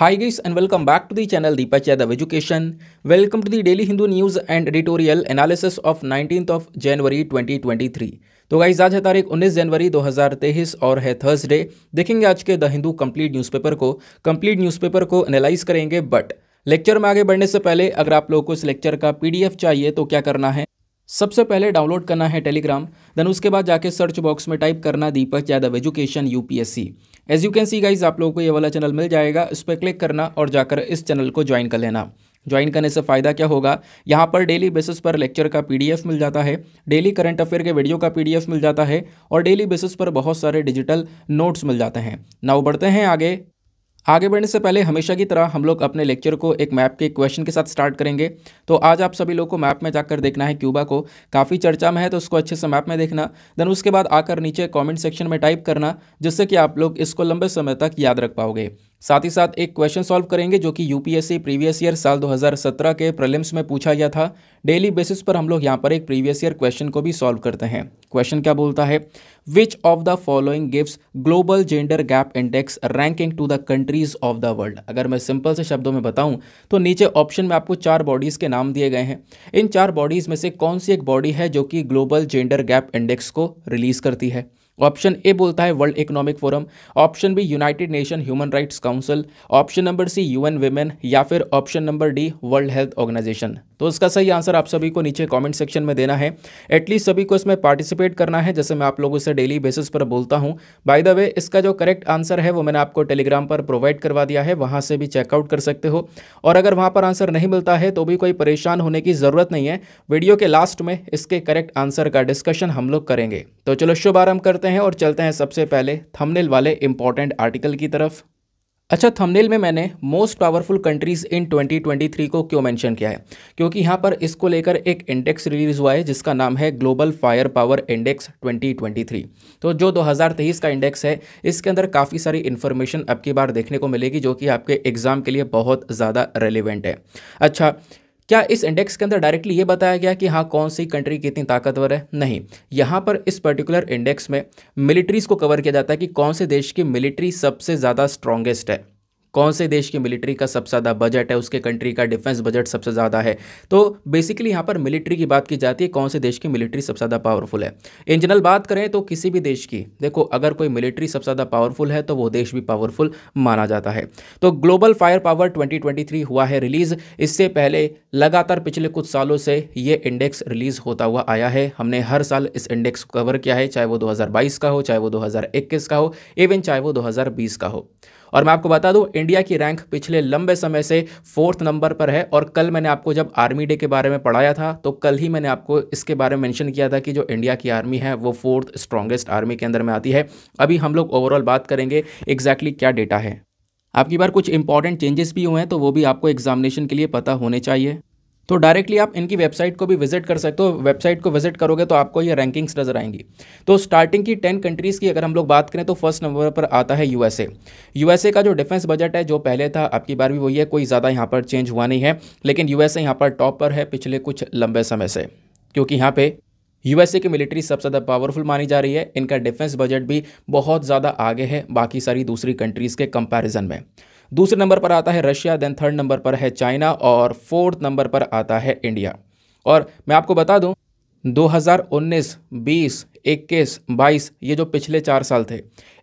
Hi guys and welcome back to the channel Deepak Yadav Education. Welcome to the daily Hindu news and editorial analysis of 19th of January 2023. तो guys आज है तारीख 19 जनवरी 2023 और है Thursday देखेंगे आज के द हिंदू कंप्लीट न्यूज़पेपर को कंप्लीट न्यूज़पेपर को एनालाइज करेंगे बट लेक्चर में आगे बढ़ने से पहले अगर आप लोगों को इस लेक्चर का पीडीएफ चाहिए तो क्या करना है सबसे पहले डाउनलोड करना है टेलीग्राम देन उसके बाद जाके सर्च बॉक्स में टाइप करना Deepak Yadav education you as you can see guys आप लोगों को ये वाला चैनल मिल जाएगा इस पर क्लिक करना और जाकर इस चैनल को ज्वाइन कर लेना ज्वाइन करने से फ़ायदा क्या होगा यहाँ पर डेली बेसिस पर लेक्चर का पीडीएफ मिल जाता है डेली करंट अफेयर के वीडियो का पीडीएफ मिल जाता है और डेली बेसिस पर बहुत सारे डिजिटल नोट्स मिल जाते हैं नाउ बढ़ते हैं आगे आगे बढ़ने से पहले हमेशा की तरह हम लोग अपने लेक्चर को एक मैप के क्वेश्चन के साथ स्टार्ट करेंगे तो आज आप सभी लोग को मैप में जाकर देखना है क्यूबा को काफ़ी चर्चा में है तो उसको अच्छे से मैप में देखना देन उसके बाद आकर नीचे कमेंट सेक्शन में टाइप करना जिससे कि आप लोग इसको लंबे समय तक याद रख पाओगे साथ ही साथ एक क्वेश्चन सॉल्व करेंगे जो कि यूपीएससी प्रीवियस ईयर साल 2017 के प्रलिम्स में पूछा गया था डेली बेसिस पर हम लोग यहाँ पर एक प्रीवियस ईयर क्वेश्चन को भी सॉल्व करते हैं क्वेश्चन क्या बोलता है which of the following gives global gender gap index ranking to the countries of the world अगर मैं सिंपल से शब्दों में बताऊं तो नीचे ऑप्शन में आपको चार बॉडीज़ के नाम दिए गए हैं इन चार बॉडीज़ में से कौन सी एक बॉडी है जो कि ग्लोबल जेंडर गैप इंडेक्स को रिलीज़ करती है ऑप्शन ए बोलता है world economic forum option B united nation human rights council option number C UN women या फिर option number D world health organisation तो इसका सही आंसर आप सभी को नीचे कमेंट सेक्शन में देना है एटलीस्ट सभी को इसमें पार्टिसिपेट करना है जैसे मैं आप लोगों से डेली बेसिस पर बोलता हूँ बाय द वे इसका जो करेक्ट आंसर है वो मैंने आपको टेलीग्राम पर प्रोवाइड करवा दिया है वहाँ से भी चेकआउट कर सकते हो और अगर वहाँ पर आंसर नहीं मिलता है तो भी कोई परेशान होने की ज़रूरत नहीं है वीडियो के लास्ट में इसके करेक्ट आंसर का डिस्कशन हम लोग करेंगे तो चलो शुभारंभ करते करते हैं और चलते हैं सबसे पहले थंबनेल वाले इंपॉर्टेंट आर्टिकल की तरफ अच्छा थंबनेल में मैंने मोस्ट पावरफुल कंट्रीज़ इन 2023 को क्यों मेंशन किया है क्योंकि यहाँ पर इसको लेकर एक इंडेक्स रिलीज़ हुआ है जिसका नाम है ग्लोबल फायर पावर इंडेक्स 2023 तो जो 2023 का इंडेक्स है इसके अंदर काफ़ी सारी इन्फॉर्मेशन अब की बार देखने को मिलेगी जो कि आपके एग्ज़ाम के लिए बहुत ज़्यादा रेलिवेंट है अच्छा क्या इस इंडेक्स के अंदर डायरेक्टली ये बताया गया कि हाँ कौन सी कंट्री कितनी ताकतवर है नहीं यहाँ पर इस पर्टिकुलर इंडेक्स में मिलिट्रीज़ को कवर किया जाता है कि कौन से देश की मिलिट्री सबसे ज़्यादा स्ट्रॉन्गेस्ट है कौन से देश की मिलिट्री का सबसे ज़्यादा बजट है उसके कंट्री का डिफेंस बजट सबसे ज़्यादा है तो बेसिकली यहाँ पर मिलिट्री की बात की जाती है कौन से देश की मिलिट्री सबसे ज़्यादा पावरफुल है इन जनरल बात करें तो किसी भी देश की देखो अगर कोई मिलिट्री सबसे ज़्यादा पावरफुल है तो वो देश भी पावरफुल माना जाता है तो ग्लोबल फायर पावर ट्वेंटी हुआ है रिलीज़ इससे पहले लगातार पिछले कुछ सालों से ये इंडेक्स रिलीज़ होता हुआ आया है हमने हर साल इस इंडेक्स को कवर किया है चाहे वो दो का हो चाहे वो दो का हो इवन चाहे वो दो का हो और मैं आपको बता दूं इंडिया की रैंक पिछले लंबे समय से फोर्थ नंबर पर है और कल मैंने आपको जब आर्मी डे के बारे में पढ़ाया था तो कल ही मैंने आपको इसके बारे में मैंशन किया था कि जो इंडिया की आर्मी है वो फोर्थ स्ट्रांगेस्ट आर्मी के अंदर में आती है अभी हम लोग ओवरऑल बात करेंगे एग्जैक्टली क्या डेटा है आपकी बार कुछ इंपॉर्टेंट चेंजेस भी हुए हैं तो वो भी आपको एग्जामिनेशन के लिए पता होने चाहिए तो डायरेक्टली आप इनकी वेबसाइट को भी विजिट कर सकते हो वेबसाइट को विजिट करोगे तो आपको ये रैंकिंग्स नजर आएंगी तो स्टार्टिंग की टेन कंट्रीज़ की अगर हम लोग बात करें तो फर्स्ट नंबर पर आता है यूएसए यूएसए का जो डिफेंस बजट है जो पहले था आपकी बार भी वही है कोई ज़्यादा यहाँ पर चेंज हुआ नहीं है लेकिन यूएसए यहाँ पर टॉप पर है पिछले कुछ लंबे समय से क्योंकि यहाँ पे यूएसए की मिलिट्री सबसे ज़्यादा पावरफुल मानी जा रही है इनका डिफेंस बजट भी बहुत ज़्यादा आगे है बाकी सारी दूसरी कंट्रीज़ के कंपैरिजन में दूसरे नंबर पर आता है रशिया देन थर्ड नंबर पर है चाइना और फोर्थ नंबर पर आता है इंडिया और मैं आपको बता दूं 2019, 20, 21, 22 ये जो पिछले चार साल थे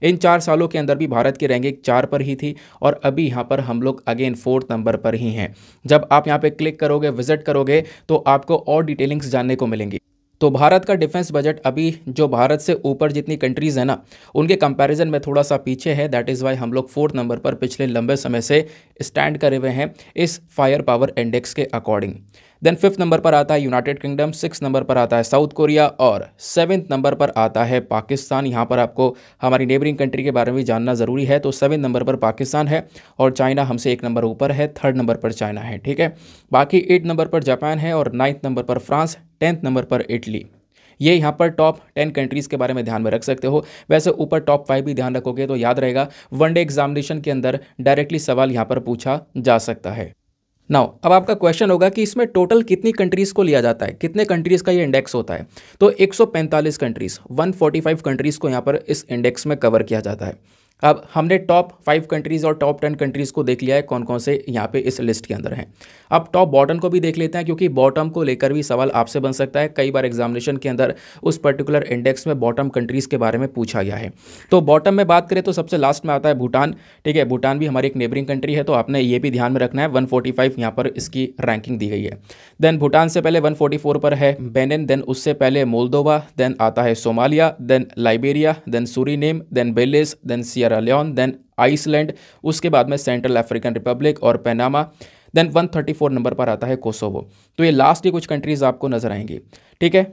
इन चार सालों के अंदर भी भारत की रैंकिंग चार पर ही थी और अभी यहाँ पर हम लोग अगेन फोर्थ नंबर पर ही हैं जब आप यहाँ पे क्लिक करोगे विजिट करोगे तो आपको और डिटेलिंग्स जानने को मिलेंगी तो भारत का डिफेंस बजट अभी जो भारत से ऊपर जितनी कंट्रीज़ है ना उनके कंपैरिजन में थोड़ा सा पीछे है दैट इज़ वाई हम लोग फोर्थ नंबर पर पिछले लंबे समय से स्टैंड करे हुए हैं इस फायर पावर इंडेक्स के अकॉर्डिंग देन फिफ्थ नंबर पर आता है यूनाइटेड किंगडम सिक्स नंबर पर आता है साउथ कोरिया और सेवन्थ नंबर पर आता है पाकिस्तान यहाँ पर आपको हमारी नेबरिंग कंट्री के बारे में जानना ज़रूरी है तो सेवन नंबर पर पाकिस्तान है और चाइना हमसे एक नंबर ऊपर है थर्ड नंबर पर चाइना है ठीक है बाकी एट नंबर पर जापान है और नाइन्थ नंबर पर फ्रांस टेंथ नंबर पर इटली ये यहाँ पर टॉप टेन कंट्रीज़ के बारे में ध्यान में रख सकते हो वैसे ऊपर टॉप फाइव भी ध्यान रखोगे तो याद रहेगा वनडे एग्जामिनेशन के अंदर डायरेक्टली सवाल यहाँ पर पूछा जा सकता है नाउ अब आपका क्वेश्चन होगा कि इसमें टोटल कितनी कंट्रीज़ को लिया जाता है कितने कंट्रीज़ का ये इंडेक्स होता है तो 145 कंट्रीज़ 145 कंट्रीज़ को यहाँ पर इस इंडेक्स में कवर किया जाता है अब हमने टॉप फाइव कंट्रीज़ और टॉप टेन कंट्रीज़ को देख लिया है कौन कौन से यहाँ पे इस लिस्ट के अंदर हैं अब टॉप बॉटम को भी देख लेते हैं क्योंकि बॉटम को लेकर भी सवाल आपसे बन सकता है कई बार एग्जामिनेशन के अंदर उस पर्टिकुलर इंडेक्स में बॉटम कंट्रीज़ के बारे में पूछा गया है तो बॉटम में बात करें तो सबसे लास्ट में आता है भूटान ठीक है भूटान भी हमारी एक नेबरिंग कंट्री है तो आपने ये भी ध्यान में रखना है वन फोर्टी यहाँ पर इसकी रैंकिंग दी गई है देन भूटान से पहले वन पर है बेनिन देन उससे पहले मोलदोवा देन आता है सोमालिया देन लाइबेरिया देन सूरी देन बेलिस देन सिया Sierra Leone, then आइसलैंड उसके बाद में सेंट्रल अफ्रीकन रिपब्लिक और पैनामा देन 134 नंबर पर आता है कोसोवो तो ये लास्ट के कुछ कंट्रीज़ आपको नजर आएंगी ठीक है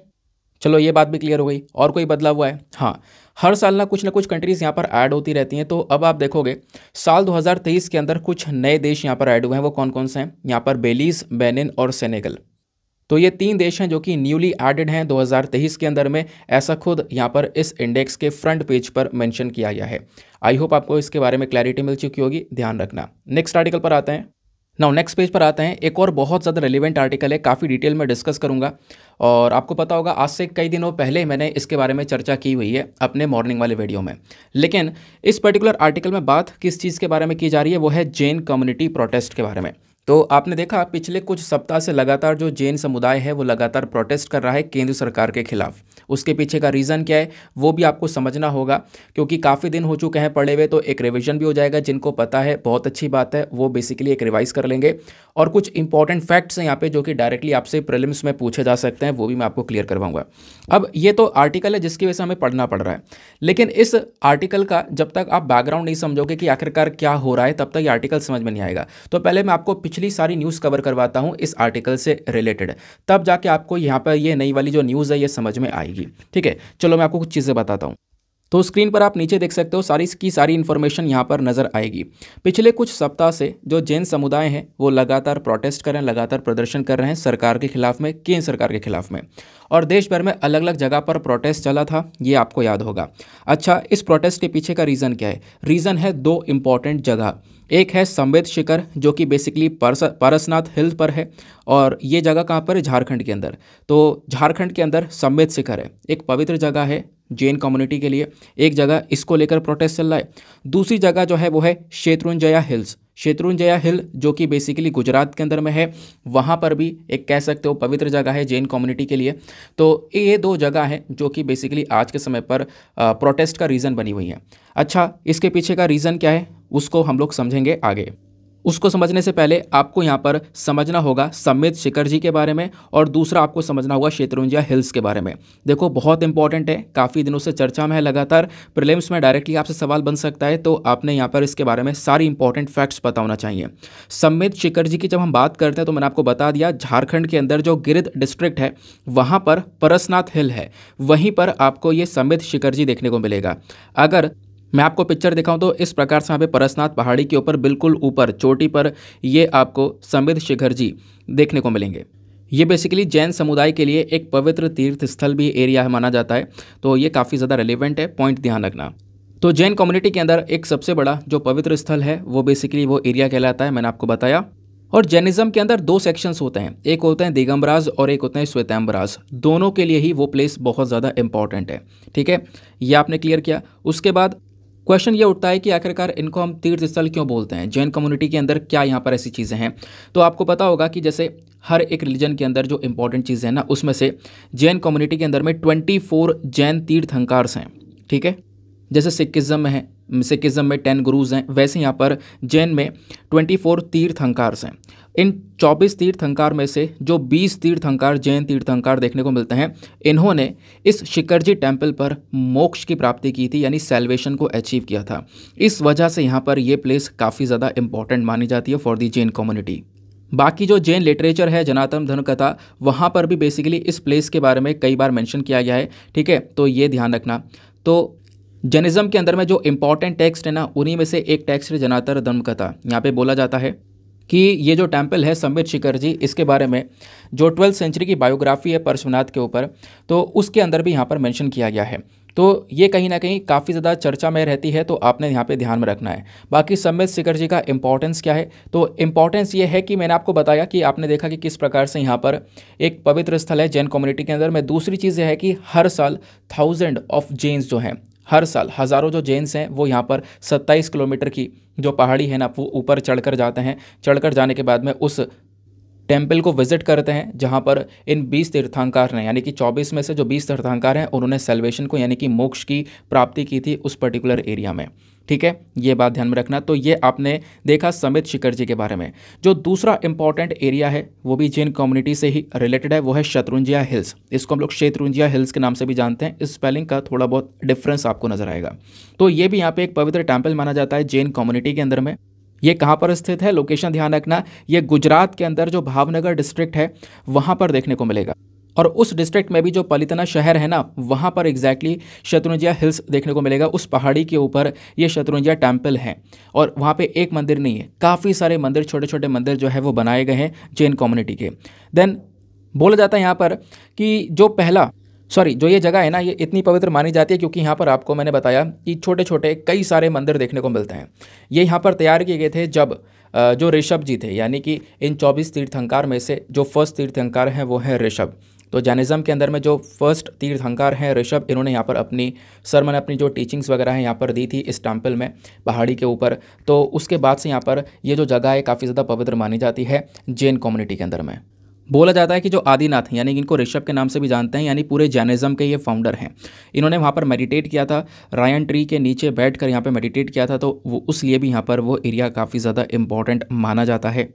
चलो ये बात भी क्लियर हो गई और कोई बदलाव हुआ है हाँ हर साल ना कुछ ना कुछ कंट्रीज़ यहाँ पर ऐड होती रहती हैं तो अब आप देखोगे साल 2023 के अंदर कुछ नए देश यहाँ पर ऐड हुए हैं वो कौन कौन से हैं यहाँ पर बेलीज बेनिन और सेनेगल तो ये तीन देश हैं जो कि न्यूली एडेड हैं 2023 के अंदर में ऐसा खुद यहाँ पर इस इंडेक्स के फ्रंट पेज पर मेंशन किया गया है आई होप आपको इसके बारे में क्लैरिटी मिल चुकी होगी ध्यान रखना नेक्स्ट आर्टिकल पर आते हैं नाउ नेक्स्ट पेज पर आते हैं एक और बहुत ज़्यादा रिलेवेंट आर्टिकल है काफ़ी डिटेल में डिस्कस करूंगा और आपको पता होगा आज से कई दिनों पहले मैंने इसके बारे में चर्चा की हुई है अपने मॉर्निंग वाले वीडियो में लेकिन इस पर्टिकुलर आर्टिकल में बात किस चीज़ के बारे में की जा रही है वो है जैन कम्युनिटी प्रोटेस्ट के बारे में तो आपने देखा पिछले कुछ सप्ताह से लगातार जो जैन समुदाय है वो लगातार प्रोटेस्ट कर रहा है केंद्र सरकार के खिलाफ उसके पीछे का रीज़न क्या है वो भी आपको समझना होगा क्योंकि काफ़ी दिन हो चुके हैं पढ़े हुए तो एक रिविज़न भी हो जाएगा जिनको पता है बहुत अच्छी बात है वो बेसिकली एक रिवाइज़ कर लेंगे और कुछ इंपॉर्टेंट फैक्ट्स हैं यहाँ पे जो कि डायरेक्टली आपसे प्रिलिम्स में पूछे जा सकते हैं वो भी मैं आपको क्लियर करवाऊंगा अब ये तो आर्टिकल है जिसकी वजह से हमें पढ़ना पड़ रहा है लेकिन इस आर्टिकल का जब तक आप बैकग्राउंड नहीं समझोगे कि आखिरकार क्या हो रहा है तब तक ये आर्टिकल समझ में नहीं आएगा तो पहले मैं आपको एक्चुअली सारी न्यूज़ कवर करवाता हूँ इस आर्टिकल से रिलेटेड तब जाके आपको यहाँ पर ये नई वाली जो न्यूज़ है ये समझ में आएगी ठीक है चलो मैं आपको कुछ चीज़ें बताता हूँ तो स्क्रीन पर आप नीचे देख सकते हो सारी की सारी इन्फॉर्मेशन यहाँ पर नज़र आएगी पिछले कुछ सप्ताह से जो जैन समुदाय हैं वो लगातार प्रोटेस्ट कर रहे हैं लगातार प्रदर्शन कर रहे हैं सरकार के खिलाफ में केंद्र सरकार के खिलाफ में और देश भर में अलग अलग जगह पर प्रोटेस्ट चला था ये आपको याद होगा अच्छा इस प्रोटेस्ट के पीछे का रीज़न क्या है रीज़न है दो इम्पॉर्टेंट जगह एक है संवेद शिखर जो कि बेसिकली परस पारसनाथ हिल पर है और ये जगह कहाँ पर है झारखंड के अंदर तो झारखंड के अंदर संवेद शिखर है एक पवित्र जगह है जैन कम्युनिटी के लिए एक जगह इसको लेकर प्रोटेस्ट चल रहा है दूसरी जगह जो है वो है शेत्रुंजया हिल्स शेत्रुंजया हिल जो कि बेसिकली गुजरात के अंदर में है वहाँ पर भी एक कह सकते हो पवित्र जगह है जैन कम्युनिटी के लिए तो ये दो जगह हैं जो कि बेसिकली आज के समय पर प्रोटेस्ट का रीज़न बनी हुई हैं अच्छा इसके पीछे का रीज़न क्या है उसको हम लोग समझेंगे आगे उसको समझने से पहले आपको यहाँ पर समझना होगा समित शिखर जी के बारे में और दूसरा आपको समझना होगा शेत्रुंजिया हिल्स के बारे में देखो बहुत इंपॉर्टेंट है काफ़ी दिनों से चर्चा में है लगातार प्रिलिम्स में डायरेक्टली आपसे सवाल बन सकता है तो आपने यहाँ पर इसके बारे में सारी इंपॉर्टेंट फैक्ट्स पता होना चाहिए समित शिखर जी की जब हम बात करते हैं तो मैंने आपको बता दिया झारखंड के अंदर जो गिरिध डिस्ट्रिक्ट है वहाँ पर परसनाथ हिल है वहीं पर आपको ये समित शिखर जी देखने को मिलेगा अगर मैं आपको पिक्चर दिखाऊं तो इस प्रकार से यहाँ पे परसनाथ पहाड़ी के ऊपर बिल्कुल ऊपर चोटी पर ये आपको समृद्ध शिखर जी देखने को मिलेंगे ये बेसिकली जैन समुदाय के लिए एक पवित्र तीर्थ स्थल भी एरिया है माना जाता है तो ये काफ़ी ज़्यादा रेलिवेंट है पॉइंट ध्यान रखना तो जैन कम्युनिटी के अंदर एक सबसे बड़ा जो पवित्र स्थल है वो बेसिकली वो एरिया कहलाता है मैंने आपको बताया और जैनिज्म के अंदर दो सेक्शंस होते हैं एक होते हैं दिगंबराज और एक होते हैं श्वेताम्बराज दोनों के लिए ही वो प्लेस बहुत ज़्यादा इंपॉर्टेंट है ठीक है ये आपने क्लियर किया उसके बाद क्वेश्चन ये उठता है कि आखिरकार इनको हम तीर्थ स्थल क्यों बोलते हैं जैन कम्युनिटी के अंदर क्या यहाँ पर ऐसी चीज़ें हैं तो आपको पता होगा कि जैसे हर एक रिलीजन के अंदर जो इंपॉर्टेंट चीज़ें हैं ना उसमें से जैन कम्युनिटी के अंदर में ट्वेंटी फोर जैन तीर्थंकार्स हैं ठीक है जैसे सिक्किज़म में है सिक्किज़म में टेन गुरुज़ हैं वैसे यहाँ पर जैन में ट्वेंटी फोर तीर्थंकार्स हैं इन 24 तीर्थंकार में से जो 20 तीर्थंकार जैन तीर्थंकार देखने को मिलते हैं इन्होंने इस जी टेम्पल पर मोक्ष की प्राप्ति की थी यानी सेल्वेशन को अचीव किया था इस वजह से यहाँ पर ये प्लेस काफ़ी ज़्यादा इंपॉर्टेंट मानी जाती है फॉर दी जैन कम्युनिटी बाकी जो जैन लिटरेचर है जनातम धन कथा वहाँ पर भी बेसिकली इस प्लेस के बारे में कई बार मैंशन किया गया है ठीक है तो ये ध्यान रखना तो जैनिज़्म के अंदर में जो इंपॉर्टेंट टेक्स्ट है ना उन्हीं में से एक टेक्स्ट है जनातर धर्म कथा यहाँ पे बोला जाता है कि ये जो टेम्पल है संबित शिखर जी इसके बारे में जो ट्वेल्थ सेंचुरी की बायोग्राफी है परशुनाथ के ऊपर तो उसके अंदर भी यहाँ पर मेंशन किया गया है तो ये कहीं ना कहीं काफ़ी ज़्यादा चर्चा में रहती है तो आपने यहाँ पे ध्यान में रखना है बाकी सम्मित शिखर जी का इम्पॉर्टेंस क्या है तो इम्पॉर्टेंस ये है कि मैंने आपको बताया कि आपने देखा कि किस प्रकार से यहाँ पर एक पवित्र स्थल है जैन कम्युनिटी के अंदर में दूसरी चीज़ यह है कि हर साल थाउजेंड ऑफ जेन्स जो हैं हर साल हज़ारों जो जेंस हैं वो यहाँ पर 27 किलोमीटर की जो पहाड़ी है ना वो ऊपर चढ़कर जाते हैं चढ़कर जाने के बाद में उस टेम्पल को विजिट करते हैं जहाँ पर इन 20 तीर्थांकार ने यानी कि 24 में से जो 20 तीर्थांकार हैं उन्होंने सेल्वेशन को यानी कि मोक्ष की प्राप्ति की थी उस पर्टिकुलर एरिया में ठीक है ये बात ध्यान में रखना तो ये आपने देखा समित शिखर जी के बारे में जो दूसरा इंपॉर्टेंट एरिया है वो भी जैन कम्युनिटी से ही रिलेटेड है वो है शत्रुंजिया हिल्स इसको हम लोग शेत्रुंजिया हिल्स के नाम से भी जानते हैं इस स्पेलिंग का थोड़ा बहुत डिफरेंस आपको नजर आएगा तो ये भी यहाँ पे एक पवित्र टेम्पल माना जाता है जैन कम्युनिटी के अंदर में ये कहाँ पर स्थित है लोकेशन ध्यान रखना ये गुजरात के अंदर जो भावनगर डिस्ट्रिक्ट है वहाँ पर देखने को मिलेगा और उस डिस्ट्रिक्ट में भी जो पलितना शहर है ना वहाँ पर एग्जैक्टली शत्रुंजिया हिल्स देखने को मिलेगा उस पहाड़ी के ऊपर ये शत्रुंजिया टेम्पल है और वहाँ पे एक मंदिर नहीं है काफ़ी सारे मंदिर छोटे छोटे मंदिर जो है वो बनाए गए हैं जैन कम्युनिटी के देन बोला जाता है यहाँ पर कि जो पहला सॉरी जो ये जगह है ना ये इतनी पवित्र मानी जाती है क्योंकि यहाँ पर आपको मैंने बताया कि छोटे छोटे कई सारे मंदिर देखने को मिलते हैं ये यहाँ पर तैयार किए गए थे जब जो ऋषभ जी थे यानी कि इन 24 तीर्थंकार में से जो फर्स्ट तीर्थंकार हैं वो हैं ऋषभ तो जैनिज़्म के अंदर में जो फर्स्ट तीर्थंकर हैं ऋषभ इन्होंने यहाँ पर अपनी सर मैंने अपनी जो टीचिंग्स वगैरह हैं यहाँ पर दी थी इस टेम्पल में पहाड़ी के ऊपर तो उसके बाद से यहाँ पर ये जो जगह है काफ़ी ज़्यादा पवित्र मानी जाती है जैन कम्युनिटी के अंदर में बोला जाता है कि जो आदिनाथ हैं यानी कि इनको ऋषभ के नाम से भी जानते हैं यानी पूरे जैनिज़्म के ये फाउंडर हैं इन्होंने वहाँ पर मेडिटेट किया था रायन ट्री के नीचे बैठ कर यहाँ पर मेडिटेट किया था तो वो उस लिए भी यहाँ पर वो एरिया काफ़ी ज़्यादा इम्पॉर्टेंट माना जाता है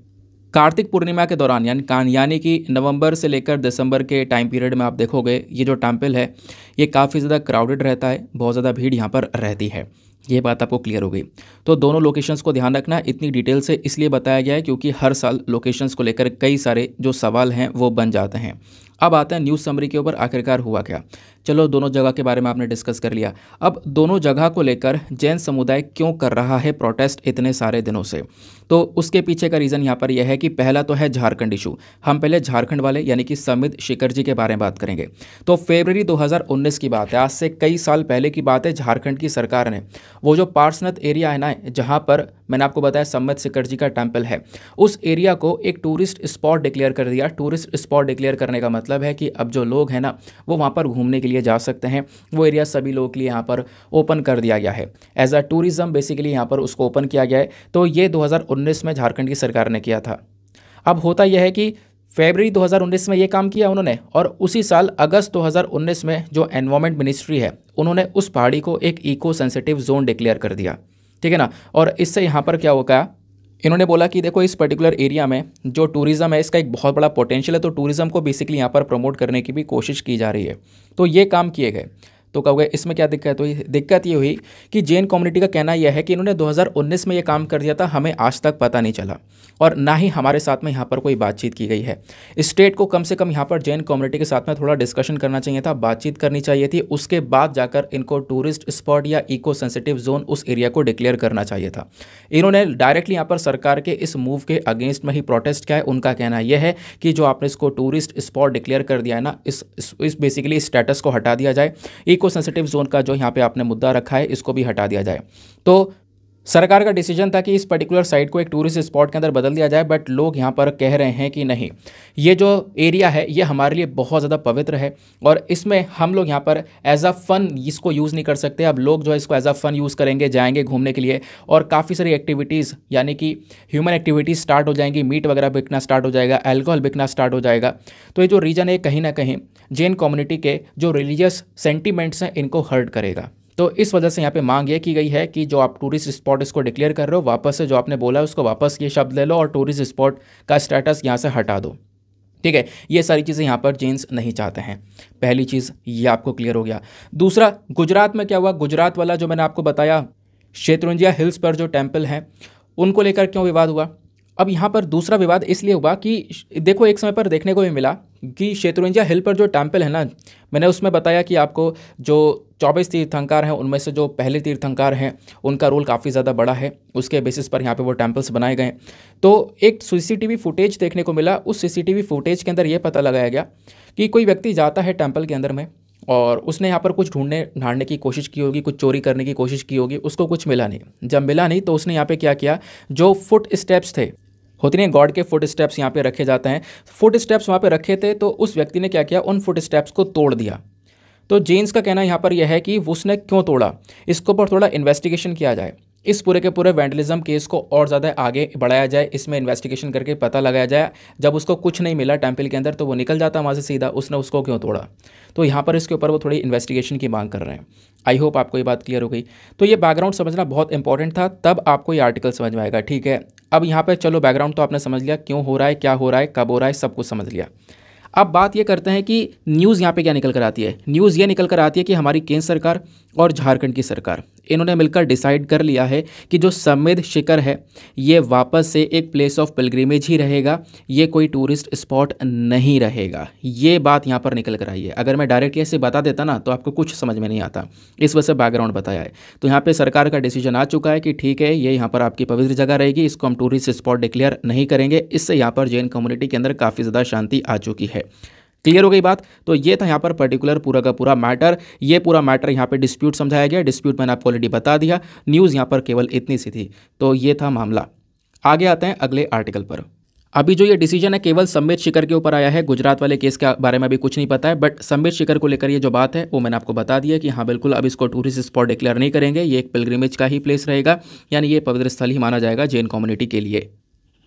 कार्तिक पूर्णिमा के दौरान यानी कान यानी कि नवंबर से लेकर दिसंबर के टाइम पीरियड में आप देखोगे ये जो टेम्पल है ये काफ़ी ज़्यादा क्राउडेड रहता है बहुत ज़्यादा भीड़ यहाँ पर रहती है ये बात आपको क्लियर हो गई तो दोनों लोकेशंस को ध्यान रखना इतनी डिटेल से इसलिए बताया गया है क्योंकि हर साल लोकेशंस को लेकर कई सारे जो सवाल हैं वो बन जाते हैं अब आते हैं न्यूज़ समरी के ऊपर आखिरकार हुआ क्या चलो दोनों जगह के बारे में आपने डिस्कस कर लिया अब दोनों जगह को लेकर जैन समुदाय क्यों कर रहा है प्रोटेस्ट इतने सारे दिनों से तो उसके पीछे का रीज़न यहाँ पर यह है कि पहला तो है झारखंड इशू हम पहले झारखंड वाले यानी कि समित शिखर जी के बारे में बात करेंगे तो फेबररी 2019 की बात है आज से कई साल पहले की बात है झारखंड की सरकार ने वो जो पार्सनत एरिया है ना जहाँ पर मैंने आपको बताया सम्मित शिखर जी का टेम्पल है उस एरिया को एक टूरिस्ट स्पॉट डिक्लेयर कर दिया टूरिस्ट स्पॉट डिक्लेयर करने का मतलब है कि अब जो लोग हैं ना वो वहाँ पर घूमने के लिए जा सकते हैं वो एरिया सभी लोगों के लिए यहाँ पर ओपन कर दिया गया है एज अ टूरिज़म बेसिकली यहाँ पर उसको ओपन किया गया है तो ये 2019 में झारखंड की सरकार ने किया था अब होता यह है कि फरवरी 2019 में ये काम किया उन्होंने और उसी साल अगस्त 2019 में जो एनवायरमेंट मिनिस्ट्री है उन्होंने उस पहाड़ी को एक इको सेंसिटिव जोन डिक्लेयर कर दिया ठीक है ना और इससे यहाँ पर क्या हो गया इन्होंने बोला कि देखो इस पर्टिकुलर एरिया में जो टूरिज़्म है इसका एक बहुत बड़ा पोटेंशियल है तो टूरिज़्म को बेसिकली यहाँ पर प्रमोट करने की भी कोशिश की जा रही है तो ये काम किए गए तो कहोगे इसमें क्या दिक्कत हुई दिक्कत ये हुई कि जैन कम्युनिटी का कहना यह है कि इन्होंने 2019 में ये काम कर दिया था हमें आज तक पता नहीं चला और ना ही हमारे साथ में यहाँ पर कोई बातचीत की गई है स्टेट को कम से कम यहाँ पर जैन कम्युनिटी के साथ में थोड़ा डिस्कशन करना चाहिए था बातचीत करनी चाहिए थी उसके बाद जाकर इनको टूरिस्ट स्पॉट या इको सेंसिटिव जोन उस एरिया को डिक्लेयर करना चाहिए था इन्होंने डायरेक्टली यहाँ पर सरकार के इस मूव के अगेंस्ट में ही प्रोटेस्ट किया है उनका कहना यह है कि जो आपने इसको टूरिस्ट स्पॉट डिक्लेयर कर दिया है ना इस इस बेसिकली स्टेटस को हटा दिया जाए इको सेंसिटिव जोन का जो यहाँ पे आपने मुद्दा रखा है इसको भी हटा दिया जाए तो सरकार का डिसीजन था कि इस पर्टिकुलर साइट को एक टूरिस्ट स्पॉट के अंदर बदल दिया जाए बट लोग यहाँ पर कह रहे हैं कि नहीं ये जो एरिया है ये हमारे लिए बहुत ज़्यादा पवित्र है और इसमें हम लोग यहाँ पर एज अ फ़न इसको यूज़ नहीं कर सकते अब लोग जो है इसको एज अ फ़न यूज़ करेंगे जाएंगे घूमने के लिए और काफ़ी सारी एक्टिविटीज़ यानी कि ह्यूमन एक्टिविटीज़ स्टार्ट हो जाएंगी मीट वगैरह बिकना स्टार्ट हो जाएगा एल्कोहल बिकना स्टार्ट हो जाएगा तो ये जो रीजन है कहीं ना कहीं जैन कम्युनिटी के जो रिलीजियस सेंटिमेंट्स हैं इनको हर्ट करेगा तो इस वजह से यहाँ पे मांग ये की गई है कि जो आप टूरिस्ट स्पॉट इसको डिक्लेयर कर रहे हो वापस से जो आपने बोला उसको वापस ये शब्द ले लो और टूरिस्ट स्पॉट का स्टेटस यहाँ से हटा दो ठीक है ये सारी चीज़ें यहाँ पर जेंस नहीं चाहते हैं पहली चीज़ ये आपको क्लियर हो गया दूसरा गुजरात में क्या हुआ गुजरात वाला जो मैंने आपको बताया शेत्रुंजिया हिल्स पर जो टेम्पल हैं उनको लेकर क्यों विवाद हुआ अब यहाँ पर दूसरा विवाद इसलिए हुआ कि देखो एक समय पर देखने को भी मिला कि शेत्रुंजा हिल पर जो टेम्पल है ना मैंने उसमें बताया कि आपको जो चौबीस तीर्थंकार हैं उनमें से जो पहले तीर्थंकार हैं उनका रोल काफ़ी ज़्यादा बड़ा है उसके बेसिस पर यहाँ पे वो टेम्पल्स बनाए गए तो एक सीसीटीवी फुटेज देखने को मिला उस सीसीटीवी फुटेज के अंदर ये पता लगाया गया कि कोई व्यक्ति जाता है टेम्पल के अंदर में और उसने यहाँ पर कुछ ढूंढने ढांढने की कोशिश की होगी कुछ चोरी करने की कोशिश की होगी उसको कुछ मिला नहीं जब मिला नहीं तो उसने यहाँ पे क्या किया जो फुट स्टेप्स थे होते नहीं गॉड के फुट स्टेप्स यहाँ पे रखे जाते हैं फुट स्टेप्स वहाँ पे रखे थे तो उस व्यक्ति ने क्या किया उन फुट स्टेप्स को तोड़ दिया तो जेन्स का कहना यहाँ पर यह है कि उसने क्यों तोड़ा इसके ऊपर थोड़ा इन्वेस्टिगेशन किया जाए इस पूरे के पूरे वेंटलिज्म केस को और ज़्यादा आगे बढ़ाया जाए इसमें इन्वेस्टिगेशन करके पता लगाया जाए जब उसको कुछ नहीं मिला टेम्पल के अंदर तो वो निकल जाता वहाँ से सीधा उसने उसको क्यों तोड़ा तो यहाँ पर इसके ऊपर वो थोड़ी इन्वेस्टिगेशन की मांग कर रहे हैं आई होप आपको ये बात क्लियर हो गई तो ये बैकग्राउंड समझना बहुत इंपॉर्टेंट था तब आपको ये आर्टिकल समझ में आएगा ठीक है अब यहाँ पर चलो बैकग्राउंड तो आपने समझ लिया क्यों हो रहा है क्या हो रहा है कब हो रहा है सब कुछ समझ लिया अब बात ये करते हैं कि न्यूज़ यहाँ पे क्या निकल कर आती है न्यूज़ ये निकल कर आती है कि हमारी केंद्र सरकार और झारखंड की सरकार इन्होंने मिलकर डिसाइड कर लिया है कि जो समिध शिखर है ये वापस से एक प्लेस ऑफ पिलग्रीमेज ही रहेगा ये कोई टूरिस्ट स्पॉट नहीं रहेगा ये बात यहाँ पर निकल कर आई है अगर मैं डायरेक्ट ऐसे बता देता ना तो आपको कुछ समझ में नहीं आता इस वजह से बैकग्राउंड बताया है तो यहाँ पर सरकार का डिसीजन आ चुका है कि ठीक है ये यहाँ पर आपकी पवित्र जगह रहेगी इसको हम टूरिस्ट स्पॉट डिक्लेयर नहीं करेंगे इससे यहाँ पर जैन कम्युनिटी के अंदर काफ़ी ज़्यादा शांति आ चुकी है क्लियर हो गई बात तो ये था यहाँ पर पर्टिकुलर पूरा का पूरा मैटर ये पूरा मैटर यहाँ पर डिस्प्यूट समझाया गया डिस्प्यूट मैंने आपको ऑलरेडी बता दिया न्यूज़ यहाँ पर केवल इतनी सी थी तो ये था मामला आगे आते हैं अगले आर्टिकल पर अभी जो ये डिसीजन है केवल संबित शिखर के ऊपर आया है गुजरात वाले केस के बारे में अभी कुछ नहीं पता है बट संबित शिखर को लेकर ये जो बात है वो मैंने आपको बता दिया कि हाँ बिल्कुल अब इसको टूरिस्ट स्पॉट डिक्लेयर नहीं करेंगे ये एक पिलग्रिमेज का ही प्लेस रहेगा यानी ये पवित्र स्थल ही माना जाएगा जैन कम्युनिटी के लिए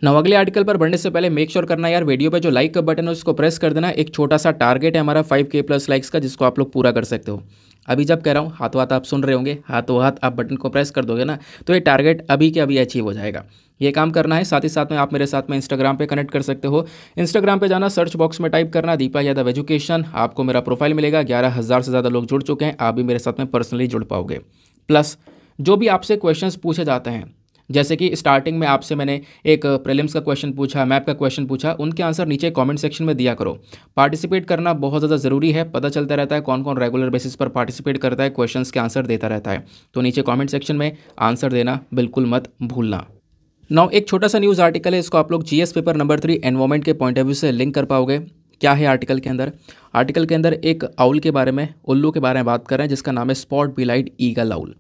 ना अगले आर्टिकल पर बढ़ने से पहले मेक श्योर sure करना यार वीडियो पे जो लाइक का बटन है उसको प्रेस कर देना एक छोटा सा टारगेट है हमारा 5k प्लस लाइक्स का जिसको आप लोग पूरा कर सकते हो अभी जब कह रहा हूँ हाथों हाथ आप सुन रहे होंगे हाथों हाथ आप बटन को प्रेस कर दोगे ना तो ये टारगेट अभी के अभी अचीव हो जाएगा ये काम करना है साथ ही साथ में आप मेरे साथ में इंस्टाग्राम पे कनेक्ट कर सकते हो इंस्टाग्राम पे जाना सर्च बॉक्स में टाइप करना दीपा यादव एजुकेशन आपको मेरा प्रोफाइल मिलेगा ग्यारह हज़ार से ज़्यादा लोग जुड़ चुके हैं आप भी मेरे साथ में पर्सनली जुड़ पाओगे प्लस जो भी आपसे क्वेश्चंस पूछे जाते हैं जैसे कि स्टार्टिंग में आपसे मैंने एक प्रेलिम्स का क्वेश्चन पूछा मैप का क्वेश्चन पूछा उनके आंसर नीचे कमेंट सेक्शन में दिया करो पार्टिसिपेट करना बहुत ज़्यादा ज़रूरी है पता चलता रहता है कौन कौन रेगुलर बेसिस पर पार्टिसिपेट करता है क्वेश्चंस के आंसर देता रहता है तो नीचे कॉमेंट सेक्शन में आंसर देना बिल्कुल मत भूलना नाउ एक छोटा सा न्यूज़ आर्टिकल है इसको आप लोग G paper number three environment के पॉइंट ऑफ व्यू से लिंक कर पाओगे क्या है आर्टिकल के अंदर आर्टिकल के अंदर एक आउल के बारे में उल्लू के बारे में बात कर रहे हैं जिसका नाम है स्पॉट बिलाइट ईगल आउल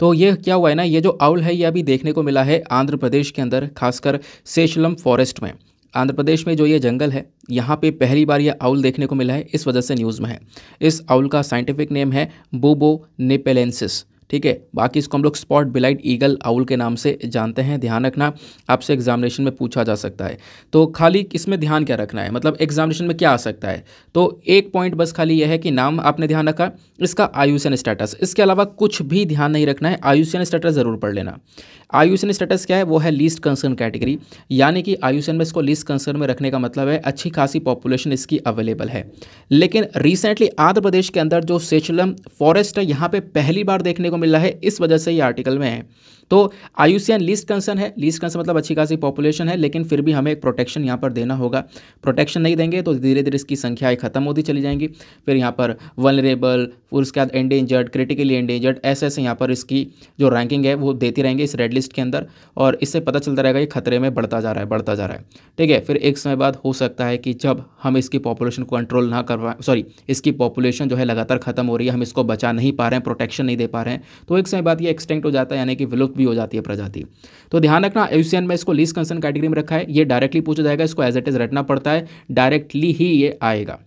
तो ये क्या हुआ है ना ये जो आउल है ये अभी देखने को मिला है आंध्र प्रदेश के अंदर खासकर सेशलम फॉरेस्ट में आंध्र प्रदेश में जो ये जंगल है यहाँ पे पहली बार ये आउल देखने को मिला है इस वजह से न्यूज़ में है इस आउल का साइंटिफिक नेम है बोबो नेपेलेंसिस ठीक है बाकी इसको हम लोग स्पॉट बिलाइट ईगल आउल के नाम से जानते हैं ध्यान रखना आपसे एग्जामिनेशन में पूछा जा सकता है तो खाली इसमें ध्यान क्या रखना है मतलब एग्जामिनेशन में क्या आ सकता है तो एक पॉइंट बस खाली यह है कि नाम आपने ध्यान रखा इसका आयुषन स्टेटस इसके अलावा कुछ भी ध्यान नहीं रखना है आयुषन स्टेटस ज़रूर पढ़ लेना आयुषन स्टेटस क्या है वो है लीस्ट कंसर्न कैटेगरी यानी कि आयुषन में इसको लीस्ट कंसर्न में रखने का मतलब है अच्छी खासी पॉपुलेशन इसकी अवेलेबल है लेकिन रिसेंटली आंध्र प्रदेश के अंदर जो सेचलम फॉरेस्ट है यहाँ पर पहली बार देखने को को मिल रहा है इस वजह से ये आर्टिकल में है तो आयुषियन लीस्ट कंसर्न है लीस्ट कंसर्न मतलब अच्छी खासी पॉपुलेशन है लेकिन फिर भी हमें एक प्रोटेक्शन यहाँ पर देना होगा प्रोटेक्शन नहीं देंगे तो धीरे धीरे इसकी संख्याएँ खत्म होती चली जाएंगी फिर यहाँ पर वनरेबल फिर उसके बाद एंडेंजर्ड क्रिटिकली एंडेंजर्ड ऐसे ऐसे यहाँ पर इसकी जो रैंकिंग है वो देती रहेंगे इस रेड लिस्ट के अंदर और इससे पता चलता रहेगा ये खतरे में बढ़ता जा रहा है बढ़ता जा रहा है ठीक है फिर एक समय बाद हो सकता है कि जब हम इसकी पॉपुलेशन को कंट्रोल ना कर सॉरी इसकी पॉपुलेशन जो है लगातार खत्म हो रही है हम इसको बचा नहीं पा रहे हैं प्रोटेक्शन नहीं दे पा रहे हैं तो एक समय बाद ये एक्सटेंट हो जाता है यानी कि विलुप्त भी हो जाती है प्रजाति तो ध्यान रखना एशियन में इसको लीस्ट कंसर्न कैटेगरी में रखा है ये डायरेक्टली पूछा जाएगा इसको एज एट इज़ रटना पड़ता है डायरेक्टली ही ये आएगा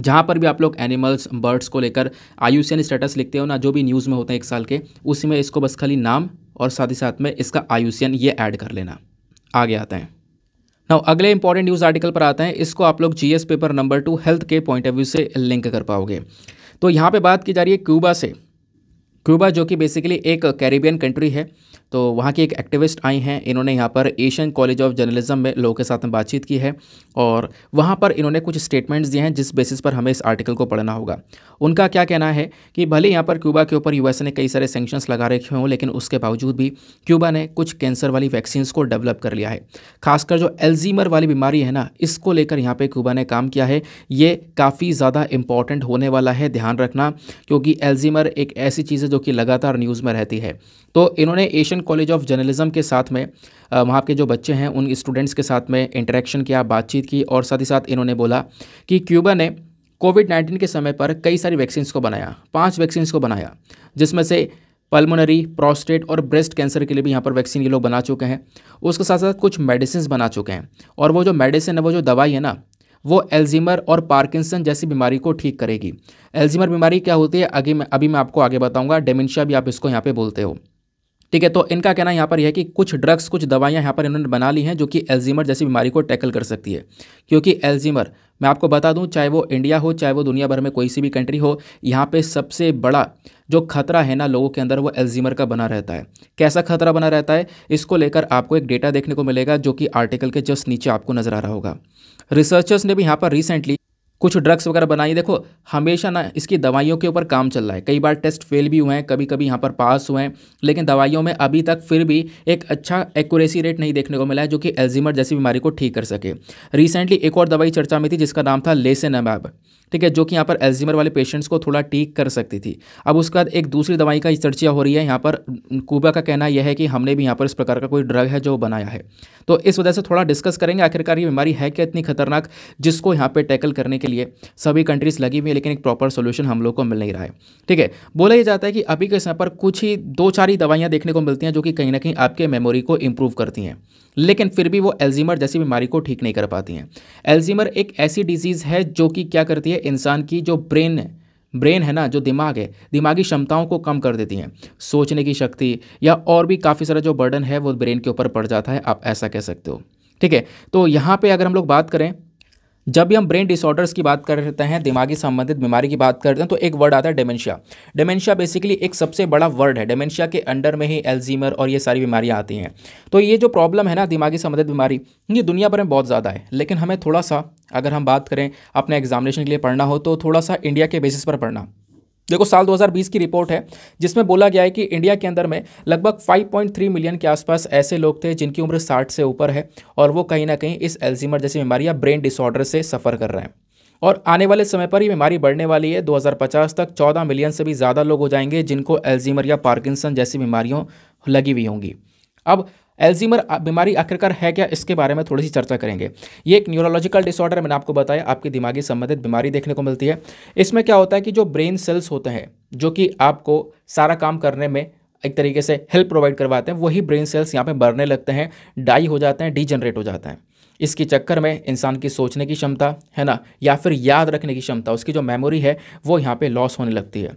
जहाँ पर भी आप लोग एनिमल्स बर्ड्स को लेकर आयुष्यन स्टेटस लिखते हो ना जो भी न्यूज़ में होते हैं एक साल के उसमें इसको बस खाली नाम और साथ ही साथ में इसका आयुष्यन ये ऐड कर लेना आगे आते हैं ना अगले इंपॉर्टेंट न्यूज़ आर्टिकल पर आते हैं इसको आप लोग GS paper number two health के पॉइंट ऑफ व्यू से लिंक कर पाओगे तो यहाँ पे बात की जा रही है क्यूबा से क्यूबा जो कि बेसिकली एक कैरिबियन कंट्री है तो वहाँ की एक एक्टिविस्ट आई हैं इन्होंने यहाँ पर एशियन कॉलेज ऑफ जर्नलिज्म में लोगों के साथ में बातचीत की है और वहाँ पर इन्होंने कुछ स्टेटमेंट्स दिए हैं जिस बेसिस पर हमें इस आर्टिकल को पढ़ना होगा उनका क्या कहना है कि भले यहाँ पर क्यूबा के ऊपर यूएस ने कई सारे सेंक्शंस लगा रखे हों लेकिन उसके बावजूद भी क्यूबा ने कुछ कैंसर वाली वैक्सीन्स को डेवलप कर लिया है खासकर जो एल्जीमर वाली बीमारी है ना इसको लेकर यहाँ पर क्यूबा ने काम किया है ये काफ़ी ज़्यादा इंपॉर्टेंट होने वाला है ध्यान रखना क्योंकि एल्जीमर एक ऐसी चीज़ है जो कि लगातार न्यूज़ में रहती है तो इन्होंने Asian American college of journalism के साथ में वहाँ के जो बच्चे हैं उन स्टूडेंट्स के साथ में इंटरेक्शन किया बातचीत की और साथ ही साथ इन्होंने बोला कि क्यूबा ने कोविड नाइन्टीन के समय पर कई सारी वैक्सीन्स को बनाया पाँच वैक्सीन्स को बनाया जिसमें से पल्मोनरी प्रोस्टेट और ब्रेस्ट कैंसर के लिए भी यहाँ पर वैक्सीन ये लोग बना चुके हैं उसके साथ साथ कुछ मेडिसिन बना चुके हैं और वो जो मेडिसिन है वो जो दवाई है ना वो एल्जीमर और पार्किंसन जैसी बीमारी को ठीक करेगी एल्जीमर बीमारी क्या होती है अभी मैं अभी मैं आपको आगे बताऊंगा डेमेंशिया भी आप इसको यहाँ पे बोलते हो ठीक है तो इनका कहना यहाँ पर यह है कि कुछ ड्रग्स कुछ दवाइयाँ यहाँ पर इन्होंने बना ली हैं जो कि एल्जीमर जैसी बीमारी को टैकल कर सकती है क्योंकि एल्जीमर मैं आपको बता दूं चाहे वो इंडिया हो चाहे वो दुनिया भर में कोई सी भी कंट्री हो यहाँ पे सबसे बड़ा जो खतरा है ना लोगों के अंदर वो एल्जीमर का बना रहता है कैसा खतरा बना रहता है इसको लेकर आपको एक डेटा देखने को मिलेगा जो कि आर्टिकल के जस्ट नीचे आपको नजर आ रहा होगा रिसर्चर्स ने भी यहाँ पर रिसेंटली कुछ ड्रग्स वगैरह बनाई देखो हमेशा ना इसकी दवाइयों के ऊपर काम चल रहा है कई बार टेस्ट फेल भी हुए हैं कभी कभी यहाँ पर पास हुए हैं लेकिन दवाइयों में अभी तक फिर भी एक अच्छा एक्यूरेसी रेट नहीं देखने को मिला है जो कि एल्जीमर जैसी बीमारी को ठीक कर सके रिसेंटली एक और दवाई चर्चा में थी जिसका नाम था लेसेनमैब ठीक है जो कि यहाँ पर एल्जीमर वाले पेशेंट्स को थोड़ा ठीक कर सकती थी अब उसके बाद एक दूसरी दवाई का चर्चा हो रही है यहाँ पर कूबा का कहना यह है कि हमने भी यहाँ पर इस प्रकार का कोई ड्रग है जो बनाया है तो इस वजह से थोड़ा डिस्कस करेंगे आखिरकार ये बीमारी है क्या इतनी खतरनाक जिसको यहाँ पर टैकल करने के लिए सभी कंट्रीज़ लगी हुई है लेकिन एक प्रॉपर सोल्यूशन हम लोग को मिल नहीं रहा है ठीक है बोला यह जाता है कि अभी के समय पर कुछ ही दो चार ही दवाइयाँ देखने को मिलती हैं जो कि कहीं ना कहीं आपके मेमोरी को इम्प्रूव करती हैं लेकिन फिर भी वो एल्जीमर जैसी बीमारी को ठीक नहीं कर पाती हैं एल्जीमर एक ऐसी डिजीज़ है जो कि क्या करती है इंसान की जो ब्रेन है ब्रेन है ना जो दिमाग है दिमागी क्षमताओं को कम कर देती हैं सोचने की शक्ति या और भी काफ़ी सारा जो बर्डन है वो ब्रेन के ऊपर पड़ जाता है आप ऐसा कह सकते हो ठीक है तो यहाँ पे अगर हम लोग बात करें जब भी हम ब्रेन डिसऑर्डर्स की बात करते हैं दिमागी संबंधित बीमारी की बात करते हैं तो एक वर्ड आता है डेमेंशिया डेमेंशिया बेसिकली एक सबसे बड़ा वर्ड है डेमेंशिया के अंडर में ही एल्जीमर और ये सारी बीमारियाँ आती हैं तो ये जो प्रॉब्लम है ना दिमागी संबंधित बीमारी ये दुनिया भर में बहुत ज़्यादा है लेकिन हमें थोड़ा सा अगर हम बात करें अपने एग्जामिनेशन के लिए पढ़ना हो तो थोड़ा सा इंडिया के बेसिस पर पढ़ना देखो साल 2020 की रिपोर्ट है जिसमें बोला गया है कि इंडिया के अंदर में लगभग 5.3 मिलियन के आसपास ऐसे लोग थे जिनकी उम्र 60 से ऊपर है और वो कहीं ना कहीं इस एल्जीमर जैसी बीमारी या ब्रेन डिसऑर्डर से सफ़र कर रहे हैं और आने वाले समय पर ये बीमारी बढ़ने वाली है 2050 तक 14 मिलियन से भी ज़्यादा लोग हो जाएंगे जिनको एल्जीमर या पार्किंसन जैसी बीमारियों लगी हुई होंगी अब एल्जीमर बीमारी आखिरकार है क्या इसके बारे में थोड़ी सी चर्चा करेंगे ये एक न्यूरोलॉजिकल डिसऑर्डर मैंने आपको बताया आपकी दिमागी संबंधित बीमारी देखने को मिलती है इसमें क्या होता है कि जो ब्रेन सेल्स होते हैं जो कि आपको सारा काम करने में एक तरीके से हेल्प प्रोवाइड करवाते हैं वही ब्रेन सेल्स यहाँ पे मरने लगते हैं डाई हो जाते हैं डीजनरेट हो जाते हैं इसके चक्कर में इंसान की सोचने की क्षमता है ना या फिर याद रखने की क्षमता उसकी जो मेमोरी है वो यहाँ पे लॉस होने लगती है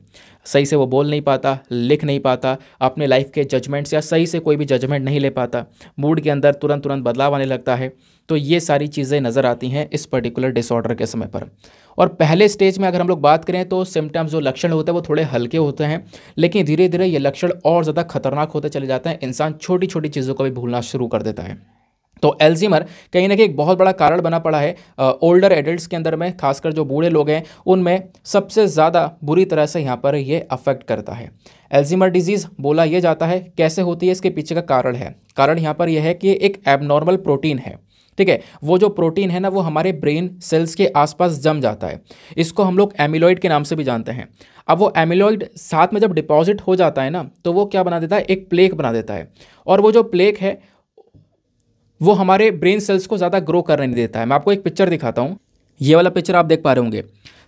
सही से वो बोल नहीं पाता लिख नहीं पाता अपने लाइफ के जजमेंट्स या सही से कोई भी जजमेंट नहीं ले पाता मूड के अंदर तुरंत तुरंत बदलाव आने लगता है तो ये सारी चीज़ें नज़र आती हैं इस पर्टिकुलर डिसऑर्डर के समय पर और पहले स्टेज में अगर हम लोग बात करें तो सिम्टम्स जो लक्षण होते हैं वो थोड़े हल्के होते हैं लेकिन धीरे धीरे ये लक्षण और ज़्यादा खतरनाक होते चले जाते हैं इंसान छोटी छोटी चीज़ों को भी भूलना शुरू कर देता है तो एल्जीमर कहीं ना कहीं एक बहुत बड़ा कारण बना पड़ा है ओल्डर एडल्ट के अंदर में खासकर जो बूढ़े लोग हैं उनमें सबसे ज़्यादा बुरी तरह से यहाँ पर ये अफेक्ट करता है एल्जीमर डिजीज़ बोला ये जाता है कैसे होती है इसके पीछे का कारण है कारण यहाँ पर यह है कि एक एबनॉर्मल प्रोटीन है ठीक है वो जो प्रोटीन है ना वो हमारे ब्रेन सेल्स के आसपास जम जाता है इसको हम लोग एमिलॉयड के नाम से भी जानते हैं अब वो एमिलॉयड साथ में जब डिपॉजिट हो जाता है ना तो वो क्या बना देता है एक प्लेक बना देता है और वो जो प्लेक है वो हमारे ब्रेन सेल्स को ज़्यादा ग्रो करने नहीं देता है मैं आपको एक पिक्चर दिखाता हूँ ये वाला पिक्चर आप देख पा रहे होंगे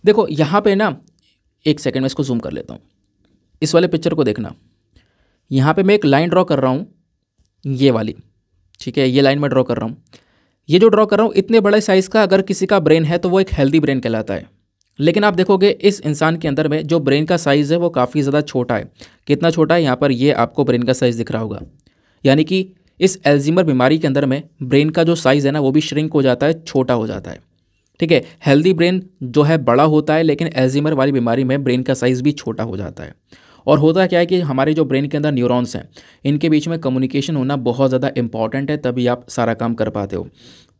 देखो यहाँ पे ना एक सेकेंड में इसको जूम कर लेता हूँ इस वाले पिक्चर को देखना यहाँ पे मैं एक लाइन ड्रॉ कर रहा हूँ ये वाली ठीक है ये लाइन मैं ड्रॉ कर रहा हूँ ये जो ड्रॉ कर रहा हूँ इतने बड़े साइज़ का अगर किसी का ब्रेन है तो वो एक हेल्दी ब्रेन कहलाता है लेकिन आप देखोगे इस इंसान के अंदर में जो ब्रेन का साइज़ है वो काफ़ी ज़्यादा छोटा है कितना छोटा है यहाँ पर ये आपको ब्रेन का साइज़ दिख रहा होगा यानी कि इस एल्जीमर बीमारी के अंदर में ब्रेन का जो साइज़ है ना वो भी श्रिंक हो जाता है छोटा हो जाता है ठीक है हेल्दी ब्रेन जो है बड़ा होता है लेकिन एल्जीमर वाली बीमारी में ब्रेन का साइज़ भी छोटा हो जाता है और होता क्या है कि हमारे जो ब्रेन के अंदर न्यूरॉन्स हैं इनके बीच में कम्युनिकेशन होना बहुत ज़्यादा इंपॉर्टेंट है तभी आप सारा काम कर पाते हो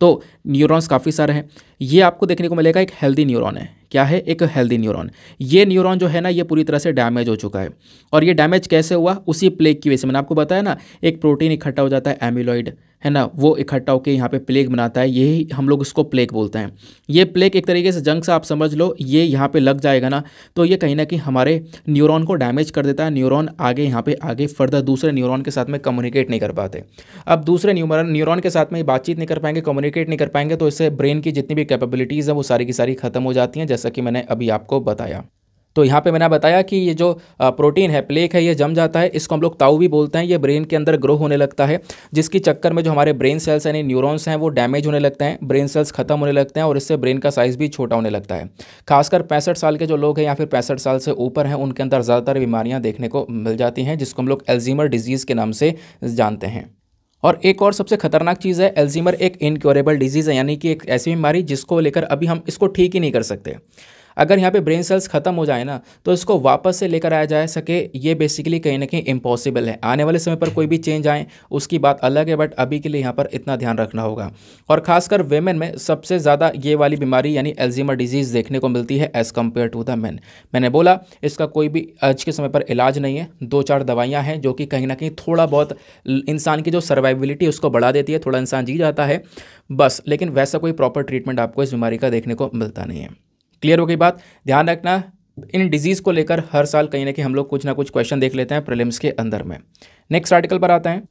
तो न्यूरॉन्स काफ़ी सारे हैं ये आपको देखने को मिलेगा एक हेल्दी न्यूरॉन है क्या है एक हेल्दी न्यूरॉन ये न्यूरॉन जो है ना ये पूरी तरह से डैमेज हो चुका है और ये डैमेज कैसे हुआ उसी प्लेग की वजह से मैंने आपको बताया ना एक प्रोटीन इकट्ठा हो जाता है एमिलॉइड है ना वो इकट्ठा होकर यहाँ पे प्लेग बनाता है यही हम लोग इसको प्लेग बोलते हैं ये प्लेग एक तरीके से जंग से आप समझ लो ये यहाँ पे लग जाएगा ना तो ये कहीं ना कहीं हमारे न्यूरॉन को डैमेज कर देता है न्यूरॉन आगे यहाँ पे आगे फर्दर दूसरे न्यूरॉन के साथ में कम्युनिकेट नहीं कर पाते अब दूसरे न्यूरॉन के साथ में बातचीत नहीं कर पाएंगे कम्युनिकेट नहीं कर पाएंगे तो इससे ब्रेन की जितनी भी कैपेबिलिटीज़ हैं वो सारी की सारी खत्म हो जाती हैं जैसा कि मैंने अभी आपको बताया तो यहाँ पे मैंने बताया कि ये जो प्रोटीन है प्लेक है ये जम जाता है इसको हम लोग ताऊ भी बोलते हैं ये ब्रेन के अंदर ग्रो होने लगता है जिसकी चक्कर में जो हमारे ब्रेन सेल्स यानी न्यूरॉन्स हैं वो डैमेज होने लगते हैं ब्रेन सेल्स खत्म होने लगते हैं और इससे ब्रेन का साइज़ भी छोटा होने लगता है खासकर पैंसठ साल के जो लोग हैं या फिर पैंसठ साल से ऊपर हैं उनके अंदर ज़्यादातर बीमारियाँ देखने को मिल जाती हैं जिसको हम लोग एल्जीमर डिजीज़ के नाम से जानते हैं और एक और सबसे खतरनाक चीज़ है एल्जीमर एक इनक्योरेबल डिजीज़ है यानी कि एक ऐसी बीमारी जिसको लेकर अभी हम इसको ठीक ही नहीं कर सकते अगर यहाँ पे ब्रेन सेल्स खत्म हो जाए ना तो इसको वापस से लेकर आया जा सके ये बेसिकली कहीं ना कहीं इम्पॉसिबल है आने वाले समय पर कोई भी चेंज आए उसकी बात अलग है बट अभी के लिए यहाँ पर इतना ध्यान रखना होगा और खासकर वेमेन में सबसे ज़्यादा ये वाली बीमारी यानी एल्जीमर डिजीज़ देखने को मिलती है as compare to the man मैंने बोला इसका कोई भी आज के समय पर इलाज नहीं है दो चार दवाइयाँ हैं जो कि कहीं ना कहीं थोड़ा बहुत इंसान की जो सर्वाइबिलिटी उसको बढ़ा देती है थोड़ा इंसान जी जाता है बस लेकिन वैसा कोई प्रॉपर ट्रीटमेंट आपको इस बीमारी का देखने को मिलता नहीं है क्लियर हो गई बात ध्यान रखना इन डिजीज़ को लेकर हर साल कहीं ना कहीं हम लोग कुछ ना कुछ क्वेश्चन देख लेते हैं प्रिलिम्स के अंदर में नेक्स्ट आर्टिकल पर आते हैं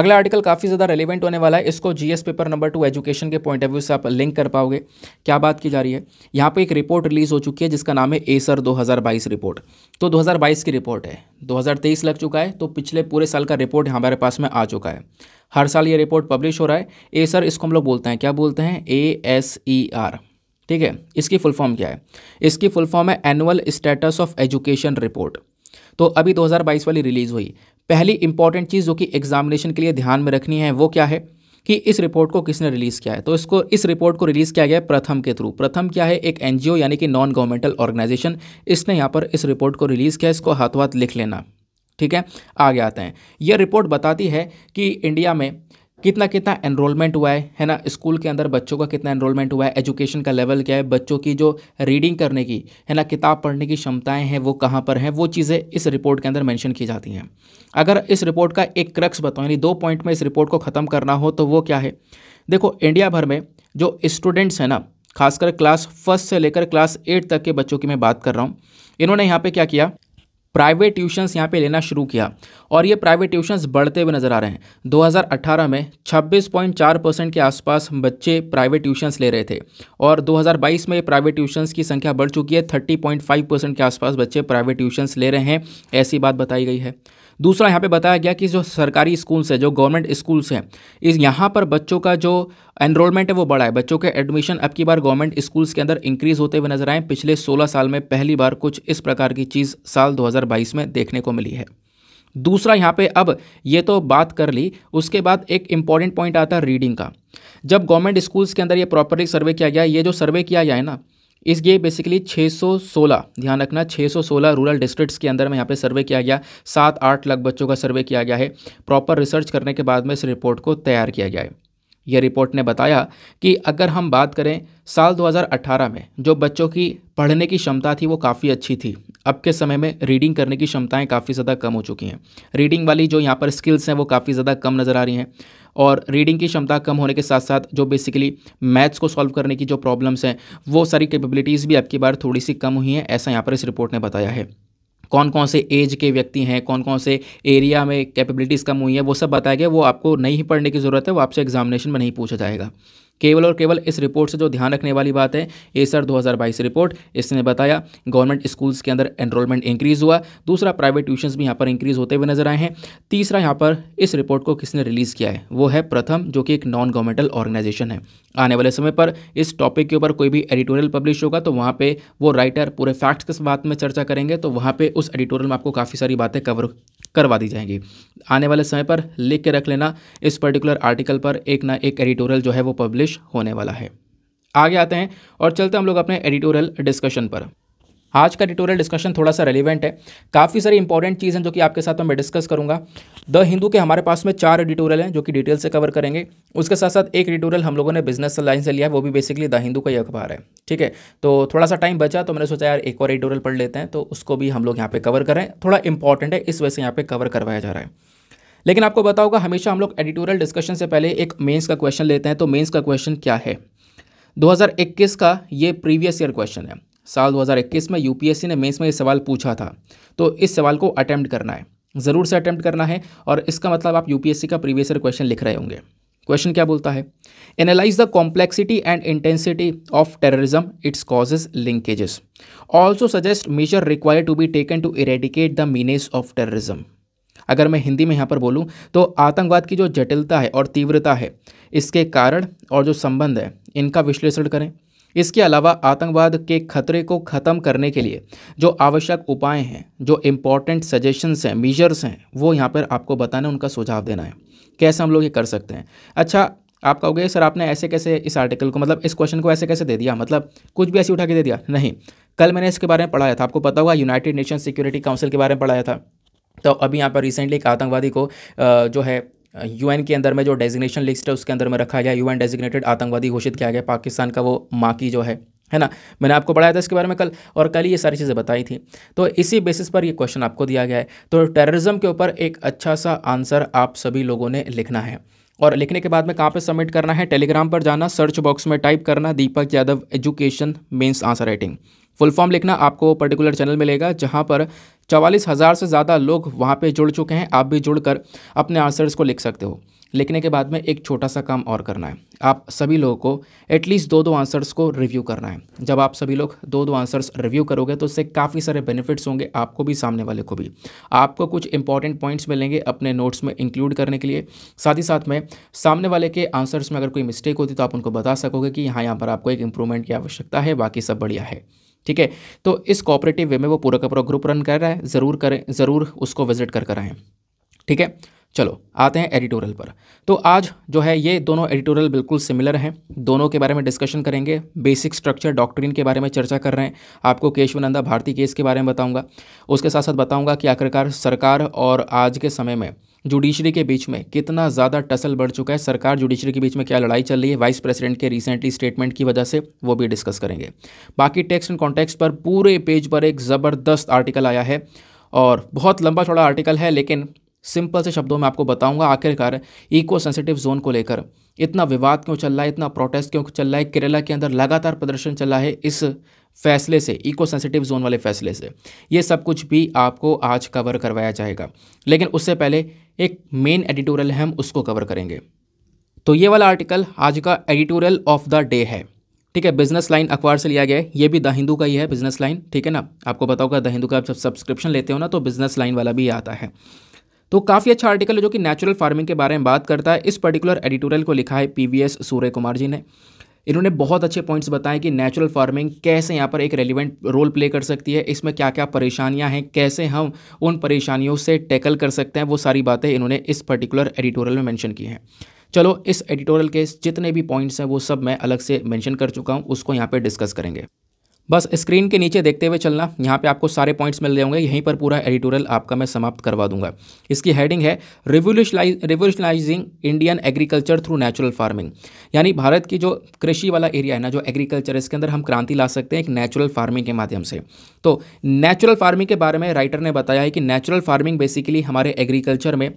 अगला आर्टिकल काफ़ी ज़्यादा रेलिवेंट होने वाला है इसको GS paper number two education के पॉइंट ऑफ व्यू से आप लिंक कर पाओगे क्या बात की जा रही है यहाँ पे एक रिपोर्ट रिलीज़ हो चुकी है जिसका नाम है एसर 2022 रिपोर्ट तो 2022 की रिपोर्ट है 2023 लग चुका है तो पिछले पूरे साल का रिपोर्ट हमारे पास में आ चुका है हर साल ये रिपोर्ट पब्लिश हो रहा है एसर इसको हम लोग बोलते हैं क्या बोलते हैं ए एस ई आर ठीक है इसकी फुल फॉर्म क्या है इसकी फुल फॉर्म है annual status of education report तो अभी 2022 वाली रिलीज़ हुई पहली इंपॉर्टेंट चीज़ जो कि एग्जामिनेशन के लिए ध्यान में रखनी है वो क्या है कि इस रिपोर्ट को किसने रिलीज़ किया है तो इसको इस रिपोर्ट को रिलीज़ किया गया है प्रथम के थ्रू प्रथम क्या है एक एनजीओ यानी कि नॉन गवर्नमेंटल ऑर्गेनाइजेशन इसने यहाँ पर इस रिपोर्ट को रिलीज़ किया इसको हाथों हाथ लिख लेना ठीक है आगे आते हैं यह रिपोर्ट बताती है कि इंडिया में कितना कितना एनरोलमेंट हुआ है है ना स्कूल के अंदर बच्चों का कितना एनरोलमेंट हुआ है एजुकेशन का लेवल क्या है बच्चों की जो रीडिंग करने की है ना किताब पढ़ने की क्षमताएं हैं वो कहाँ पर हैं वो चीज़ें इस रिपोर्ट के अंदर मेंशन की जाती हैं अगर इस रिपोर्ट का एक क्रक्स बताऊँ यानी दो पॉइंट में इस रिपोर्ट को ख़त्म करना हो तो वो क्या है देखो इंडिया भर में जो स्टूडेंट्स हैं ना खासकर क्लास फर्स्ट से लेकर क्लास एट तक के बच्चों की मैं बात कर रहा हूँ इन्होंने यहाँ पर क्या किया प्राइवेट ट्यूशन्स यहाँ पे लेना शुरू किया और ये प्राइवेट ट्यूशन्स बढ़ते हुए नज़र आ रहे हैं 2018 में 26.4 परसेंट के आसपास बच्चे प्राइवेट ट्यूशन्स ले रहे थे और 2022 में ये प्राइवेट ट्यूशन्स की संख्या बढ़ चुकी है 30.5 परसेंट के आसपास बच्चे प्राइवेट ट्यूशन्स ले रहे हैं ऐसी बात बताई गई है दूसरा यहाँ पे बताया गया कि जो सरकारी स्कूल्स हैं जो गवर्नमेंट स्कूल्स हैं इस यहाँ पर बच्चों का जो एनरोलमेंट है वो बढ़ा है बच्चों के एडमिशन अब की बार गवर्नमेंट स्कूल्स के अंदर इंक्रीज होते हुए नजर आए पिछले सोलह साल में पहली बार कुछ इस प्रकार की चीज़ साल दो में देखने को मिली है दूसरा यहाँ पे अब ये तो बात कर ली उसके बाद एक इम्पॉर्टेंट पॉइंट आता है रीडिंग का जब गवर्नमेंट स्कूल्स के अंदर ये प्रॉपरली सर्वे किया गया ये जो सर्वे किया गया है ना इस ये बेसिकली 616 ध्यान रखना 616 रूरल डिस्ट्रिक्ट्स के अंदर में यहाँ पे सर्वे किया गया सात आठ लाख बच्चों का सर्वे किया गया है प्रॉपर रिसर्च करने के बाद में इस रिपोर्ट को तैयार किया गया है यह रिपोर्ट ने बताया कि अगर हम बात करें साल 2018 में जो बच्चों की पढ़ने की क्षमता थी वो काफ़ी अच्छी थी अब के समय में रीडिंग करने की क्षमताएं काफ़ी ज़्यादा कम हो चुकी हैं रीडिंग वाली जो यहाँ पर स्किल्स हैं वो काफ़ी ज़्यादा कम नज़र आ रही हैं और रीडिंग की क्षमता कम होने के साथ साथ जो बेसिकली मैथ्स को सॉल्व करने की जो प्रॉब्लम्स हैं वो सारी कैपेबिलिटीज़ भी अब की बार थोड़ी सी कम हुई हैं ऐसा यहाँ पर इस रिपोर्ट ने बताया है कौन कौन से एज के व्यक्ति हैं कौन कौन से एरिया में कैपेबिलिटीज़ कम हुई है वो सब बताया गया वो आपको नहीं पढ़ने की ज़रूरत है वो आपसे एग्जामिनेशन में नहीं पूछा जाएगा केवल और केवल इस रिपोर्ट से जो ध्यान रखने वाली बात है एसर 2022 रिपोर्ट इसने बताया गवर्नमेंट स्कूल्स के अंदर एनरोलमेंट इंक्रीज़ हुआ दूसरा प्राइवेट ट्यूशन्स भी यहाँ पर इंक्रीज़ होते हुए नजर आए हैं तीसरा यहाँ पर इस रिपोर्ट को किसने रिलीज़ किया है वो है प्रथम जो कि एक नॉन गवर्नमेंटल ऑर्गेनाइजेशन है आने वाले समय पर इस टॉपिक के ऊपर कोई भी एडिटोरियल पब्लिश होगा तो वहाँ पर वो राइटर पूरे फैक्ट्स के बात में चर्चा करेंगे तो वहाँ पर उस एडिटोरियल में आपको काफ़ी सारी बातें कवर करवा दी जाएंगी आने वाले समय पर लिख के रख लेना इस पर्टिकुलर आर्टिकल पर एक ना एक एडिटोरियल जो है वो पब्लिश पब्लिश होने वाला है आगे आते हैं और चलते हैं हम लोग अपने एडिटोरियल डिस्कशन पर आज का एडिटोरियल डिस्कशन थोड़ा सा रेलिवेंट है काफ़ी सारी इंपॉर्टेंट चीज़ जो कि आपके साथ मैं डिस्कस करूंगा द हिंदू के हमारे पास में चार एडिटोरियल हैं जो कि डिटेल से कवर करेंगे उसके साथ साथ एक एडिटोरियल हम लोगों ने बिजनेस लाइन से लिया वो भी बेसिकली द हिंदू का ही अखबार है ठीक है तो थोड़ा सा टाइम बचा तो मैंने सोचा यार एक और एडिटोरियल पढ़ लेते हैं तो उसको भी हम लोग यहाँ पर कवर करें थोड़ा इंपॉर्टेंट है इस वजह से यहाँ पर कवर करवाया जा रहा है लेकिन आपको पता होगा हमेशा हम लोग एडिटोरियल डिस्कशन से पहले एक मेंस का क्वेश्चन लेते हैं तो मेंस का क्वेश्चन क्या है 2021 का ये प्रीवियस ईयर क्वेश्चन है साल 2021 में यूपीएससी ने मेंस में ये सवाल पूछा था तो इस सवाल को अटैम्प्ट करना है ज़रूर से अटैम्प्ट करना है और इसका मतलब आप यूपीएससी का प्रीवियस ईयर क्वेश्चन लिख रहे होंगे क्वेश्चन क्या बोलता है analyse the complexity and intensity of terrorism its causes linkages also suggest measure require to be taken to eradicate the menace of terrorism अगर मैं हिंदी में यहाँ पर बोलूँ तो आतंकवाद की जो जटिलता है और तीव्रता है इसके कारण और जो संबंध है इनका विश्लेषण करें इसके अलावा आतंकवाद के खतरे को ख़त्म करने के लिए जो आवश्यक उपाय हैं जो इम्पॉर्टेंट सजेशंस हैं मीजर्स हैं वो यहाँ पर आपको बताना उनका सुझाव देना है कैसे हम लोग ये कर सकते हैं अच्छा आप कहोगे सर आपने ऐसे कैसे इस आर्टिकल को मतलब इस क्वेश्चन को ऐसे कैसे दे दिया मतलब कुछ भी ऐसे उठा के दे दिया नहीं कल मैंने इसके बारे में पढ़ाया था आपको पता होगा यूनाइटेड नेशन सिक्योरिटी काउंसिल के बारे में पढ़ाया था तो अभी यहाँ पर रिसेंटली एक आतंकवादी को जो है यूएन के अंदर में जो डेजिग्नेशन लिस्ट है उसके अंदर में रखा गया यूएन डेजिग्नेटेड आतंकवादी घोषित किया गया पाकिस्तान का वो माकी जो है है ना मैंने आपको पढ़ाया था इसके बारे में कल और कल ये सारी चीज़ें बताई थी तो इसी बेसिस पर ये क्वेश्चन आपको दिया गया है तो टेररिज्म के ऊपर एक अच्छा सा आंसर आप सभी लोगों ने लिखना है और लिखने के बाद में कहाँ पे सबमिट करना है टेलीग्राम पर जाना सर्च बॉक्स में टाइप करना Deepak Yadav education mains answer writing full form लिखना आपको पर्टिकुलर चैनल मिलेगा जहाँ पर चवालीस हज़ार से ज़्यादा लोग वहाँ पे जुड़ चुके हैं आप भी जुड़कर अपने आंसर्स को लिख सकते हो लिखने के बाद में एक छोटा सा काम और करना है आप सभी लोगों को एटलीस्ट दो दो आंसर्स को रिव्यू करना है जब आप सभी लोग दो दो आंसर्स रिव्यू करोगे तो उससे काफ़ी सारे बेनिफिट्स होंगे आपको भी सामने वाले को भी आपको कुछ इंपॉर्टेंट पॉइंट्स मिलेंगे अपने नोट्स में इंक्लूड करने के लिए साथ ही साथ में सामने वाले के आंसर्स में अगर कोई मिस्टेक होती तो आप उनको बता सकोगे कि हाँ यहाँ पर आपको एक इम्प्रूवमेंट की आवश्यकता है बाकी सब बढ़िया है ठीक है तो इस कॉपरेटिव वे में वो पूरा का पूरा ग्रुप रन कर रहा है ज़रूर करें ज़रूर उसको विजिट कर कर आएँ ठीक है चलो आते हैं एडिटोरियल पर तो आज जो है ये दोनों एडिटोरियल बिल्कुल सिमिलर हैं दोनों के बारे में डिस्कशन करेंगे बेसिक स्ट्रक्चर डॉक्ट्रिन के बारे में चर्चा कर रहे हैं आपको नंदा भारती केस के बारे में बताऊंगा उसके साथ साथ बताऊंगा कि आखिरकार सरकार और आज के समय में जुडिशरी के बीच में कितना ज़्यादा टसल बढ़ चुका है सरकार जुडिशरी के बीच में क्या लड़ाई चल रही है वाइस प्रेसिडेंट के रिसेंटली स्टेटमेंट की वजह से वो भी डिस्कस करेंगे बाकी टेक्स्ट एंड कॉन्टेक्स्ट पर पूरे पेज पर एक ज़बरदस्त आर्टिकल आया है और बहुत लंबा छोड़ा आर्टिकल है लेकिन सिंपल से शब्दों में आपको बताऊंगा आखिरकार इको सेंसिटिव जोन को लेकर इतना विवाद क्यों चल रहा है इतना प्रोटेस्ट क्यों चल रहा है केरला के अंदर लगातार प्रदर्शन चला है इस फैसले से इको सेंसिटिव जोन वाले फैसले से ये सब कुछ भी आपको आज कवर करवाया जाएगा लेकिन उससे पहले एक मेन एडिटोरियल है हम उसको कवर करेंगे तो ये वाला आर्टिकल आज का एडिटोरियल ऑफ द डे है ठीक है बिजनेस लाइन अखबार से लिया गया है ये भी द हिंदू का ही है बिजनेस लाइन ठीक है ना आपको बताओ द हिंदू का आप जब सब्सक्रिप्शन लेते हो ना तो बिजनेस लाइन वाला भी आता है तो काफ़ी अच्छा आर्टिकल है जो कि नेचुरल फार्मिंग के बारे में बात करता है इस पर्टिकुलर एडिटोरियल को लिखा है पीवीएस सूर्य कुमार जी ने इन्होंने बहुत अच्छे पॉइंट्स बताए कि नेचुरल फार्मिंग कैसे यहाँ पर एक रेलिवेंट रोल प्ले कर सकती है इसमें क्या क्या परेशानियाँ हैं कैसे हम उन परेशानियों से टैकल कर सकते हैं वो सारी बातें इन्होंने इस पर्टिकुलर एडिटोरियल में मैंशन की हैं चलो इस एडिटोरियल के जितने भी पॉइंट्स हैं वो सब मैं अलग से मैंशन कर चुका हूँ उसको यहाँ पर डिस्कस करेंगे बस स्क्रीन के नीचे देखते हुए चलना यहाँ पे आपको सारे पॉइंट्स मिल जाएंगे यहीं पर पूरा एडिटोरियल आपका मैं समाप्त करवा दूंगा इसकी हेडिंग है revolutionise revolutionising Indian agriculture through natural farming यानी भारत की जो कृषि वाला एरिया है ना जो एग्रीकल्चर है इसके अंदर हम क्रांति ला सकते हैं एक नेचुरल फार्मिंग के माध्यम से तो नेचुरल फार्मिंग के बारे में राइटर ने बताया है कि नेचुरल फार्मिंग बेसिकली हमारे एग्रीकल्चर में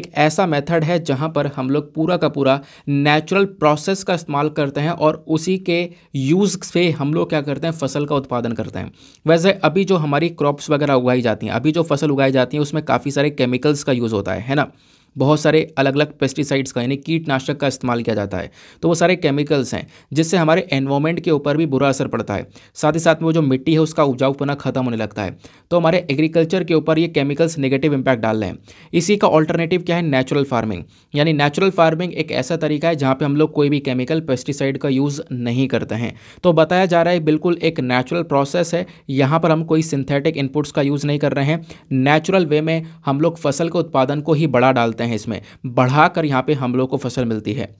एक ऐसा मेथड है जहाँ पर हम लोग पूरा का पूरा नेचुरल प्रोसेस का इस्तेमाल करते हैं और उसी के यूज़ से हम लोग क्या करते हैं फसल का उत्पादन करते हैं वैसे अभी जो हमारी क्रॉप्स वगैरह उगाई जाती हैं अभी जो फसल उगाई जाती हैं उसमें काफ़ी सारे केमिकल्स का यूज़ होता है है ना बहुत सारे अलग अलग पेस्टिसाइड्स का यानी कीटनाशक का इस्तेमाल किया जाता है तो वो सारे केमिकल्स हैं जिससे हमारे एनवायरमेंट के ऊपर भी बुरा असर पड़ता है साथ ही साथ में वो जो मिट्टी है उसका उपजाऊपना खत्म होने लगता है तो हमारे एग्रीकल्चर के ऊपर ये केमिकल्स नेगेटिव इम्पैक्ट डाल रहे हैं इसी का ऑल्टरनेटिव क्या है नेचुरल फार्मिंग यानी नेचुरल फार्मिंग एक ऐसा तरीका है जहाँ पर हम लोग कोई भी केमिकल पेस्टिसाइड का यूज़ नहीं करते हैं तो बताया जा रहा है बिल्कुल एक नेचुरल प्रोसेस है यहाँ पर हम कोई सिंथेटिक इनपुट्स का यूज़ नहीं कर रहे हैं नेचुरल वे में हम लोग फसल के उत्पादन को ही बढ़ा डालते हैं जाते हैं इसमें बढ़ाकर यहाँ पे हम लोग को फसल मिलती है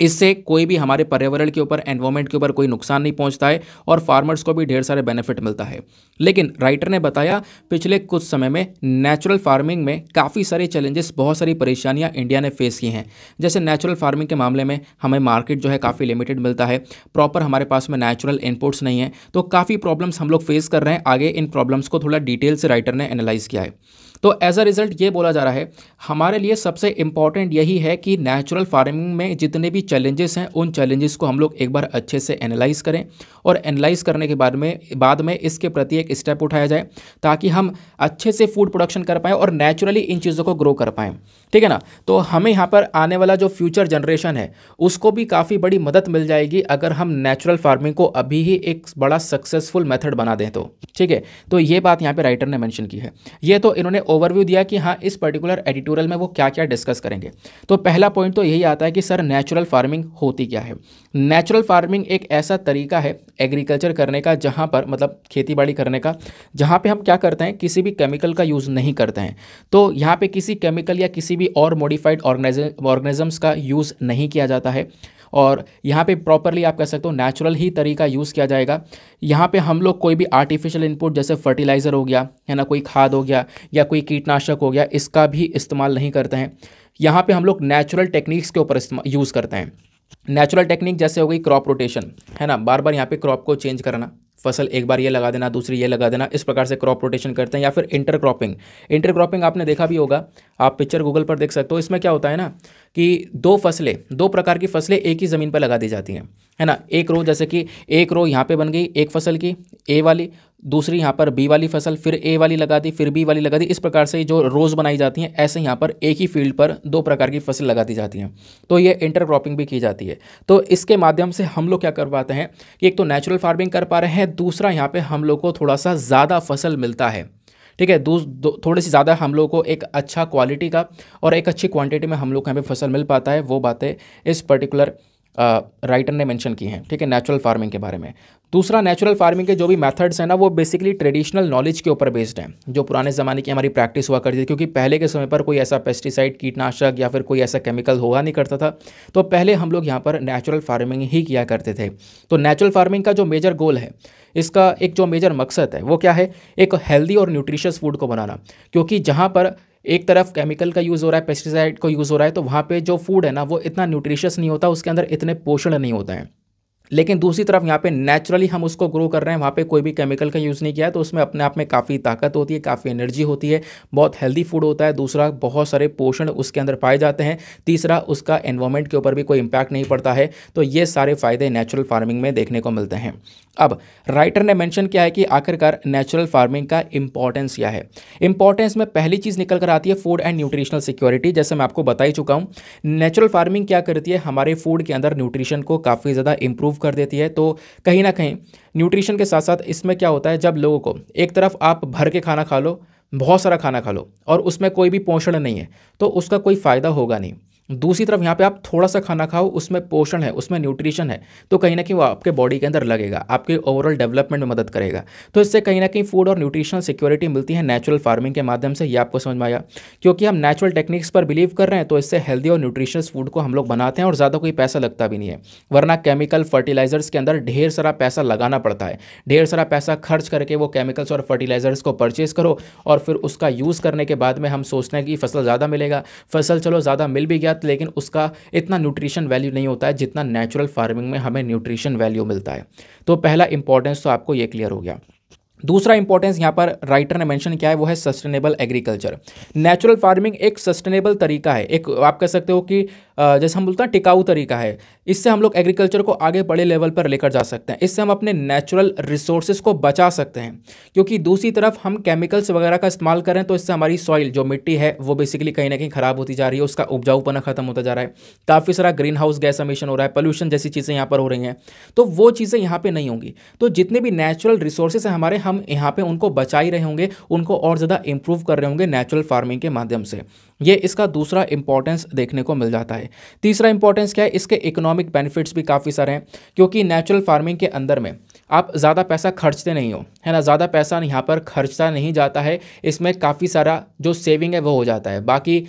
इससे कोई भी हमारे पर्यावरण के ऊपर एनवायरमेंट के ऊपर कोई नुकसान नहीं पहुंचता है और फार्मर्स को भी ढेर सारे बेनिफिट मिलता है लेकिन राइटर ने बताया पिछले कुछ समय में नेचुरल फार्मिंग में काफ़ी सारे चैलेंजेस बहुत सारी परेशानियां इंडिया ने फेस की हैं जैसे नेचुरल फार्मिंग के मामले में हमें मार्केट जो है काफ़ी लिमिटेड मिलता है प्रॉपर हमारे पास में नेचुरल इनपुट्स नहीं है तो काफ़ी प्रॉब्लम्स हम लोग फेस कर रहे हैं आगे इन प्रॉब्लम्स को थोड़ा डिटेल से राइटर ने एनालाइज किया है तो एज अ रिज़ल्ट ये बोला जा रहा है हमारे लिए सबसे इम्पॉर्टेंट यही है कि नेचुरल फार्मिंग में जितने भी चैलेंजेस हैं उन चैलेंजेस को हम लोग एक बार अच्छे से एनालाइज करें और एनालाइज करने के बाद में बाद में इसके प्रति एक स्टेप उठाया जाए ताकि हम अच्छे से फूड प्रोडक्शन कर पाएँ और नेचुरली इन चीज़ों को ग्रो कर पाएँ ठीक है ना तो हमें यहाँ पर आने वाला जो फ्यूचर जनरेशन है उसको भी काफ़ी बड़ी मदद मिल जाएगी अगर हम नेचुरल फार्मिंग को अभी ही एक बड़ा सक्सेसफुल मेथड बना दें तो ठीक है तो ये बात यहाँ पे राइटर ने मेंशन की है ये तो इन्होंने ओवरव्यू दिया कि हाँ इस पर्टिकुलर एडिटोरियल में वो क्या क्या डिस्कस करेंगे तो पहला पॉइंट तो यही आता है कि सर नेचुरल फार्मिंग होती क्या है नेचुरल फार्मिंग एक ऐसा तरीका है एग्रीकल्चर करने का जहाँ पर मतलब खेती बाड़ी करने का जहाँ पर हम क्या करते हैं किसी भी केमिकल का यूज़ नहीं करते हैं तो यहाँ पर किसी केमिकल या किसी भी और मॉडिफाइड ऑर्गेनिजम्स का यूज़ नहीं किया जाता है और यहाँ पे प्रॉपरली आप कह सकते हो नेचुरल ही तरीका यूज़ किया जाएगा यहाँ पे हम लोग कोई भी आर्टिफिशियल इनपुट जैसे फर्टिलाइज़र हो गया है ना कोई खाद हो गया या कोई कीटनाशक हो गया इसका भी इस्तेमाल नहीं करते हैं यहाँ पर हम लोग नेचुरल टेक्निक्स के ऊपर यूज़ करते हैं नेचुरल टेक्निक जैसे हो गई क्रॉप रोटेशन है ना बार बार यहाँ पे क्रॉप को चेंज करना फसल एक बार ये लगा देना दूसरी ये लगा देना इस प्रकार से क्रॉप रोटेशन करते हैं या फिर इंटर क्रॉपिंग इंटर क्रॉपिंग आपने देखा भी होगा आप पिक्चर गूगल पर देख सकते हो इसमें क्या होता है ना कि दो फसलें दो प्रकार की फसलें एक ही ज़मीन पर लगा दी जाती हैं है ना एक रो जैसे कि एक रो यहाँ पे बन गई एक फसल की ए वाली दूसरी यहाँ पर बी वाली फसल फिर ए वाली लगा दी फिर बी वाली लगा दी इस प्रकार से जो रोज़ बनाई जाती हैं ऐसे यहाँ पर एक ही फील्ड पर दो प्रकार की फसल लगा दी जाती हैं तो ये इंटर क्रॉपिंग भी की जाती है तो इसके माध्यम से हम लोग क्या कर पाते हैं कि एक तो नेचुरल फार्मिंग कर पा रहे हैं दूसरा यहाँ पर हम लोग को थोड़ा सा ज़्यादा फसल मिलता है ठीक है दूस दो, थोड़ी सी ज़्यादा हम लोग को एक अच्छा क्वालिटी का और एक अच्छी क्वान्टिटी में हम लोग को यहाँ पर फसल मिल पाता है वो बातें इस पर्टिकुलर राइटर ने मेंशन की हैं ठीक है नेचुरल फार्मिंग के बारे में दूसरा नेचुरल फार्मिंग के जो भी मेथड्स हैं ना वो बेसिकली ट्रेडिशनल नॉलेज के ऊपर बेस्ड हैं जो पुराने ज़माने की हमारी प्रैक्टिस हुआ करती थी क्योंकि पहले के समय पर कोई ऐसा पेस्टिसाइड कीटनाशक या फिर कोई ऐसा केमिकल हुआ नहीं करता था तो पहले हम लोग यहाँ पर नेचुरल फार्मिंग ही किया करते थे तो नेचुरल फार्मिंग का जो मेजर गोल है इसका एक जो मेजर मकसद है वो क्या है एक हेल्दी और न्यूट्रिशस फूड को बनाना क्योंकि जहाँ पर एक तरफ केमिकल का यूज़ हो रहा है पेस्टिसाइड का यूज़ हो रहा है तो वहाँ पर जो फूड है ना वो इतना न्यूट्रिशस नहीं होता उसके अंदर इतने पोषण नहीं होते हैं लेकिन दूसरी तरफ यहाँ पे नेचुरली हम उसको ग्रो कर रहे हैं वहाँ पे कोई भी केमिकल का यूज़ नहीं किया है तो उसमें अपने आप में काफ़ी ताकत होती है काफ़ी एनर्जी होती है बहुत हेल्दी फूड होता है दूसरा बहुत सारे पोषण उसके अंदर पाए जाते हैं तीसरा उसका एनवायरमेंट के ऊपर भी कोई इम्पैक्ट नहीं पड़ता है तो ये सारे फ़ायदे नेचुरल फार्मिंग में देखने को मिलते हैं अब राइटर ने मैंशन किया है कि आखिरकार नेचुरल फार्मिंग का इंपॉर्टेंस क्या है इंपॉर्टेंस में पहली चीज़ निकल कर आती है फूड एंड न्यूट्रिशनल सिक्योरिटी जैसे मैं आपको बता ही चुका हूँ नेचुरल फार्मिंग क्या करती है हमारे फूड के अंदर न्यूट्रिशन को काफ़ी ज़्यादा इंप्रूव कर देती है तो कहीं ना कहीं न्यूट्रिशन के साथ साथ इसमें क्या होता है जब लोगों को एक तरफ आप भर के खाना खा लो बहुत सारा खाना खा लो और उसमें कोई भी पोषण नहीं है तो उसका कोई फ़ायदा होगा नहीं दूसरी तरफ यहाँ पे आप थोड़ा सा खाना खाओ उसमें पोषण है उसमें न्यूट्रिशन है तो कहीं ना कहीं वो आपके बॉडी के अंदर लगेगा आपके ओवरऑल डेवलपमेंट में मदद करेगा तो इससे कहीं ना कहीं फूड और न्यूट्रिशन सिक्योरिटी मिलती है नेचुरल फार्मिंग के माध्यम से ये आपको समझ में आया क्योंकि हम नेचुरल टेक्निक्स पर बिलीव कर रहे हैं तो इससे हेल्दी और न्यूट्रिशनस फूड को हम लोग बनाते हैं और ज़्यादा कोई पैसा लगता भी नहीं है वरना केमिकल फर्टिलाइजर्स के अंदर ढेर सारा पैसा लगाना पड़ता है ढेर सारा पैसा खर्च करके वो केमिकल्स और फर्टिलाइजर्स को परचेज़ करो और फिर उसका यूज़ करने के बाद में हम सोचते हैं कि फसल ज़्यादा मिलेगा फसल चलो ज़्यादा मिल भी गया मेहनत लेकिन उसका इतना न्यूट्रिशन वैल्यू नहीं होता है जितना नेचुरल फार्मिंग में हमें न्यूट्रिशन वैल्यू मिलता है तो पहला इंपॉर्टेंस तो आपको ये क्लियर हो गया दूसरा इंपॉर्टेंस यहाँ पर राइटर ने मेंशन किया है वो है सस्टेनेबल एग्रीकल्चर नेचुरल फार्मिंग एक सस्टेनेबल तरीका है एक आप कह सकते हो कि जैसे हम बोलते हैं टिकाऊ तरीका है इससे हम लोग एग्रीकल्चर को आगे बड़े लेवल पर लेकर जा सकते हैं इससे हम अपने नेचुरल रिसोर्सेज को बचा सकते हैं क्योंकि दूसरी तरफ हम केमिकल्स वगैरह का इस्तेमाल करें तो इससे हमारी सॉइल जो मिट्टी है वो बेसिकली कहीं ना कहीं ख़राब होती जा रही है उसका उपजाऊपना खत्म होता जा रहा है काफ़ी सारा ग्रीन हाउस गैस अमीशन हो रहा है पोल्यूशन जैसी चीज़ें यहाँ पर हो रही हैं तो वो चीज़ें यहाँ पर नहीं होंगी तो जितने भी नेचुरल रिसोर्सेज हैं हमारे हम यहाँ पे उनको बचा ही रहे होंगे उनको और ज़्यादा इम्प्रूव कर रहे होंगे नेचुरल फार्मिंग के माध्यम से ये इसका दूसरा इंपॉर्टेंस देखने को मिल जाता है तीसरा इंपॉर्टेंस क्या है इसके इकोनॉमिक बेनिफिट्स भी काफ़ी सारे हैं क्योंकि नेचुरल फार्मिंग के अंदर में आप ज़्यादा पैसा खर्चते नहीं हो है ना ज़्यादा पैसा यहाँ पर खर्चता नहीं जाता है इसमें काफ़ी सारा जो सेविंग है वो हो जाता है बाकी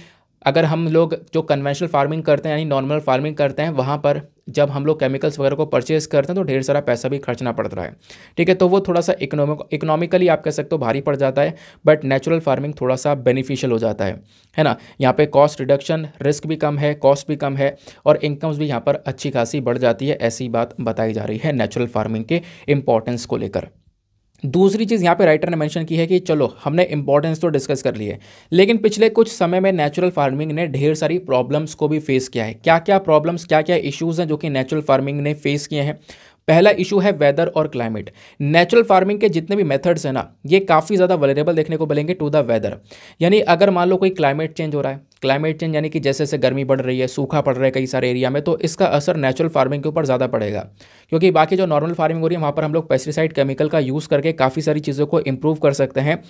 अगर हम लोग जो कन्वेंशनल फार्मिंग करते हैं यानी नॉर्मल फार्मिंग करते हैं वहाँ पर जब हम लोग केमिकल्स वगैरह को परचेज करते हैं तो ढेर सारा पैसा भी खर्चना पड़ता है ठीक है तो वो थोड़ा सा इकोनॉमिक इकोनॉमिकली आप कह सकते हो भारी पड़ जाता है बट नेचुरल फार्मिंग थोड़ा सा बेनिफिशियल हो जाता है है ना यहाँ पे कॉस्ट रिडक्शन रिस्क भी कम है कॉस्ट भी कम है और इनकम्स भी यहाँ पर अच्छी खासी बढ़ जाती है ऐसी बात बताई जा रही है नेचुरल फार्मिंग के इंपॉर्टेंस को लेकर दूसरी चीज़ यहाँ पे राइटर ने मेंशन की है कि चलो हमने इंपॉर्टेंस तो डिस्कस कर ली है लेकिन पिछले कुछ समय में नेचुरल फार्मिंग ने ढेर सारी प्रॉब्लम्स को भी फेस किया है क्या क्या प्रॉब्लम्स क्या क्या इश्यूज़ हैं जो कि नेचुरल फार्मिंग ने फेस किए हैं पहला इशू है वेदर और क्लाइमेट नेचुरल फार्मिंग के जितने भी मेथड्स हैं ना ये काफ़ी ज़्यादा वलेरेबल देखने को मिलेंगे टू द वेदर यानी अगर मान लो कोई क्लाइमेट चेंज हो रहा है क्लाइमेट चेंज यानी कि जैसे जैसे गर्मी बढ़ रही है सूखा पड़ रहा है कई सारे एरिया में तो इसका असर नेचुरल फार्मिंग के ऊपर ज़्यादा पड़ेगा क्योंकि बाकी जो नॉर्मल फार्मिंग हो रही है वहाँ पर हम लोग पेस्टिसाइड केमिकल का यूज़ करके काफ़ी सारी चीज़ों को इम्प्रूव कर सकते हैं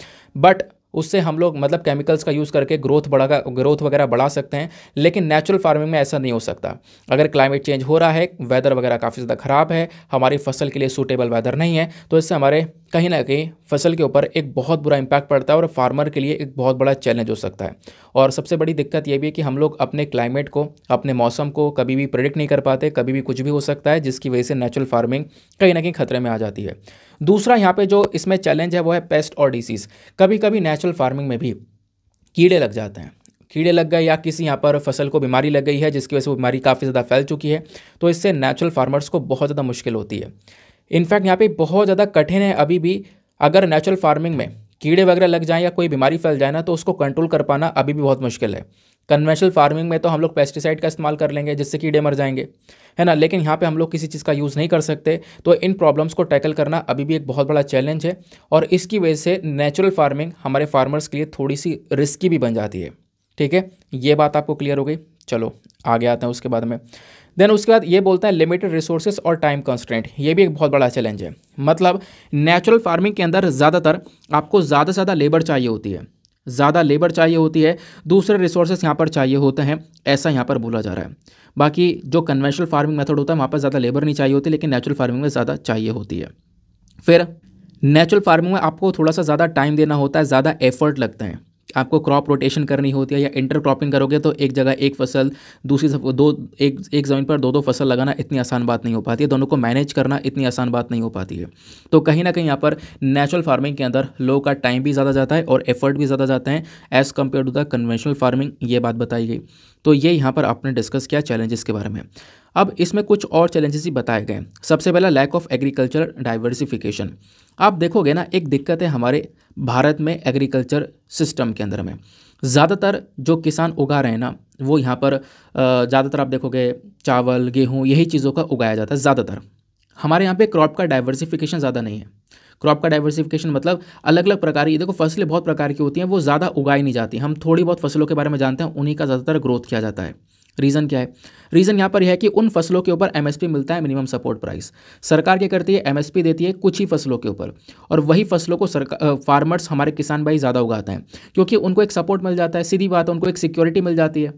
बट उससे हम लोग मतलब केमिकल्स का यूज़ करके ग्रोथ बढ़ा ग्रोथ वगैरह बढ़ा सकते हैं लेकिन नेचुरल फार्मिंग में ऐसा नहीं हो सकता अगर क्लाइमेट चेंज हो रहा है वेदर वगैरह काफ़ी ज़्यादा ख़राब है हमारी फसल के लिए सूटेबल वेदर नहीं है तो इससे हमारे कहीं ना कहीं फसल के ऊपर एक बहुत बुरा इम्पैक्ट पड़ता है और फार्मर के लिए एक बहुत बड़ा चैलेंज हो सकता है और सबसे बड़ी दिक्कत ये भी है कि हम लोग अपने क्लाइमेट को अपने मौसम को कभी भी प्रडिक्ट नहीं कर पाते कभी भी कुछ भी हो सकता है जिसकी वजह से नेचुरल फार्मिंग कहीं ना कहीं खतरे में आ जाती है दूसरा यहाँ पर जो इसमें चैलेंज है वो है पेस्ट और डिसीज़ कभी कभी नेचुरल फार्मिंग में भी कीड़े लग जाते हैं कीड़े लग गए या किसी यहाँ पर फसल को बीमारी लग गई है जिसकी वजह से वो बीमारी काफ़ी ज़्यादा फैल चुकी है तो इससे नेचुरल फार्मर्स को बहुत ज़्यादा मुश्किल होती है इनफैक्ट यहाँ पे बहुत ज़्यादा कठिन है अभी भी अगर नेचुरल फार्मिंग में कीड़े वगैरह लग जाएँ या कोई बीमारी फैल जाए ना तो उसको कंट्रोल कर पाना अभी भी बहुत मुश्किल है कन्वेंशनल फार्मिंग में तो हम लोग पेस्टिसाइड का इस्तेमाल कर लेंगे जिससे कीड़े मर जाएंगे है ना लेकिन यहाँ पे हम लोग किसी चीज़ का यूज़ नहीं कर सकते तो इन प्रॉब्लम्स को टैकल करना अभी भी एक बहुत बड़ा चैलेंज है और इसकी वजह से नेचुरल फार्मिंग हमारे फार्मर्स के लिए थोड़ी सी रिस्की भी बन जाती है ठीक है ये बात आपको क्लियर हो गई चलो आगे आते हैं उसके बाद में देन उसके बाद ये बोलते हैं लिमिटेड रिसोर्सेज और टाइम कंस्टेंट ये भी एक बहुत बड़ा चैलेंज है मतलब नेचुरल फार्मिंग के अंदर ज़्यादातर आपको ज़्यादा से ज़्यादा लेबर चाहिए होती है ज़्यादा लेबर चाहिए होती है दूसरे रिसोर्सेज यहाँ पर चाहिए होते हैं ऐसा यहाँ पर बोला जा रहा है बाकी जो कन्वेंशनल फार्मिंग मेथड होता है वहाँ पर ज़्यादा लेबर नहीं चाहिए होती लेकिन नेचुरल फार्मिंग में ज़्यादा चाहिए होती है फिर नेचुरल फार्मिंग में आपको थोड़ा सा ज़्यादा टाइम देना होता है ज़्यादा एफर्ट लगते हैं आपको क्रॉप रोटेशन करनी होती है या इंटर क्रॉपिंग करोगे तो एक जगह एक फसल दूसरी दो एक एक ज़मीन पर दो दो फसल लगाना इतनी आसान बात नहीं हो पाती है दोनों को मैनेज करना इतनी आसान बात नहीं हो पाती है तो कहीं ना कहीं यहाँ पर नेचुरल फार्मिंग के अंदर लोगों का टाइम भी ज़्यादा जाता है और एफर्ट भी ज़्यादा जाते हैं as compare to the conventional farming ये बात बताई गई तो ये यहाँ पर आपने डिस्कस किया चैलेंजेस के बारे में अब इसमें कुछ और चैलेंजेस ही बताए गए सबसे पहला लैक ऑफ एग्रीकल्चर डाइवर्सिफिकेशन आप देखोगे ना एक दिक्कत है हमारे भारत में एग्रीकल्चर सिस्टम के अंदर में ज़्यादातर जो किसान उगा रहे हैं ना वो यहाँ पर ज़्यादातर आप देखोगे चावल गेहूँ यही चीज़ों का उगाया जाता है ज़्यादातर हमारे यहाँ पे क्रॉप का डाइवर्सिफिकेशन ज़्यादा नहीं है क्रॉप का डाइवर्सिफिकेशन मतलब अलग अलग प्रकार की देखो फसलें बहुत प्रकार की होती हैं वो ज़्यादा उगाई नहीं जाती हम थोड़ी बहुत फसलों के बारे में जानते हैं उन्हीं का ज़्यादातर ग्रोथ किया जाता है रीज़न क्या है रीज़न यहाँ पर यह है कि उन फसलों के ऊपर एमएसपी मिलता है मिनिमम सपोर्ट प्राइस सरकार क्या करती है एमएसपी देती है कुछ ही फसलों के ऊपर और वही फसलों को सरकार फार्मर्स हमारे किसान भाई ज़्यादा उगाते हैं क्योंकि उनको एक सपोर्ट मिल जाता है सीधी बात है उनको एक सिक्योरिटी मिल जाती है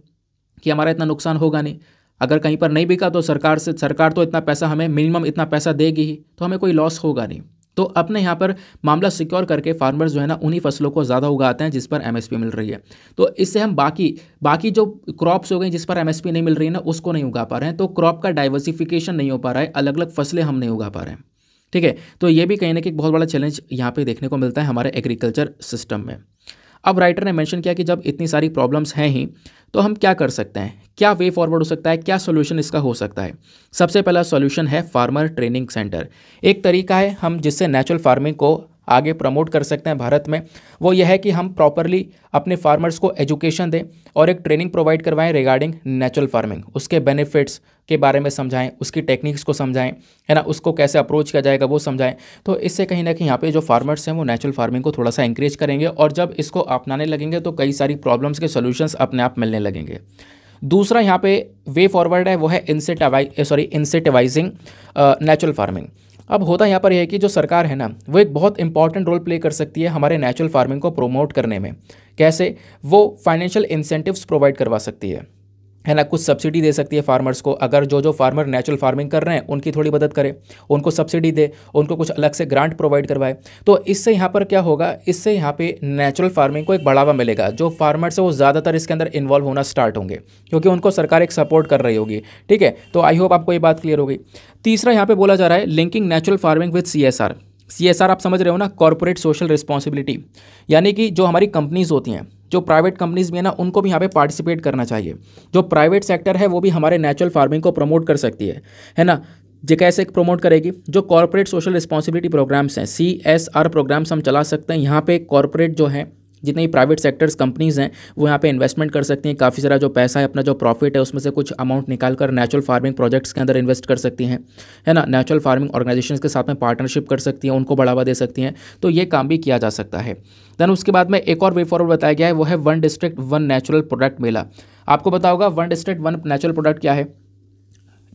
कि हमारा इतना नुकसान होगा नहीं अगर कहीं पर नहीं बिका तो सरकार से सरकार तो इतना पैसा हमें मिनिमम इतना पैसा देगी ही तो हमें कोई लॉस होगा नहीं तो अपने यहाँ पर मामला सिक्योर करके फार्मर्स जो है ना उन्हीं फसलों को ज़्यादा उगाते हैं जिस पर एमएसपी मिल रही है तो इससे हम बाकी बाकी जो क्रॉप्स हो गए जिस पर एमएसपी नहीं मिल रही है ना उसको नहीं उगा पा रहे हैं तो क्रॉप का डाइवर्सिफिकेशन नहीं हो पा रहा है अलग अलग फसलें हम नहीं उगा पा रहे हैं ठीक है तो ये भी कहीं ना कहीं बहुत बड़ा चैलेंज यहाँ पर देखने को मिलता है हमारे एग्रीकल्चर सिस्टम में अब राइटर ने मेंशन किया कि जब इतनी सारी प्रॉब्लम्स हैं ही तो हम क्या कर सकते हैं क्या वे फॉरवर्ड हो सकता है क्या सोल्यूशन इसका हो सकता है सबसे पहला सोल्यूशन है फार्मर ट्रेनिंग सेंटर एक तरीका है हम जिससे नेचुरल फार्मिंग को आगे प्रमोट कर सकते हैं भारत में वो यह है कि हम प्रॉपरली अपने फार्मर्स को एजुकेशन दें और एक ट्रेनिंग प्रोवाइड करवाएं रिगार्डिंग नेचुरल फार्मिंग उसके बेनिफिट्स के बारे में समझाएं उसकी टेक्निक्स को समझाएं है ना उसको कैसे अप्रोच किया जाएगा वो समझाएं तो इससे कहीं ना कहीं यहाँ पे जो फार्मर्स हैं वो नेचुरल फार्मिंग को थोड़ा सा इंक्रेज करेंगे और जब इसको अपनाने लगेंगे तो कई सारी प्रॉब्लम्स के सोल्यूशंस अपने आप मिलने लगेंगे दूसरा यहाँ पे वे फॉरवर्ड है वो है incentivise sorry incentivising natural farming अब होता यहाँ पर यह है कि जो सरकार है ना वो एक बहुत इंपॉर्टेंट रोल प्ले कर सकती है हमारे नेचुरल फार्मिंग को प्रोमोट करने में कैसे वो फाइनेंशियल इंसेंटिव्स प्रोवाइड करवा सकती है है ना कुछ सब्सिडी दे सकती है फार्मर्स को अगर जो जो फार्मर नेचुरल फार्मिंग कर रहे हैं उनकी थोड़ी मदद करे उनको सब्सिडी दे उनको कुछ अलग से ग्रांट प्रोवाइड करवाए तो इससे यहाँ पर क्या होगा इससे यहाँ पे नेचुरल फार्मिंग को एक बढ़ावा मिलेगा जो फार्मर्स है वो ज़्यादातर इसके अंदर इन्वॉल्व होना स्टार्ट होंगे क्योंकि उनको सरकार एक सपोर्ट कर रही होगी ठीक है तो आई होप आपको ये बात क्लियर होगी तीसरा यहाँ पर बोला जा रहा है लिंकिंग नेचुरल फार्मिंग सी सी आप समझ रहे हो ना कॉरपोरेट सोशल रिस्पॉन्सिबिलिटी यानी कि जो हमारी कंपनीज़ होती हैं जो प्राइवेट कंपनीज भी है ना उनको भी यहाँ पे पार्टिसिपेट करना चाहिए जो प्राइवेट सेक्टर है वो भी हमारे नेचुरल फार्मिंग को प्रमोट कर सकती है है ना जो कैसे प्रमोट करेगी जो कॉरपोरेट सोशल रिस्पॉन्सिबिलिटी प्रोग्राम्स हैं सी एस आर प्रोग्राम्स हम चला सकते हैं यहाँ पे कॉरपोरेट जो है जितने ही प्राइवेट सेक्टर्स कंपनीज़ हैं वो यहाँ पे इन्वेस्टमेंट कर सकती हैं काफ़ी सारा जो पैसा है अपना जो प्रॉफिट है उसमें से कुछ अमाउंट निकाल कर नेचुरल फार्मिंग प्रोजेक्ट्स के अंदर इन्वेस्ट कर सकती हैं है ना नेचुरल फार्मिंग ऑर्गेनाइजेशन के साथ में पार्टनरशिप कर सकती हैं उनको बढ़ावा दे सकती हैं तो ये काम भी किया जा सकता है देन उसके बाद में एक और वे फॉरवर्ड बताया गया है वो है one district one natural product मेला आपको बताओ one district one natural product क्या है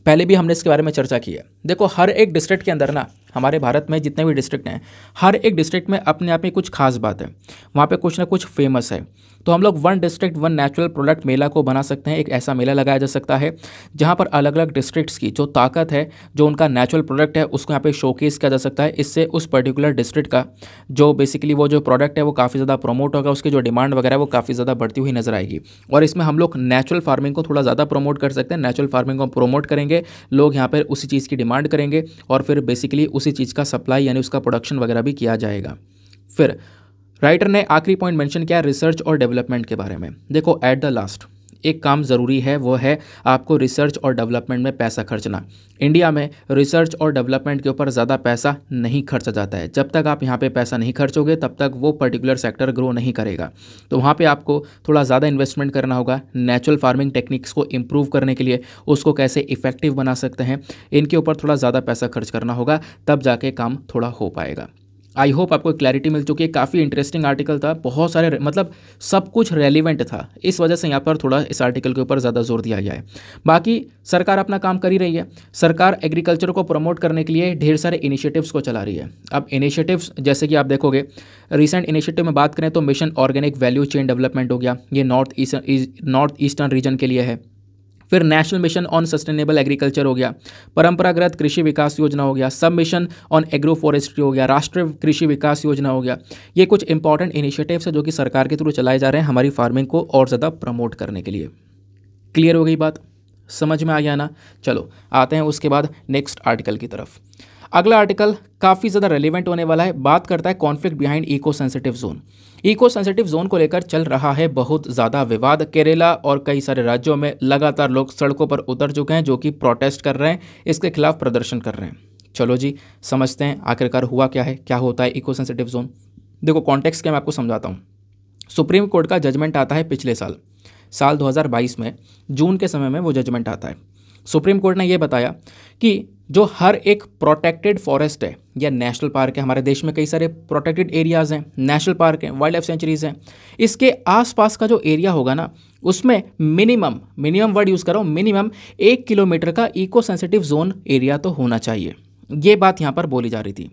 पहले भी हमने इसके बारे में चर्चा की है देखो हर एक डिस्ट्रिक्ट के अंदर ना हमारे भारत में जितने भी डिस्ट्रिक्ट हैं हर एक डिस्ट्रिक्ट में अपने आप में कुछ खास बात है वहाँ पर कुछ ना कुछ फेमस है तो हम लोग one district one natural product मेला को बना सकते हैं एक ऐसा मेला लगाया जा सकता है जहाँ पर अलग अलग डिस्ट्रिक्ट्स की जो ताकत है जो उनका नेचुरल प्रोडक्ट है उसको यहाँ पे शोकेस किया जा सकता है इससे उस पर्टिकुलर डिस्ट्रिक्ट का जो बेसिकली वो जो प्रोडक्ट है वो काफ़ी ज़्यादा प्रमोट होगा उसकी जो डिमांड वगैरह वो काफ़ी ज़्यादा बढ़ती हुई नजर आएगी और इसमें हम लोग नेचुरल फार्मिंग को थोड़ा ज़्यादा प्रमोट कर सकते हैं नेचुरल फार्मिंग को प्रमोट करेंगे लोग यहाँ पर उसी चीज़ की डिमांड करेंगे और फिर बेसिकली उसी चीज़ का सप्लाई यानी उसका प्रोडक्शन वगैरह भी किया जाएगा फिर राइटर ने आखिरी पॉइंट मेंशन किया रिसर्च और डेवलपमेंट के बारे में देखो एट द लास्ट एक काम ज़रूरी है वो है आपको रिसर्च और डेवलपमेंट में पैसा खर्चना इंडिया में रिसर्च और डेवलपमेंट के ऊपर ज़्यादा पैसा नहीं खर्चा जाता है जब तक आप यहाँ पे पैसा नहीं खर्चोगे तब तक वो पर्टिकुलर सेक्टर ग्रो नहीं करेगा तो वहाँ पे आपको थोड़ा ज़्यादा इन्वेस्टमेंट करना होगा नेचुरल फार्मिंग टेक्निक्स को इम्प्रूव करने के लिए उसको कैसे इफेक्टिव बना सकते हैं इनके ऊपर थोड़ा ज़्यादा पैसा खर्च करना होगा तब जाके काम थोड़ा हो पाएगा आई होप आपको क्लैरिटी मिल चुकी है काफ़ी इंटरेस्टिंग आर्टिकल था बहुत सारे मतलब सब कुछ रेलिवेंट था इस वजह से यहाँ पर थोड़ा इस आर्टिकल के ऊपर ज़्यादा जोर दिया गया है बाकी सरकार अपना काम कर ही रही है सरकार एग्रीकल्चर को प्रमोट करने के लिए ढेर सारे इनिशिएटिव्स को चला रही है अब इनिशिएटिव्स जैसे कि आप देखोगे रिसेंट इनिशिएटिव में बात करें तो mission organic value chain development हो गया ये north eastern north eastern region के लिए है फिर national mission on sustainable agriculture हो गया परंपरागत कृषि विकास योजना हो गया सब मिशन ऑन एग्रो फॉरेस्ट्री हो गया राष्ट्रीय कृषि विकास योजना हो गया ये कुछ इंपॉर्टेंट इनिशिएटिव्स है जो कि सरकार के थ्रू चलाए जा रहे हैं हमारी फार्मिंग को और ज़्यादा प्रमोट करने के लिए क्लियर हो गई बात समझ में आ गया ना चलो आते हैं उसके बाद नेक्स्ट आर्टिकल की तरफ अगला आर्टिकल काफ़ी ज़्यादा रेलिवेंट होने वाला है बात करता है conflict behind eco sensitive zone eco sensitive zone को लेकर चल रहा है बहुत ज़्यादा विवाद केरला और कई सारे राज्यों में लगातार लोग सड़कों पर उतर चुके हैं जो कि प्रोटेस्ट कर रहे हैं इसके खिलाफ प्रदर्शन कर रहे हैं चलो जी समझते हैं आखिरकार हुआ क्या है क्या होता है इको सेंसिटिव जोन देखो कॉन्टेक्स्ट क्या मैं आपको समझाता हूँ सुप्रीम कोर्ट का जजमेंट आता है पिछले साल साल 2022 में जून के समय में वो जजमेंट आता है सुप्रीम कोर्ट ने ये बताया कि जो हर एक प्रोटेक्टेड फॉरेस्ट है या नेशनल पार्क है हमारे देश में कई सारे प्रोटेक्टेड एरियाज़ हैं नेशनल पार्क हैं वाइल्ड लाइफ सेंचुरीज़ हैं इसके आसपास का जो एरिया होगा ना उसमें मिनिमम मिनिमम वर्ड यूज़ कर रहा हूँ मिनिमम एक किलोमीटर का इको सेंसिटिव जोन एरिया तो होना चाहिए ये बात यहाँ पर बोली जा रही थी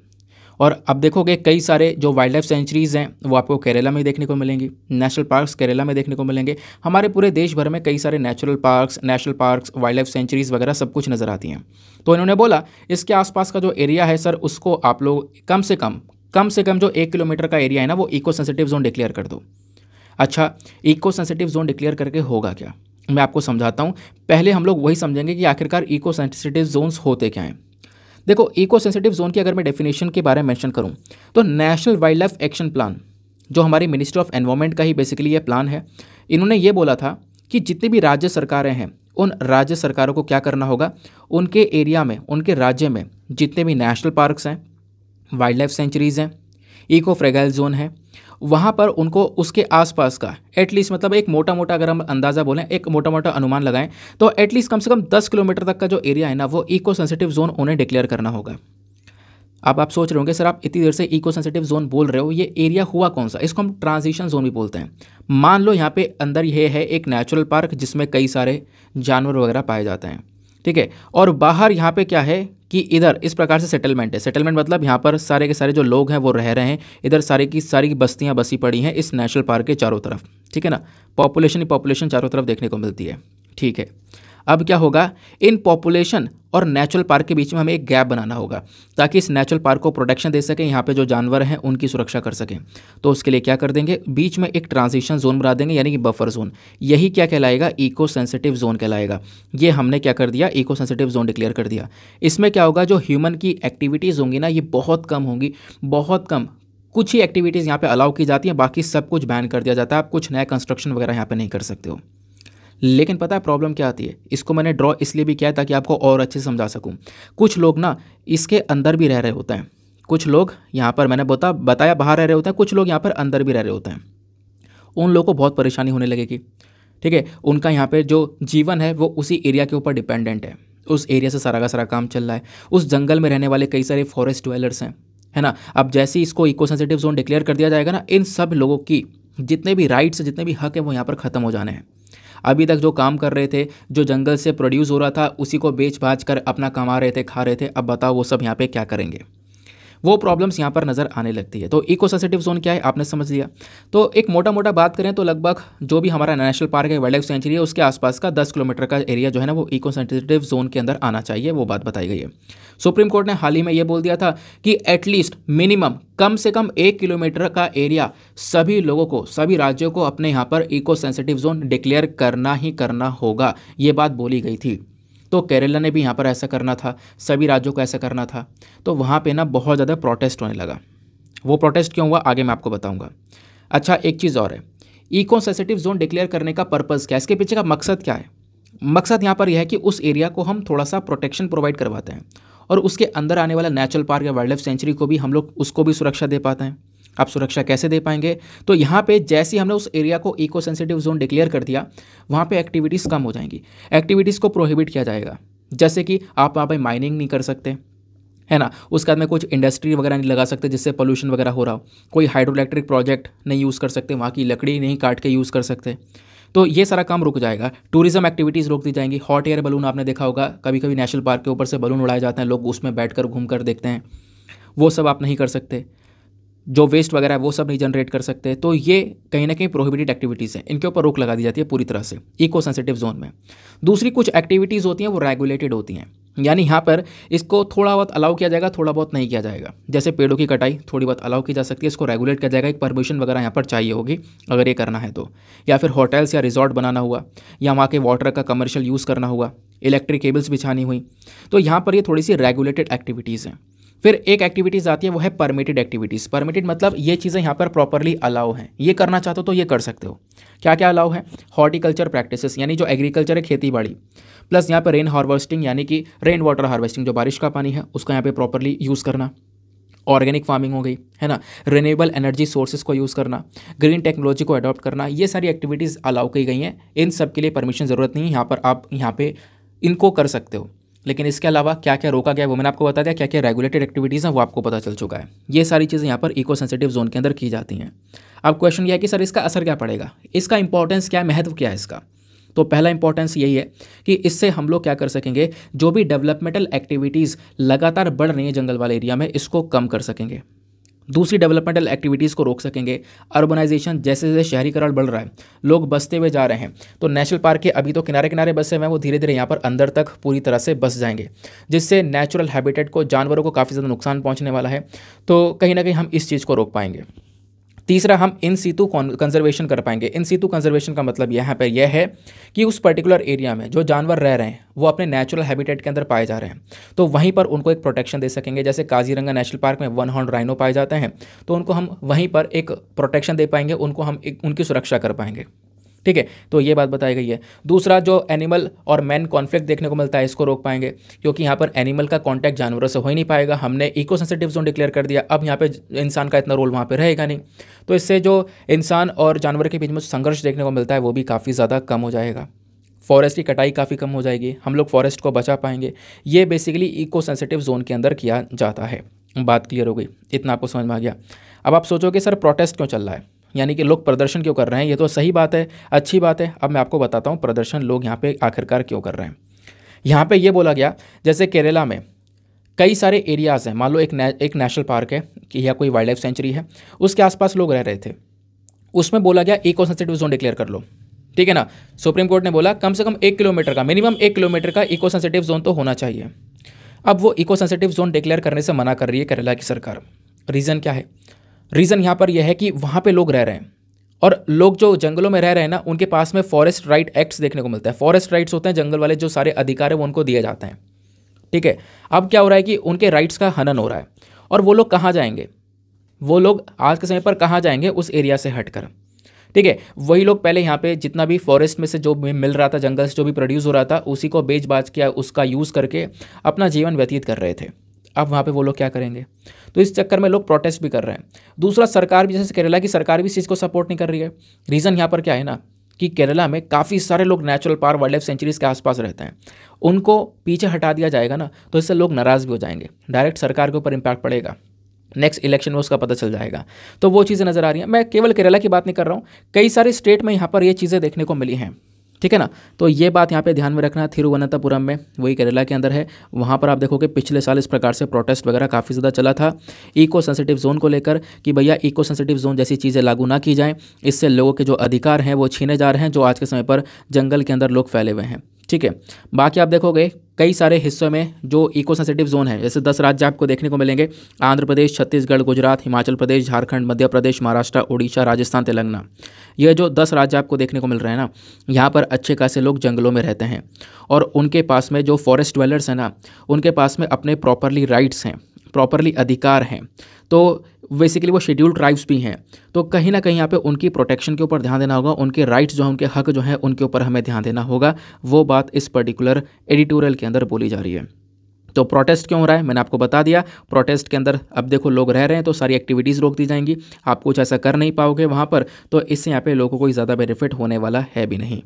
और अब देखोगे कई सारे जो वाइल्ड लाइफ सेंचुरीज़ हैं वो आपको केरला में देखने को मिलेंगी नेशनल पार्क्स केरला में देखने को मिलेंगे हमारे पूरे देश भर में कई सारे natural parks national parks wild life sanctuaries वगैरह सब कुछ नज़र आती हैं तो इन्होंने बोला इसके आसपास का जो एरिया है सर उसको आप लोग कम से कम कम से कम जो एक किलोमीटर का एरिया है ना वो इको सेंसिटिव जोन डिक्लेयर कर दो अच्छा इको सेंसिटिव जोन डिक्लेयर करके होगा क्या मैं आपको समझाता हूँ पहले हम लोग वही समझेंगे कि आखिरकार इको सेंसिटिव जोन्स होते क्या हैं देखो इको सेंसिटिव जोन की अगर मैं डेफिनेशन के बारे में मैंशन करूँ तो national wild life action plan जो हमारी मिनिस्ट्री ऑफ एनवायरमेंट का ही बेसिकली ये प्लान है इन्होंने ये बोला था कि जितनी भी राज्य सरकारें हैं उन राज्य सरकारों को क्या करना होगा उनके एरिया में उनके राज्य में जितने भी नेशनल पार्क्स हैं वाइल्ड लाइफ सेंचुरीज़ हैं इको फ्रेगाइल जोन है वहाँ पर उनको उसके आसपास का एटलीस्ट मतलब एक मोटा मोटा अगर हम अंदाज़ा बोलें एक मोटा मोटा अनुमान लगाएं तो एटलीस्ट कम से कम दस किलोमीटर तक का जो एरिया है ना वो इको सेंसिटिव जोन उन्हें डिक्लेयर करना होगा अब आप सोच रहे होंगे सर आप इतनी देर से इको सेंसिटिव जोन बोल रहे हो ये एरिया हुआ कौन सा इसको हम ट्रांजिशन जोन भी बोलते हैं मान लो यहाँ पे अंदर ये है एक नेचुरल पार्क जिसमें कई सारे जानवर वगैरह पाए जाते हैं ठीक है और बाहर यहाँ पे क्या है कि इधर इस प्रकार से सेटलमेंट है सेटलमेंट मतलब यहाँ पर सारे के सारे जो लोग हैं वो रह रहे हैं इधर सारे की सारी की बस्तियाँ बसी पड़ी हैं इस नेशनल पार्क के चारों तरफ ठीक है ना पॉपुलेशन ही पॉपुलेशन चारों तरफ देखने को मिलती है ठीक है अब क्या होगा इन पॉपुलेशन और नेचुरल पार्क के बीच में हमें एक गैप बनाना होगा ताकि इस नेचुरल पार्क को प्रोटेक्शन दे सकें यहाँ पे जो जानवर हैं उनकी सुरक्षा कर सकें तो उसके लिए क्या कर देंगे बीच में एक ट्रांजिशन जोन बना देंगे यानी कि बफर जोन यही क्या कहलाएगा इको सेंसिटिव जोन कहलाएगा ये हमने क्या कर दिया इको सेंसिटिव जोन डिक्लेयर कर दिया इसमें क्या होगा जो ह्यूमन की एक्टिविटीज़ होंगी ना ये बहुत कम होंगी बहुत कम कुछ ही एक्टिविटीज़ यहाँ पे अलाउ की जाती हैं बाकी सब कुछ बैन कर दिया जाता है आप कुछ नया कंस्ट्रक्शन वगैरह यहाँ पे नहीं कर सकते हो लेकिन पता है प्रॉब्लम क्या आती है इसको मैंने ड्रॉ इसलिए भी किया है ताकि आपको और अच्छे से समझा सकूँ कुछ लोग ना इसके अंदर भी रह रहे होते हैं कुछ लोग यहाँ पर मैंने बता बताया बाहर रह रहे होते हैं कुछ लोग यहाँ पर अंदर भी रह रहे होते हैं उन लोगों को बहुत परेशानी होने लगेगी ठीक है उनका यहाँ पर जो जीवन है वो उसी एरिया के ऊपर डिपेंडेंट है उस एरिया से सारा का सारा काम चल रहा है उस जंगल में रहने वाले कई सारे फॉरेस्ट ड्वेलर्स हैं है ना अब जैसे ही इसको इको सेंसिटिव जोन डिक्लेयर कर दिया जाएगा ना इन सब लोगों की जितने भी राइट्स जितने भी हक हैं वो यहाँ पर ख़त्म हो जाने हैं अभी तक जो काम कर रहे थे जो जंगल से प्रोड्यूस हो रहा था उसी को बेच भाज कर अपना कमा रहे थे खा रहे थे अब बताओ वो सब यहाँ पे क्या करेंगे वो प्रॉब्लम्स यहाँ पर नज़र आने लगती है तो इको सेंसिटिव जोन क्या है आपने समझ लिया तो एक मोटा मोटा बात करें तो लगभग जो भी हमारा नेशनल पार्क है वाइल्ड लाइफ सेंचुरी है उसके आसपास का दस किलोमीटर का एरिया जो है ना वो इको सेंसिटिव जोन के अंदर आना चाहिए वो बात बताई गई है सुप्रीम कोर्ट ने हाल ही में ये बोल दिया था कि एटलीस्ट मिनिमम कम से कम एक किलोमीटर का एरिया सभी लोगों को सभी राज्यों को अपने यहाँ पर इको सेंसिटिव जोन डिक्लेयर करना ही करना होगा ये बात बोली गई थी तो केरला ने भी यहाँ पर ऐसा करना था सभी राज्यों को ऐसा करना था तो वहाँ पर ना बहुत ज़्यादा प्रोटेस्ट होने लगा वो प्रोटेस्ट क्यों हुआ आगे मैं आपको बताऊँगा अच्छा एक चीज़ और है इको सेंसिटिव जोन डिक्लेयर करने का पर्पज़ क्या है इसके पीछे का मकसद क्या है मकसद यहाँ पर यह है कि उस एरिया को हम थोड़ा सा प्रोटेक्शन प्रोवाइड करवाते हैं और उसके अंदर आने वाला नेचुरल पार्क या वाइल्ड लाइफ सेंचुरी को भी हम लोग उसको भी सुरक्षा दे पाते हैं आप सुरक्षा कैसे दे पाएंगे तो यहाँ पे जैसे ही हमने उस एरिया को इको सेंसिटिव जोन डिक्लेयर कर दिया वहाँ पे एक्टिविटीज़ कम हो जाएंगी एक्टिविटीज़ को प्रोहिबिट किया जाएगा जैसे कि आप वहाँ पर माइनिंग नहीं कर सकते है ना उसके बाद में कुछ इंडस्ट्री वगैरह नहीं लगा सकते जिससे पोल्यूशन वगैरह हो रहा हो कोई हाइड्रो इलेक्ट्रिक प्रोजेक्ट नहीं यूज़ कर सकते वहाँ की लकड़ी नहीं काट के यूज़ कर सकते तो ये सारा काम रुक जाएगा टूरिज्म एक्टिविटीज़ रोक दी जाएंगी हॉट एयर बलून आपने देखा होगा कभी कभी नेशनल पार्क के ऊपर से बलून उड़ाए जाते हैं लोग उसमें बैठ कर घूम कर देखते हैं वो सब आप नहीं कर सकते जो वेस्ट वगैरह है वो सब नहीं जनरेट कर सकते तो ये कहीं ना कहीं प्रोहिबिटेड एक्टिविटीज़ हैं इनके ऊपर रोक लगा दी जाती है पूरी तरह से इको सेंसिटिव जोन में दूसरी कुछ एक्टिविटीज़ होती हैं वो रेगुलेटेड होती हैं यानी यहाँ पर इसको थोड़ा बहुत अलाउ किया जाएगा थोड़ा बहुत नहीं किया जाएगा जैसे पेड़ों की कटाई थोड़ी बहुत अलाउ की जा सकती है इसको रेगुलेट किया जाएगा एक परमिशन वगैरह यहाँ पर चाहिए होगी अगर ये करना है तो या फिर होटल्स या रिजॉर्ट बनाना हुआ या वहाँ के वाटर का कमर्शियल यूज़ करना हुआ इलेक्ट्रिक केबल्स बिछानी हुई तो यहाँ पर ये थोड़ी सी रेगुलेटेड एक्टिविटीज़ हैं फिर एक एक्टिविटीज़ आती है वो है परमिटेड एक्टिविटीज़ परमिटेड मतलब ये चीज़ें यहाँ पर प्रॉपरली अलाउ हैं ये करना चाहते हो तो ये कर सकते हो क्या क्या अलाउ है हॉर्टिकल्चर प्रैक्टिसेस यानी जो एग्रीकल्चर है खेती बाड़ी प्लस यहाँ पर रेन हार्वेस्टिंग यानी कि रेन वाटर हार्वेस्टिंग जो बारिश का पानी है उसका यहाँ पर प्रॉपरली यूज़ करना ऑर्गेनिक फार्मिंग हो गई है ना रिन्यूएबल एनर्जी सोर्सेज को यूज़ करना ग्रीन टेक्नोलॉजी को अडॉप्ट करना ये सारी एक्टिविटीज़ अलाउ की गई हैं इन सब के लिए परमिशन ज़रूरत नहीं है यहाँ पर आप यहाँ पे इनको कर सकते हो लेकिन इसके अलावा क्या क्या रोका गया वो मैंने आपको बता दिया क्या क्या रेगुलेटेड एक्टिविटीज़ हैं वो आपको पता चल चुका है ये सारी चीज़ें यहाँ पर इको सेंसिटिव जोन के अंदर की जाती हैं अब क्वेश्चन यह है कि सर इसका असर क्या पड़ेगा इसका इंपॉर्टेंस क्या है महत्व क्या है इसका तो पहला इंपॉर्टेंस यही है कि इससे हम लोग क्या कर सकेंगे जो भी डेवलपमेंटल एक्टिविटीज़ लगातार बढ़ रही हैं जंगल वाले एरिया में इसको कम कर सकेंगे दूसरी डेवलपमेंटल एक्टिविटीज़ को रोक सकेंगे अर्बनाइजेशन जैसे जैसे शहरीकरण बढ़ रहा है लोग बसते हुए जा रहे हैं तो नेशनल पार्क के अभी तो किनारे किनारे बसे हुए हैं वो धीरे धीरे यहाँ पर अंदर तक पूरी तरह से बस जाएंगे जिससे नेचुरल हैबिटेट को जानवरों को काफ़ी ज़्यादा नुकसान पहुँचने वाला है तो कहीं ना कहीं हम इस चीज़ को रोक पाएंगे तीसरा हम इन सीतु कंजर्वेशन कर पाएंगे इन सीतु कंजर्वेशन का मतलब यहाँ पर यह है कि उस पर्टिकुलर एरिया में जो जानवर रह रहे हैं वो अपने नेचुरल हैबिटेट के अंदर पाए जा रहे हैं तो वहीं पर उनको एक प्रोटेक्शन दे सकेंगे जैसे काजीरंगा नेशनल पार्क में वन हॉर्न राइनो पाए जाते हैं तो उनको हम वहीं पर एक प्रोटेक्शन दे पाएंगे उनको हम एक, उनकी सुरक्षा कर पाएंगे ठीक है तो ये बात बताई गई है दूसरा जो एनिमल और मैन कॉन्फ्लिक्ट देखने को मिलता है इसको रोक पाएंगे क्योंकि यहाँ पर एनिमल का कॉन्टैक्ट जानवरों से हो ही नहीं पाएगा हमने इको सेंसिटिव जोन डिक्लेयर कर दिया अब यहाँ पर इंसान का इतना रोल वहाँ पर रहेगा नहीं तो इससे जो इंसान और जानवर के बीच में संघर्ष देखने को मिलता है वो भी काफ़ी ज़्यादा कम हो जाएगा फॉरेस्ट की कटाई काफ़ी कम हो जाएगी हम लोग फॉरेस्ट को बचा पाएंगे ये बेसिकली इको सेंसिटिव जोन के अंदर किया जाता है बात क्लियर हो गई इतना आपको समझ में आ गया अब आप सोचोगे सर प्रोटेस्ट क्यों चल रहा है यानी कि लोग प्रदर्शन क्यों कर रहे हैं ये तो सही बात है अच्छी बात है अब मैं आपको बताता हूँ प्रदर्शन लोग यहाँ पे आखिरकार क्यों कर रहे हैं यहाँ पे ये बोला गया जैसे केरला में कई सारे एरियाज़ हैं मान लो एक ने, एक नेशनल पार्क है कि या कोई वाइल्ड लाइफ सेंचुरी है उसके आसपास लोग रह रहे थे उसमें बोला गया इको सेंसिटिव जोन डिक्लेयर कर लो ठीक है ना सुप्रीम कोर्ट ने बोला कम से कम एक किलोमीटर का मिनिमम एक किलोमीटर का इको सेंसिटिव जोन तो होना चाहिए अब वो इको सेंसिटिव जोन डिक्लेयर करने से मना कर रही है केरला की सरकार रीज़न क्या है रीज़न यहाँ पर यह है कि वहाँ पे लोग रह रहे हैं और लोग जो जंगलों में रह रहे हैं ना उनके पास में फॉरेस्ट राइट एक्ट्स देखने को मिलता है फॉरेस्ट राइट्स होते हैं जंगल वाले जो सारे अधिकार हैं वो उनको दिए जाते हैं ठीक है अब क्या हो रहा है कि उनके राइट्स का हनन हो रहा है और वो लोग कहाँ जाएंगे वो लोग आज के समय पर कहाँ जाएंगे उस एरिया से हटकर ठीक है वही लोग पहले यहाँ पे जितना भी फॉरेस्ट में से जो मिल रहा था जंगल से जो भी प्रोड्यूस हो रहा था उसी को बेच बाज के उसका यूज़ करके अपना जीवन व्यतीत कर रहे थे अब वहाँ पे वो लोग क्या करेंगे तो इस चक्कर में लोग प्रोटेस्ट भी कर रहे हैं दूसरा सरकार भी जैसे केरला की सरकार भी इस चीज़ को सपोर्ट नहीं कर रही है रीज़न यहाँ पर क्या है ना कि केरला में काफ़ी सारे लोग natural park wild life sanctuaries के आसपास रहते हैं उनको पीछे हटा दिया जाएगा ना तो इससे लोग नाराज़ भी हो जाएंगे डायरेक्ट सरकार के ऊपर इम्पैक्ट पड़ेगा नेक्स्ट इलेक्शन में उसका पता चल जाएगा तो वो चीज़ें नज़र आ रही हैं मैं केवल केरला की बात नहीं कर रहा हूँ कई सारे स्टेट में यहाँ पर ये चीज़ें देखने को मिली हैं ठीक है ना तो ये बात यहाँ पे ध्यान में रखना थिरुवनंतपुरम में वही केरला के अंदर है वहाँ पर आप देखोगे पिछले साल इस प्रकार से प्रोटेस्ट वगैरह काफ़ी ज़्यादा चला था इको सेंसिटिव जोन को लेकर कि भैया इको सेंसिटिव जोन जैसी चीज़ें लागू ना की जाएँ इससे लोगों के जो अधिकार हैं वो छीने जा रहे हैं जो आज के समय पर जंगल के अंदर लोग फैले हुए हैं ठीक है बाकी आप देखोगे कई सारे हिस्सों में जो इको सेंसिटिव जोन है जैसे दस राज्य आपको देखने को मिलेंगे आंध्र प्रदेश छत्तीसगढ़ गुजरात हिमाचल प्रदेश झारखंड मध्य प्रदेश महाराष्ट्र उड़ीसा राजस्थान तेलंगाना ये जो दस राज्य आपको देखने को मिल रहे हैं ना यहाँ पर अच्छे खासे लोग जंगलों में रहते हैं और उनके पास में जो फॉरेस्ट ड्वेलर्स हैं ना उनके पास में अपने प्रॉपरली राइट्स हैं प्रॉपरली अधिकार हैं तो बेसिकली वो शेड्यूल ट्राइब्स भी हैं तो कहीं ना कहीं यहाँ पे उनकी प्रोटेक्शन के ऊपर ध्यान देना होगा उनके राइट्स जो हैं उनके हक जो हैं उनके ऊपर हमें ध्यान देना होगा वो बात इस पर्टिकुलर एडिटोरियल के अंदर बोली जा रही है तो प्रोटेस्ट क्यों हो रहा है मैंने आपको बता दिया प्रोटेस्ट के अंदर अब देखो लोग रह रहे हैं तो सारी एक्टिविटीज़ रोक दी जाएंगी आप कुछ ऐसा कर नहीं पाओगे वहाँ पर तो इससे यहाँ पे लोगों को कोई ज़्यादा बेनिफिट होने वाला है भी नहीं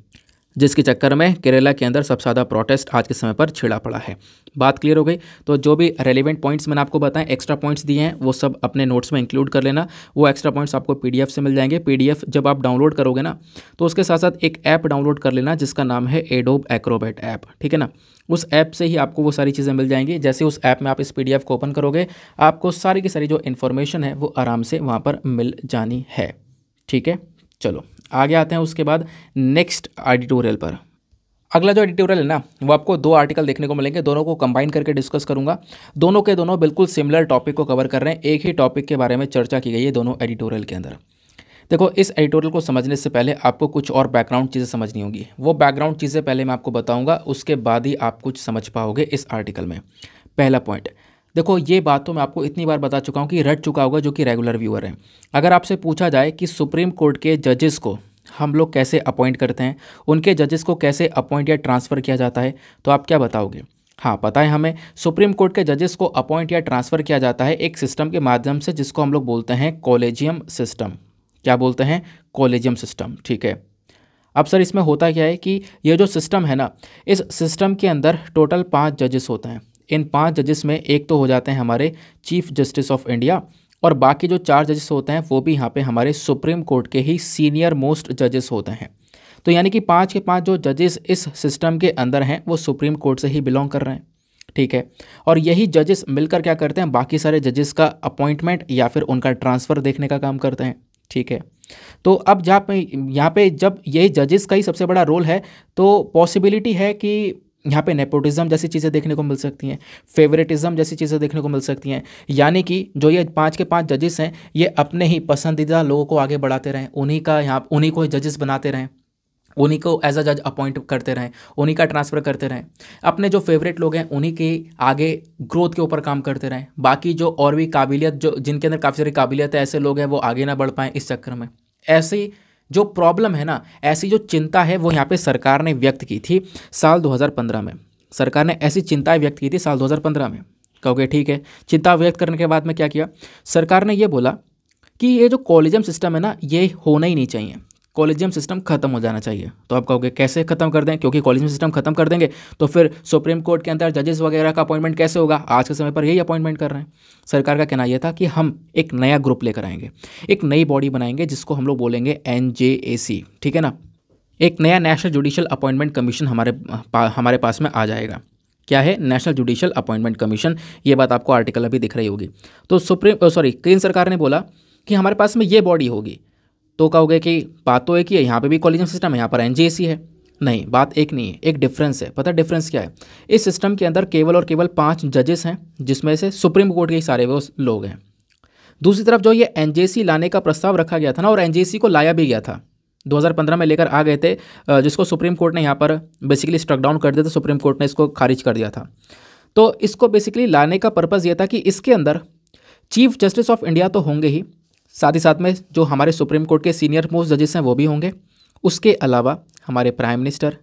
जिसके चक्कर में केरला के अंदर सबसे ज़्यादा प्रोटेस्ट आज के समय पर छिड़ा पड़ा है बात क्लियर हो गई तो जो भी रेलिवेंट पॉइंट्स मैंने आपको बताएं एक्स्ट्रा पॉइंट्स दिए हैं वो सब अपने नोट्स में इंक्लूड कर लेना वो एक्स्ट्रा पॉइंट्स आपको पी से मिल जाएंगे पी जब आप डाउनलोड करोगे ना तो उसके साथ साथ एक ऐप डाउनलोड कर लेना जिसका नाम है एडोब एक्रोबेट ऐप ठीक है ना उस ऐप से ही आपको वो सारी चीज़ें मिल जाएंगी जैसे उस ऐप में आप इस पी को ओपन करोगे आपको सारी की सारी जो इन्फॉर्मेशन है वो आराम से वहाँ पर मिल जानी है ठीक है चलो आगे आते हैं उसके बाद नेक्स्ट एडिटोरियल पर अगला जो एडिटोरियल है ना वो आपको दो आर्टिकल देखने को मिलेंगे दोनों को कंबाइन करके डिस्कस करूंगा दोनों के दोनों बिल्कुल सिमिलर टॉपिक को कवर कर रहे हैं एक ही टॉपिक के बारे में चर्चा की गई है दोनों एडिटोरियल के अंदर देखो इस एडिटोरियल को समझने से पहले आपको कुछ और बैकग्राउंड चीज़ें समझनी होगी वो बैकग्राउंड चीज़ें पहले मैं आपको बताऊंगा उसके बाद ही आप कुछ समझ पाओगे इस आर्टिकल में पहला पॉइंट देखो ये बात तो मैं आपको इतनी बार बता चुका हूँ कि रट चुका होगा जो कि रेगुलर व्यूअर हैं अगर आपसे पूछा जाए कि सुप्रीम कोर्ट के जजेस को हम लोग कैसे अपॉइंट करते हैं उनके जजेस को कैसे अपॉइंट या ट्रांसफ़र किया जाता है तो आप क्या बताओगे हाँ पता है हमें सुप्रीम कोर्ट के जजेस को अपॉइंट या ट्रांसफ़र किया जाता है एक सिस्टम के माध्यम से जिसको हम लोग बोलते हैं कॉलेजियम सिस्टम क्या बोलते हैं कॉलेजियम सिस्टम ठीक है अब सर इसमें होता क्या है कि ये जो सिस्टम है ना इस सिस्टम के अंदर टोटल पाँच जजेस होते हैं इन पांच जजेस में एक तो हो जाते हैं हमारे चीफ जस्टिस ऑफ इंडिया और बाकी जो चार जजेस होते हैं वो भी यहाँ पे हमारे सुप्रीम कोर्ट के ही सीनियर मोस्ट जजेस होते हैं तो यानी कि पाँच के पाँच जो जजेस इस सिस्टम के अंदर हैं वो सुप्रीम कोर्ट से ही बिलोंग कर रहे हैं ठीक है और यही जजेस मिलकर क्या करते हैं बाकी सारे जजेस का अपॉइंटमेंट या फिर उनका ट्रांसफ़र देखने का काम करते हैं ठीक है तो अब जहाँ पे यहाँ पे जब यही जजेस का ही सबसे बड़ा रोल है तो पॉसिबिलिटी है कि यहाँ पे नेपोटिज्म जैसी चीज़ें देखने को मिल सकती हैं फेवरेटिज्म जैसी चीज़ें देखने को मिल सकती हैं यानी कि जो ये पाँच के पाँच जजेस हैं ये अपने ही पसंदीदा लोगों को आगे बढ़ाते रहें उन्हीं का यहाँ उन्हीं को जजेस बनाते रहें उन्हीं को एज अ जज अपॉइंट करते रहें उन्हीं का ट्रांसफ़र करते रहें अपने जो फेवरेट लोग हैं उन्हीं के आगे ग्रोथ के ऊपर काम करते रहें बाकी जो और भी काबिलियत जो जिनके अंदर काफ़ी सारी काबिलियत है ऐसे लोग हैं वो आगे ना बढ़ पाएँ इस चक्कर में ऐसी जो प्रॉब्लम है ना ऐसी जो चिंता है वो यहाँ पे सरकार ने व्यक्त की थी साल 2015 में सरकार ने ऐसी चिंताएं व्यक्त की थी साल 2015 में कहोगे ठीक है चिंता व्यक्त करने के बाद में क्या किया सरकार ने ये बोला कि ये जो कॉलेजम सिस्टम है ना ये होना ही नहीं चाहिए कॉलेजियम सिस्टम खत्म हो जाना चाहिए तो आप कहोगे कैसे खत्म कर दें क्योंकि कॉलेजियम सिस्टम खत्म कर देंगे तो फिर सुप्रीम कोर्ट के अंदर जजेस वगैरह का अपॉइंटमेंट कैसे होगा आज के समय पर यही अपॉइंटमेंट कर रहे हैं सरकार का कहना यह था कि हम एक नया ग्रुप लेकर आएंगे एक नई बॉडी बनाएंगे जिसको हम लोग बोलेंगे एन ठीक है ना एक नया नेशनल जुडिशल अपॉइंटमेंट कमीशन हमारे पा, हमारे पास में आ जाएगा क्या है नेशनल जुडिशल अपॉइंटमेंट कमीशन ये बात आपको आर्टिकल अभी दिख रही होगी तो सुप्रीम सॉरी केंद्र सरकार ने बोला कि हमारे पास में ये बॉडी होगी तो कहोगे कि बात तो एक ही है यहाँ पे भी कॉलिजन सिस्टम है यहाँ पर एन है नहीं बात एक नहीं है एक डिफरेंस है पता डिफरेंस क्या है इस सिस्टम के अंदर केवल और केवल पाँच जजेस हैं जिसमें से सुप्रीम कोर्ट के सारे वो लोग हैं दूसरी तरफ जो ये एन लाने का प्रस्ताव रखा गया था ना और एन को लाया भी गया था 2015 में लेकर आ गए थे जिसको सुप्रीम कोर्ट ने यहाँ पर बेसिकली स्ट्रक डाउन कर दिया था सुप्रीम कोर्ट ने इसको खारिज कर दिया था तो इसको बेसिकली लाने का पर्पज़ ये था कि इसके अंदर चीफ जस्टिस ऑफ इंडिया तो होंगे ही साथ ही साथ में जो हमारे सुप्रीम कोर्ट के सीनियर मोस्ट जजेस हैं वो भी होंगे उसके अलावा हमारे प्राइम मिनिस्टर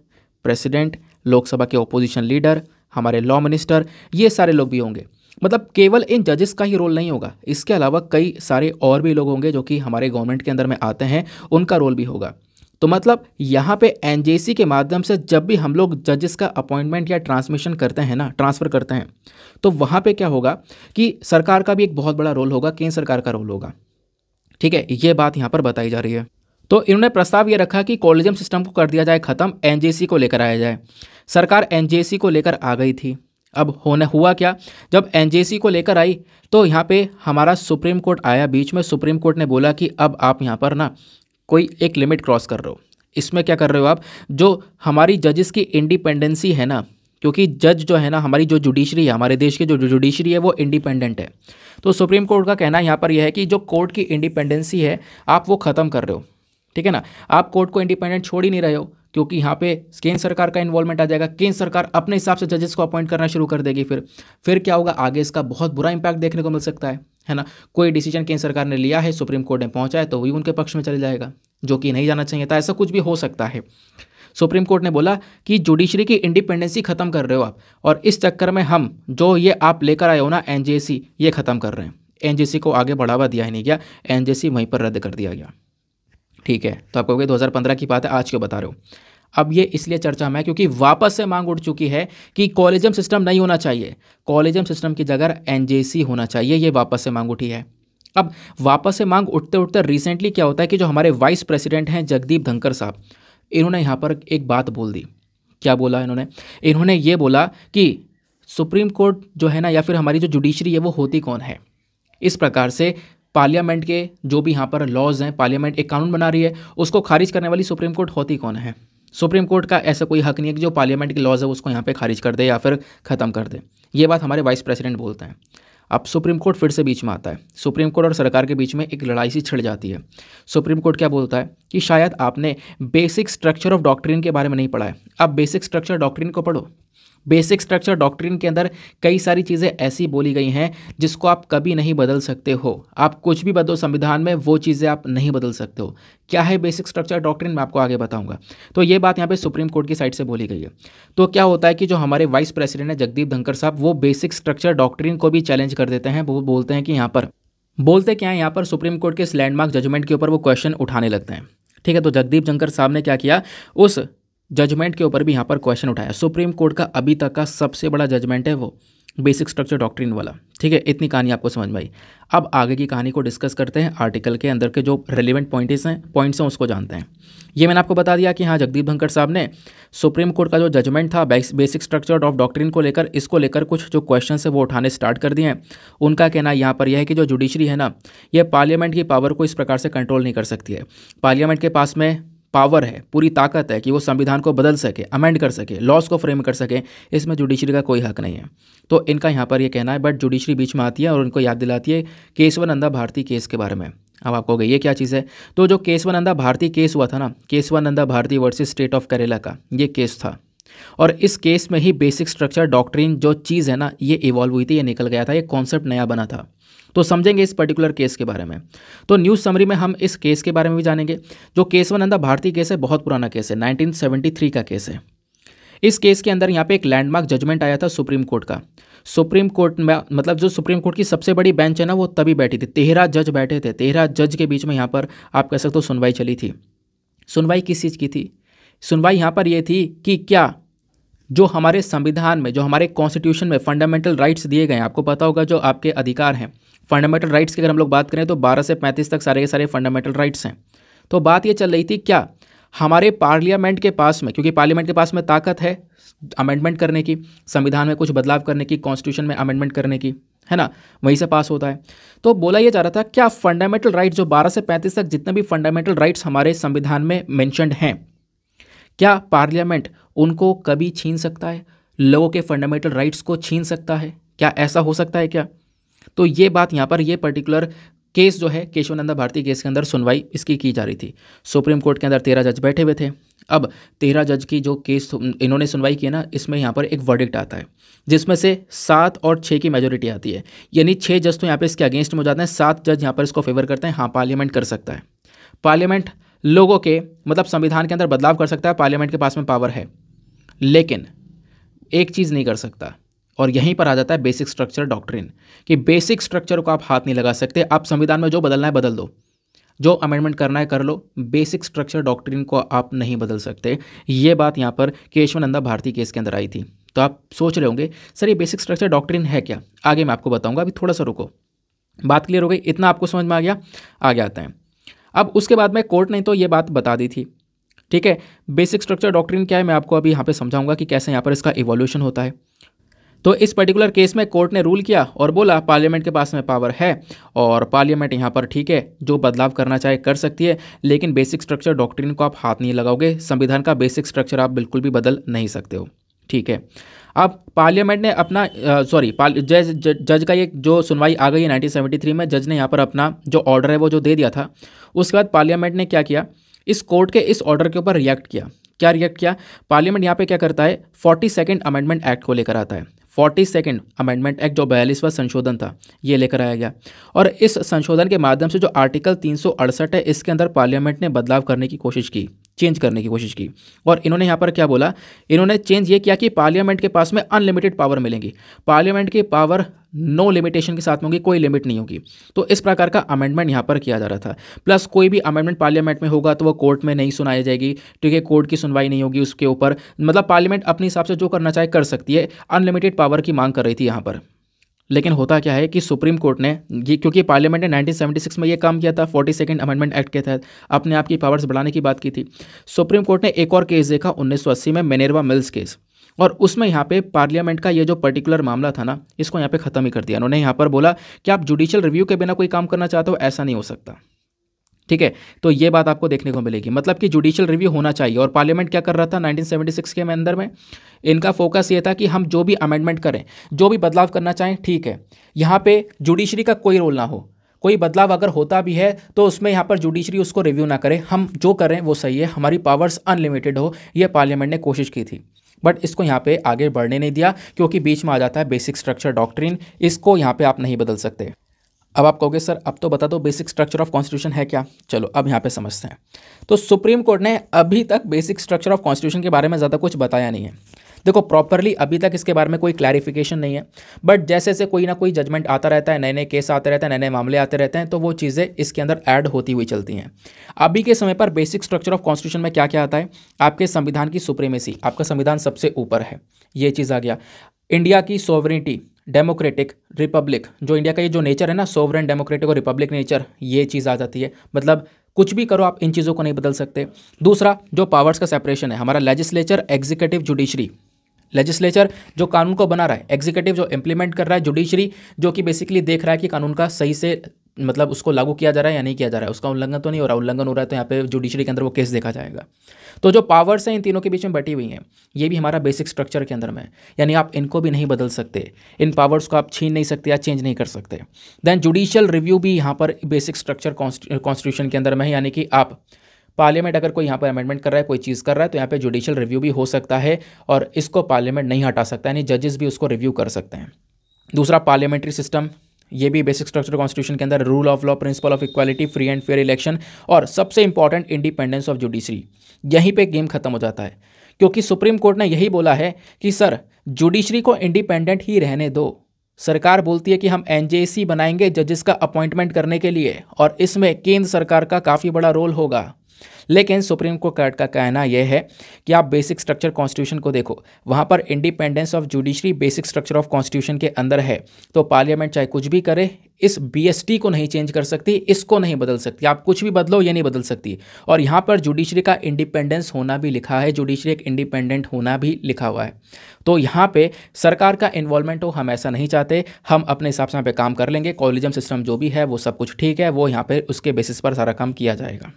प्रेसिडेंट लोकसभा के ओपोजिशन लीडर हमारे लॉ मिनिस्टर ये सारे लोग भी होंगे मतलब केवल इन जजेस का ही रोल नहीं होगा इसके अलावा कई सारे और भी लोग होंगे जो कि हमारे गवर्नमेंट के अंदर में आते हैं उनका रोल भी होगा तो मतलब यहाँ पे एन के माध्यम से जब भी हम लोग जजेस का अपॉइंटमेंट या ट्रांसमिशन करते हैं ना ट्रांसफ़र करते हैं तो वहाँ पे क्या होगा कि सरकार का भी एक बहुत बड़ा रोल होगा केंद्र सरकार का रोल होगा ठीक है ये बात यहाँ पर बताई जा रही है तो इन्होंने प्रस्ताव ये रखा कि कॉलेजियम सिस्टम को कर दिया जाए ख़त्म एनजेसी को लेकर आया जाए सरकार एनजेसी को लेकर आ गई थी अब होने हुआ क्या जब एनजेसी को लेकर आई तो यहाँ पे हमारा सुप्रीम कोर्ट आया बीच में सुप्रीम कोर्ट ने बोला कि अब आप यहाँ पर ना कोई एक लिमिट क्रॉस कर रहे हो इसमें क्या कर रहे हो आप जो हमारी जजेस की इंडिपेंडेंसी है ना क्योंकि जज जो है ना हमारी जो जुडिशरी है हमारे देश की जो जुडिशरी है वो इंडिपेंडेंट है तो सुप्रीम कोर्ट का कहना यहाँ पर यह है कि जो कोर्ट की इंडिपेंडेंसी है आप वो ख़त्म कर रहे हो ठीक है ना आप कोर्ट को इंडिपेंडेंट छोड़ ही नहीं रहे हो क्योंकि यहाँ पे केंद्र सरकार का इन्वॉल्वमेंट आ जाएगा केंद्र सरकार अपने हिसाब से जजेस को अपॉइंट करना शुरू कर देगी फिर फिर क्या होगा आगे इसका बहुत बुरा इंपैक्ट देखने को मिल सकता है है ना कोई डिसीजन केंद्र सरकार ने लिया है सुप्रीम कोर्ट ने पहुंचा है तो वही उनके पक्ष में चले जाएगा जो कि नहीं जाना चाहिए था ऐसा कुछ भी हो सकता है सुप्रीम कोर्ट ने बोला कि जुडिशरी की इंडिपेंडेंसी ख़त्म कर रहे हो आप और इस चक्कर में हम जो ये आप लेकर आए हो ना एन ये ख़त्म कर रहे हैं एन को आगे बढ़ावा दिया ही नहीं गया एन वहीं पर रद्द कर दिया गया ठीक है तो आपको दो हज़ार की बात है आज क्यों बता रहे हो अब ये इसलिए चर्चा में है क्योंकि वापस से मांग उठ चुकी है कि कॉलेजियम सिस्टम नहीं होना चाहिए कॉलेजियम सिस्टम की जगह एनजेसी होना चाहिए ये वापस से मांग उठी है अब वापस से मांग उठते उठते रिसेंटली क्या होता है कि जो हमारे वाइस प्रेसिडेंट हैं जगदीप धनकर साहब इन्होंने यहाँ पर एक बात बोल दी क्या बोला इन्होंने इन्होंने ये बोला कि सुप्रीम कोर्ट जो है ना या फिर हमारी जो जुडिशरी है वो होती कौन है इस प्रकार से पार्लियामेंट के जो भी यहाँ पर लॉज हैं पार्लियामेंट एक कानून बना रही है उसको खारिज करने वाली सुप्रीम कोर्ट होती कौन है सुप्रीम कोर्ट का ऐसा कोई हक नहीं है कि जो पार्लियामेंट के लॉज है उसको यहाँ पे खारिज कर दे या फिर ख़त्म कर दे ये बात हमारे वाइस प्रेसिडेंट बोलते हैं अब सुप्रीम कोर्ट फिर से बीच में आता है सुप्रीम कोर्ट और सरकार के बीच में एक लड़ाई सी छिड़ जाती है सुप्रीम कोर्ट क्या बोलता है कि शायद आपने बेसिक स्ट्रक्चर ऑफ डॉक्ट्रिन के बारे में नहीं पढ़ा है आप बेसिक स्ट्रक्चर डॉक्ट्रिन को पढ़ो बेसिक स्ट्रक्चर डॉक्ट्रिन के अंदर कई सारी चीज़ें ऐसी बोली गई हैं जिसको आप कभी नहीं बदल सकते हो आप कुछ भी बदलो संविधान में वो चीज़ें आप नहीं बदल सकते हो क्या है बेसिक स्ट्रक्चर डॉक्ट्रिन मैं आपको आगे बताऊंगा तो ये बात यहाँ पे सुप्रीम कोर्ट की साइड से बोली गई है तो क्या होता है कि जो हमारे वाइस प्रेसिडेंट है जगदीप धनखड़ साहब वो बेसिक स्ट्रक्चर डॉक्ट्रिन को भी चैलेंज कर देते हैं वो बोलते हैं कि यहाँ पर बोलते क्या है यहाँ पर सुप्रीम कोर्ट के इस लैंडमार्क जजमेंट के ऊपर वो क्वेश्चन उठाने लगते हैं ठीक है तो जगदीप जंकर साहब ने क्या किया उस जजमेंट के ऊपर भी यहाँ पर क्वेश्चन उठाया सुप्रीम कोर्ट का अभी तक का सबसे बड़ा जजमेंट है वो बेसिक स्ट्रक्चर डॉक्ट्रिन वाला ठीक है इतनी कहानी आपको समझ में आई अब आगे की कहानी को डिस्कस करते हैं आर्टिकल के अंदर के जो रेलिवेंट पॉइंट्स हैं पॉइंट्स हैं उसको जानते हैं ये मैंने आपको बता दिया कि हाँ जगदीप धनखड़ साहब ने सुप्रीम कोर्ट का जो जजमेंट था बेसिक स्ट्रक्चर ऑफ डॉक्ट्रिन को लेकर इसको लेकर कुछ जो क्वेश्चन है वो उठाने स्टार्ट कर दिए हैं उनका कहना यहाँ पर यह है कि जो जुडिशरी है ना यह पार्लियामेंट की पावर को इस प्रकार से कंट्रोल नहीं कर सकती है पार्लियामेंट के पास में पावर है पूरी ताकत है कि वो संविधान को बदल सके अमेंड कर सके लॉस को फ्रेम कर सके इसमें जुडिशरी का कोई हक नहीं है तो इनका यहाँ पर ये यह कहना है बट जुडिशरी बीच में आती है और उनको याद दिलाती है केशवानंदा भारती केस के बारे में अब आपको कहोगे ये क्या चीज़ है तो जो केशवानंदा भारती केस हुआ था ना Kesavananda Bharati versus state of Kerala का ये केस था और इस केस में ही बेसिक स्ट्रक्चर डॉक्ट्रिन जो चीज़ है ना ये इवॉल्व हुई थी ये निकल गया था ये कॉन्सेप्ट नया बना था तो समझेंगे इस पर्टिकुलर केस के बारे में तो न्यूज़ समरी में हम इस केस के बारे में भी जानेंगे जो केस वन अंदर भारतीय केस है बहुत पुराना केस है थ्री का केस है इस केस के अंदर यहाँ पे एक लैंडमार्क जजमेंट आया था सुप्रीम कोर्ट का सुप्रीम कोर्ट में मतलब जो सुप्रीम कोर्ट की सबसे बड़ी बेंच है ना वो तभी बैठी थी तेरह जज बैठे थे तेरह जज के बीच में यहाँ पर आप कह सकते हो सुनवाई चली थी सुनवाई किस चीज़ की थी सुनवाई यहाँ पर ये थी कि क्या जो हमारे संविधान में जो हमारे कॉन्स्टिट्यूशन में फंडामेंटल राइट्स दिए गए हैं आपको पता होगा जो आपके अधिकार हैं फंडामेंटल राइट्स की अगर हम लोग बात करें तो 12 से 35 तक सारे के सारे फंडामेंटल राइट्स हैं तो बात ये चल रही थी क्या हमारे पार्लियामेंट के पास में क्योंकि पार्लियामेंट के पास में ताकत है अमेंडमेंट करने की संविधान में कुछ बदलाव करने की कॉन्स्टिट्यूशन में अमेंडमेंट करने की है ना वहीं से पास होता है तो बोला यह जा रहा था क्या फंडामेंटल राइट्स जो 12 से 35 तक जितने भी फंडामेंटल राइट्स हमारे संविधान में मैंशनड हैं क्या पार्लियामेंट उनको कभी छीन सकता है लोगों के फंडामेंटल राइट्स को छीन सकता है क्या ऐसा हो सकता है क्या तो ये बात यहाँ पर ये पर्टिकुलर केस जो है केशवानंदा भारती केस के अंदर सुनवाई इसकी की जा रही थी सुप्रीम कोर्ट के अंदर तेरह जज बैठे हुए थे अब तेरह जज की जो केस इन्होंने सुनवाई की है ना इसमें यहाँ पर एक वर्डिक्ट आता है जिसमें से सात और छः की मेजोरिटी आती है यानी छः जज तो यहाँ पर इसके अगेंस्ट में हो जाते हैं सात जज यहाँ पर इसको फेवर करते हैं हाँ पार्लियामेंट कर सकता है पार्लियामेंट लोगों के मतलब संविधान के अंदर बदलाव कर सकता है पार्लियामेंट के पास में पावर है लेकिन एक चीज़ नहीं कर सकता और यहीं पर आ जाता है बेसिक स्ट्रक्चर डॉक्ट्रिन कि बेसिक स्ट्रक्चर को आप हाथ नहीं लगा सकते आप संविधान में जो बदलना है बदल दो जो अमेंडमेंट करना है कर लो बेसिक स्ट्रक्चर डॉक्ट्रिन को आप नहीं बदल सकते ये बात यहाँ पर नंदा भारती केस के अंदर आई थी तो आप सोच रहे होंगे सर ये बेसिक स्ट्रक्चर डॉक्ट्रिन है क्या आगे मैं आपको बताऊंगा अभी थोड़ा सा रुको बात क्लियर हो गई इतना आपको समझ में आ गया आगे आता है अब उसके बाद में कोर्ट ने तो ये बात बता दी थी ठीक है बेसिक स्ट्रक्चर डॉक्ट्रिन क्या है मैं आपको अभी यहाँ पे समझाऊंगा कि कैसे यहाँ पर इसका इवोल्यूशन होता है तो इस पर्टिकुलर केस में कोर्ट ने रूल किया और बोला पार्लियामेंट के पास में पावर है और पार्लियामेंट यहाँ पर ठीक है जो बदलाव करना चाहे कर सकती है लेकिन बेसिक स्ट्रक्चर डॉक्ट्रिन को आप हाथ नहीं लगाओगे संविधान का बेसिक स्ट्रक्चर आप बिल्कुल भी बदल नहीं सकते हो ठीक है अब पार्लियामेंट ने अपना सॉरी जज जज का ये जो सुनवाई आ गई है 1973 में जज ने यहाँ पर अपना जो ऑर्डर है वो जो दे दिया था उसके बाद पार्लियामेंट ने क्या किया इस कोर्ट के इस ऑर्डर के ऊपर रिएक्ट किया क्या रिएक्ट किया पार्लियामेंट यहाँ पे क्या करता है फोर्टी सेकेंड अमेंडमेंट एक्ट को लेकर आता है फोर्टी सेकेंड अमेंडमेंट एक्ट जो बयालीसवा संशोधन था ये लेकर आया गया और इस संशोधन के माध्यम से जो आर्टिकल तीन है इसके अंदर पार्लियामेंट ने बदलाव करने की कोशिश की चेंज करने की कोशिश की और इन्होंने यहाँ पर क्या बोला इन्होंने चेंज ये किया कि पार्लियामेंट के पास में अनलिमिटेड पावर मिलेंगी पार्लियामेंट की पावर नो लिमिटेशन के साथ में होगी कोई लिमिट नहीं होगी तो इस प्रकार का अमेंडमेंट यहाँ पर किया जा रहा था प्लस कोई भी अमेंडमेंट पार्लियामेंट में होगा तो वो कोर्ट में नहीं सुनाई जाएगी ठीक है कोर्ट की सुनवाई नहीं होगी उसके ऊपर मतलब पार्लियामेंट अपने हिसाब से जो करना चाहे कर सकती है अनलिमिटेड पावर की मांग कर रही थी यहाँ पर लेकिन होता क्या है कि सुप्रीम कोर्ट ने ये क्योंकि पार्लियामेंट ने 1976 में ये काम किया था फोर्टी सेकेंड अमेंडमेंट एक्ट के तहत अपने आप की पावर्स बढ़ाने की बात की थी सुप्रीम कोर्ट ने एक और केस देखा 1980 में मेनेरवा मिल्स केस और उसमें यहाँ पे पार्लियामेंट का ये जो पर्टिकुलर मामला था ना इसको यहाँ पे ख़त्म ही कर दिया उन्होंने यहाँ पर बोला कि आप जुडिशियल रिव्यू के बिना कोई काम करना चाहते हो ऐसा नहीं हो सकता ठीक है तो ये बात आपको देखने को मिलेगी मतलब कि जुडिशियल रिव्यू होना चाहिए और पार्लियामेंट क्या कर रहा था 1976 के अंदर में इनका फोकस ये था कि हम जो भी अमेंडमेंट करें जो भी बदलाव करना चाहें ठीक है यहाँ पे जुडिशरी का कोई रोल ना हो कोई बदलाव अगर होता भी है तो उसमें यहाँ पर जुडिशरी उसको रिव्यू ना करें हम जो करें वो सही है हमारी पावर्स अनलिमिटेड हो ये पार्लियामेंट ने कोशिश की थी बट इसको यहाँ पे आगे बढ़ने नहीं दिया क्योंकि बीच में आ जाता है बेसिक स्ट्रक्चर डॉक्ट्रिन इसको यहाँ पे आप नहीं बदल सकते अब आप कहोगे सर अब तो बता दो बेसिक स्ट्रक्चर ऑफ कॉन्स्टिट्यूशन है क्या चलो अब यहाँ पे समझते हैं तो सुप्रीम कोर्ट ने अभी तक बेसिक स्ट्रक्चर ऑफ कॉन्स्टिट्यूशन के बारे में ज़्यादा कुछ बताया नहीं है देखो प्रॉपरली अभी तक इसके बारे में कोई क्लैरिफिकेशन नहीं है बट जैसे जैसे कोई ना कोई जजमेंट आता रहता है नए नए केस आते रहते हैं नए नए मामले आते रहते हैं तो वो चीज़ें इसके अंदर ऐड होती हुई चलती हैं अभी के समय पर बेसिक स्ट्रक्चर ऑफ कॉन्स्टिट्यूशन में क्या क्या आता है आपके संविधान की सुप्रीमेसी आपका संविधान सबसे ऊपर है ये चीज़ आ गया इंडिया की सोवरेनिटी डेमोक्रेटिक रिपब्लिक जो इंडिया का ये जो नेचर है ना सोवरेन डेमोक्रेटिक और रिपब्लिक नेचर ये चीज़ आ जाती है मतलब कुछ भी करो आप इन चीज़ों को नहीं बदल सकते दूसरा जो पावर्स का सेपरेशन है हमारा लेजिस्लेचर एग्जीक्यूटिव जुडिशरी लेजिस्लेचर जो कानून को बना रहा है एग्जीक्यूटिव जो इम्प्लीमेंट कर रहा है जुडिशरी जो कि बेसिकली देख रहा है कि कानून का सही से मतलब उसको लागू किया जा रहा है या नहीं किया जा रहा है उसका उल्लंघन तो नहीं हो रहा उल्लंघन हो रहा है तो यहाँ पे जुडिशरी के अंदर वो केस देखा जाएगा तो जो पावर्स हैं इन तीनों के बीच में बटी हुई हैं ये भी हमारा बेसिक स्ट्रक्चर के अंदर में यानी आप इनको भी नहीं बदल सकते इन पावर्स को आप छीन नहीं सकते या चेंज नहीं कर सकते देन जुडिशियल रिव्यू भी यहाँ पर बेसिक स्ट्रक्चर कॉन्स्टिट्यूशन के अंदर में है यानी कि आप पार्लियामेंट अगर कोई यहाँ पर अमेंडमेंट कर रहा है कोई चीज़ कर रहा है तो यहाँ पे जुडिशियल रिव्यू भी हो सकता है और इसको पार्लियामेंट नहीं हटा सकता यानी जजेस भी उसको रिव्यू कर सकते हैं दूसरा पार्लियामेंट्री सिस्टम ये भी बेसिक स्ट्रक्चर कॉन्स्टिट्यूशन के अंदर rule of law principle of equality free and fair election और सबसे इंपॉर्टेंट इंडिपेंडेंस ऑफ जुडिशरी यहीं पर गेम खत्म हो जाता है क्योंकि सुप्रीम कोर्ट ने यही बोला है कि सर जुडिशरी को इंडिपेंडेंट ही रहने दो सरकार बोलती है कि हम एन बनाएंगे जजेस का अपॉइंटमेंट करने के लिए और इसमें केंद्र सरकार का काफ़ी बड़ा रोल होगा लेकिन सुप्रीम कोर्ट का कहना यह है कि आप बेसिक स्ट्रक्चर कॉन्स्टिट्यूशन को देखो वहाँ पर independence of judiciary basic structure of constitution के अंदर है तो पार्लियामेंट चाहे कुछ भी करे इस बीएसटी को नहीं चेंज कर सकती इसको नहीं बदल सकती आप कुछ भी बदलो ये नहीं बदल सकती और यहाँ पर जुडिशरी का इंडिपेंडेंस होना भी लिखा है जुडिशरी एक इंडिपेंडेंट होना भी लिखा हुआ है तो यहाँ पे सरकार का इन्वॉल्वमेंट हो हम ऐसा नहीं चाहते हम अपने हिसाब से यहाँ पे काम कर लेंगे कॉलेजम सिस्टम जो भी है वो सब कुछ ठीक है वो यहाँ पे उसके बेसिस पर सारा काम किया जाएगा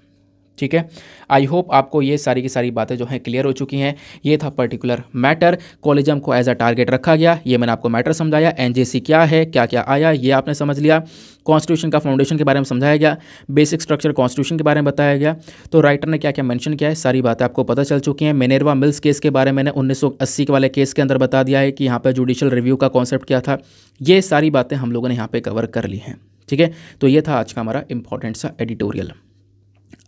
ठीक है आई होप आपको ये सारी की सारी बातें जो हैं क्लियर हो चुकी हैं ये था पर्टिकुलर मैटर कॉलेजम को एज अ टारगेट रखा गया ये मैंने आपको मैटर समझाया एनजेसी क्या है क्या क्या आया ये आपने समझ लिया कॉन्स्टिट्यूशन का फाउंडेशन के बारे में समझाया गया बेसिक स्ट्रक्चर कॉन्स्टिट्यूशन के बारे में बताया गया तो राइटर ने क्या क्या मैंशन किया है सारी बातें आपको पता चल चुकी हैं मेनेरवा मिल्स केस के बारे में मैंने उन्नीस के वाले केस के अंदर बता दिया है कि यहाँ पर जुडिशल रिव्यू का कॉन्सेप्ट क्या था ये सारी बातें हम लोगों ने यहाँ पर कवर कर ली हैं ठीक है तो ये था आज का हमारा इंपॉर्टेंट सा एडिटोरियल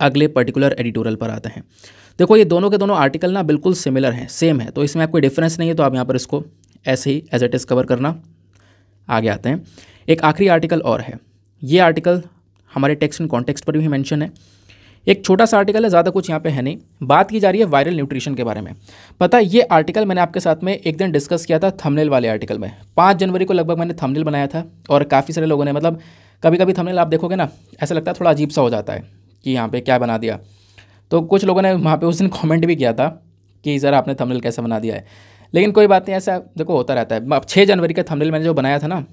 अगले पर्टिकुलर एडिटोरियल पर आते हैं देखो ये दोनों के दोनों आर्टिकल ना बिल्कुल सिमिलर हैं सेम है तो इसमें आपको डिफरेंस नहीं है तो आप यहाँ पर इसको ऐसे ही एज एट इज़ कवर करना आगे आते हैं एक आखिरी आर्टिकल और है ये आर्टिकल हमारे टेक्स्ट एंड कॉन्टेक्स्ट पर भी मैंशन है एक छोटा सा आर्टिकल है ज़्यादा कुछ यहाँ पे है नहीं बात की जा रही है वायरल न्यूट्रिशन के बारे में पता है ये आर्टिकल मैंने आपके साथ में एक दिन डिस्कस किया था थंबनेल वाले आर्टिकल में पाँच जनवरी को लगभग मैंने थंबनेल बनाया था और काफ़ी सारे लोगों ने मतलब कभी कभी थंबनेल आप देखोगे ना ऐसा लगता है थोड़ा अजीब सा हो जाता है कि यहाँ पे क्या बना दिया तो कुछ लोगों ने वहाँ पे उस दिन कमेंट भी किया था कि सर आपने थंबनेल कैसे बना दिया है लेकिन कोई बात नहीं ऐसा देखो होता रहता है अब छः जनवरी का थंबनेल मैंने जो बनाया था ना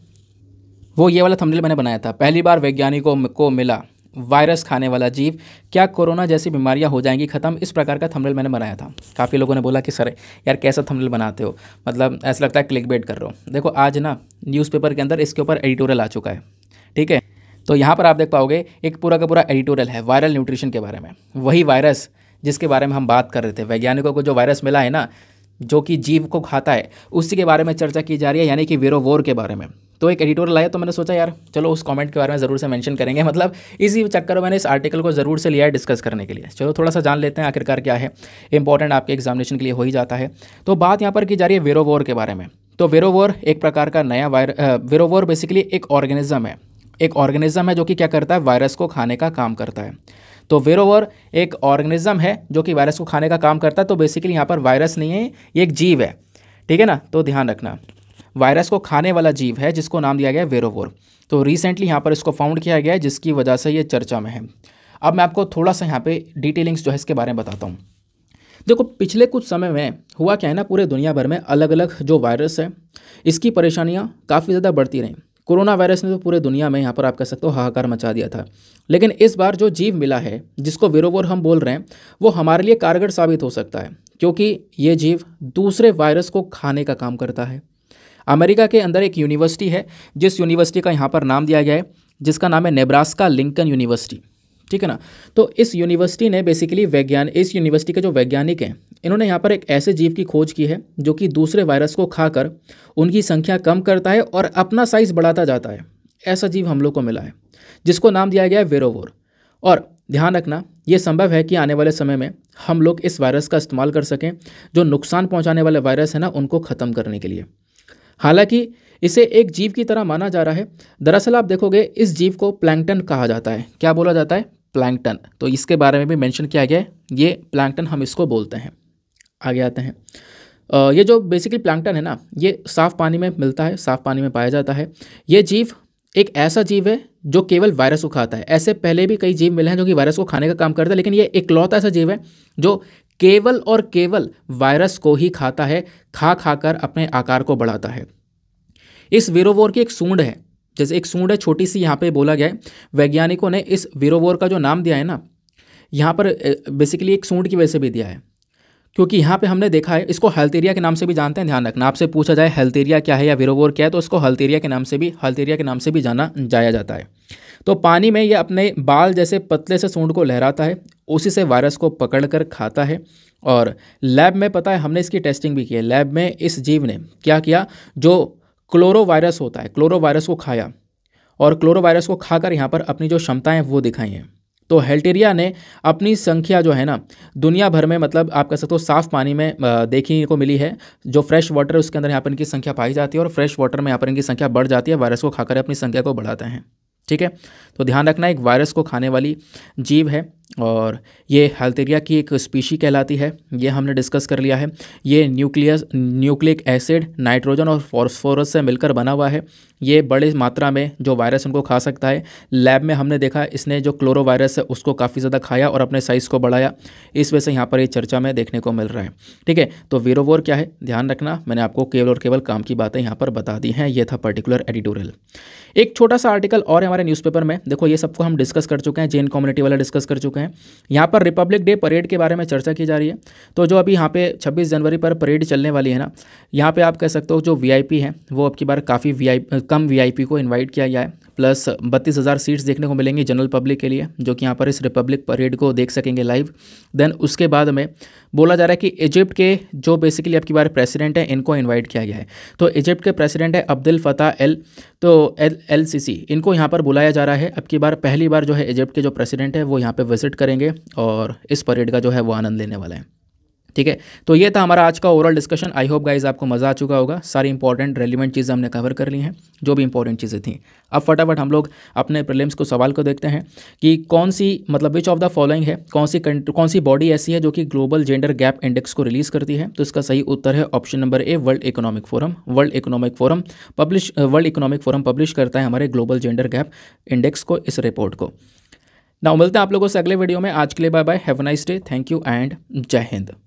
वो ये वाला थंबनेल मैंने बनाया था पहली बार वैज्ञानिकों को मिला वायरस खाने वाला जीव क्या कोरोना जैसी बीमारियां हो जाएंगी ख़त्म इस प्रकार का थंबनेल मैंने बनाया था काफ़ी लोगों ने बोला कि सर यार कैसा थंबनेल बनाते हो मतलब ऐसा लगता है क्लिक बेट कर रहे हो देखो आज ना न्यूज़पेपर के अंदर इसके ऊपर एडिटोरियल आ चुका है ठीक है तो यहाँ पर आप देख पाओगे एक पूरा का पूरा एडिटोरियल है वायरल न्यूट्रिशन के बारे में वही वायरस जिसके बारे में हम बात कर रहे थे वैज्ञानिकों को जो वायरस मिला है ना जो कि जीव को खाता है उसी के बारे में चर्चा की जा रही है यानी कि वेरोवोर के बारे में तो एक एडिटोरियल लाया तो मैंने सोचा यार चलो उस कमेंट के बारे में ज़रूर से मेंशन करेंगे मतलब इसी चक्कर में मैंने इस आर्टिकल को ज़रूर से लिया है डिस्कस करने के लिए चलो थोड़ा सा जान लेते हैं आखिरकार क्या है इंपॉर्टेंट आपके एग्जामिनेशन के लिए हो ही जाता है तो बात यहाँ पर की जा रही है वेरोवोर के बारे में तो वेरोवोर एक प्रकार का नया वायर वेरोवोर बेसिकली एक ऑर्गेनिज्म है एक ऑर्गेनिज्म है जो कि क्या करता है वायरस को खाने का काम करता है तो वेरोवर एक ऑर्गेनिज्म है जो कि वायरस को खाने का काम करता है तो बेसिकली यहाँ पर वायरस नहीं है ये एक जीव है ठीक है ना तो ध्यान रखना वायरस को खाने वाला जीव है जिसको नाम दिया गया है वेरोवोर तो रिसेंटली यहाँ पर इसको फाउंड किया गया है जिसकी वजह से ये चर्चा में है अब मैं आपको थोड़ा सा यहाँ पे डिटेलिंग्स जो है इसके बारे में बताता हूँ देखो पिछले कुछ समय में हुआ क्या है ना पूरे दुनिया भर में अलग अलग जो वायरस है इसकी परेशानियाँ काफ़ी ज़्यादा बढ़ती रहीं कोरोना वायरस ने तो पूरे दुनिया में यहाँ पर आप कह सकते हो हाहाकार मचा दिया था लेकिन इस बार जो जीव मिला है जिसको विरोवर हम बोल रहे हैं वो हमारे लिए कारगर साबित हो सकता है क्योंकि ये जीव दूसरे वायरस को खाने का काम करता है अमेरिका के अंदर एक यूनिवर्सिटी है जिस यूनिवर्सिटी का यहाँ पर नाम दिया गया है जिसका नाम है नेब्रास्का लिंकन यूनिवर्सिटी ठीक है ना तो इस यूनिवर्सिटी ने बेसिकली वैज्ञानिक इस यूनिवर्सिटी के जो वैज्ञानिक हैं इन्होंने यहाँ पर एक ऐसे जीव की खोज की है जो कि दूसरे वायरस को खाकर उनकी संख्या कम करता है और अपना साइज बढ़ाता जाता है ऐसा जीव हम लोग को मिला है जिसको नाम दिया गया है वेरोवोर और ध्यान रखना ये संभव है कि आने वाले समय में हम लोग इस वायरस का इस्तेमाल कर सकें जो नुकसान पहुंचाने वाले वायरस है ना उनको ख़त्म करने के लिए हालांकि इसे एक जीव की तरह माना जा रहा है दरअसल आप देखोगे इस जीव को प्लैंकटन कहा जाता है क्या बोला जाता है प्लैंकटन तो इसके बारे में भी मेंशन किया गया है ये प्लैंकटन हम इसको बोलते हैं आगे आते हैं ये जो बेसिकली प्लैंकटन है ना ये साफ़ पानी में मिलता है साफ़ पानी में पाया जाता है ये जीव एक ऐसा जीव है जो केवल वायरस को खाता है ऐसे पहले भी कई जीव मिले हैं जो कि वायरस को खाने का काम करता है लेकिन ये इकलौता ऐसा जीव है जो केवल और केवल वायरस को ही खाता है खा खा कर अपने आकार को बढ़ाता है इस वीरोवोर की एक सूंड है जैसे एक सूंड है छोटी सी यहाँ पे बोला गया है वैज्ञानिकों ने इस वीरोवोर का जो नाम दिया है ना यहाँ पर बेसिकली एक सूंड की वजह से भी दिया है क्योंकि यहाँ पे हमने देखा है इसको हल्तेरिया के नाम से भी जानते हैं ध्यान रखना आपसे पूछा जाए हल्तेरिया क्या है या वीरोवोर क्या है तो इसको हल्तेरिया के नाम से भी हल्तेरिया के नाम से भी जाना जाया जाता है तो पानी में ये अपने बाल जैसे पतले से सूंड को लहराता है उसी से वायरस को पकड़ कर खाता है और लैब में पता है हमने इसकी टेस्टिंग भी की है लैब में इस जीव ने क्या किया जो क्लोरोवायरस होता है क्लोरोवायरस को खाया और क्लोरोवायरस को खाकर यहाँ पर अपनी जो क्षमताएँ वो दिखाई हैं तो हेल्टेरिया ने अपनी संख्या जो है ना दुनिया भर में मतलब आप कह सकते हो साफ पानी में देखने को मिली है जो फ्रेश वाटर है उसके अंदर यहाँ पर इनकी संख्या पाई जाती है और फ्रेश वाटर में यहाँ पर इनकी संख्या बढ़ जाती है वायरस को खाकर अपनी संख्या को बढ़ाते हैं ठीक है तो ध्यान रखना एक वायरस को खाने वाली जीव है और ये हेल्थेरिया की एक स्पीशी कहलाती है ये हमने डिस्कस कर लिया है ये न्यूक्लियस न्यूक्लिक एसिड नाइट्रोजन और फॉस्फोरस से मिलकर बना हुआ है ये बड़े मात्रा में जो वायरस उनको खा सकता है लैब में हमने देखा इसने जो क्लोरो वायरस है उसको काफ़ी ज़्यादा खाया और अपने साइज़ को बढ़ाया इस वजह से यहाँ पर ये चर्चा में देखने को मिल रहा है ठीक है तो वीरोवोर क्या है ध्यान रखना मैंने आपको केवल और केवल काम की बातें यहाँ पर बता दी हैं ये था पर्टिकुलर एडिटोरियल एक छोटा सा आर्टिकल और हमारे न्यूज़पेपर में देखो ये सबको हम डिस्कस कर चुके हैं जेन कम्युनिटी वाला डिस्कस कर चुके हैं चुके हैं यहाँ पर रिपब्लिक डे परेड के बारे में चर्चा की जा रही है तो जो अभी यहाँ पे 26 जनवरी पर परेड चलने वाली है ना यहाँ पे आप कह सकते हो जो वीआईपी है वो अब की बार काफ़ी वी कम वीआईपी को इन्वाइट किया गया है प्लस बत्तीस हज़ार सीट्स देखने को मिलेंगी जनरल पब्लिक के लिए जो कि यहाँ पर इस रिपब्लिक परेड को देख सकेंगे लाइव देन उसके बाद में बोला जा रहा है कि इजिप्ट के जो बेसिकली आपकी बार प्रेसिडेंट हैं इनको इन्वाइट किया गया है तो इजिप्ट के प्रेसिडेंट है अब्दुल फताह एल तो एल एल सी सी इनको यहाँ पर बुलाया जा रहा है अब की बार पहली बार जो है इजिप्ट के जो प्रेसिडेंट है वो यहाँ पर विजिट करेंगे और इस परेड का जो है वो आनंद लेने वाला है ठीक है तो ये था हमारा आज का overall discussion I hope guys आपको मज़ा आ चुका होगा सारी इंपॉर्टेंट रेलिवेंट चीज़ें हमने कवर कर ली हैं जो भी इंपॉर्टेंट चीज़ें थी अब फटाफट हम लोग अपने प्रिलिम्स को सवाल को देखते हैं कि कौन सी मतलब विच ऑफ द फॉलोइंग है कौन सी कौन सी बॉडी ऐसी है जो कि ग्लोबल जेंडर गैप इंडेक्स को रिलीज़ करती है तो इसका सही उत्तर है option number A world economic forum world economic forum publish world economic forum publish करता है हमारे ग्लोबल जेंडर गैप इंडेक्स को इस रिपोर्ट को ना मिलते हैं आप लोगों से अगले वीडियो में आज के लिए bye bye have nice day thank you and जय हिंद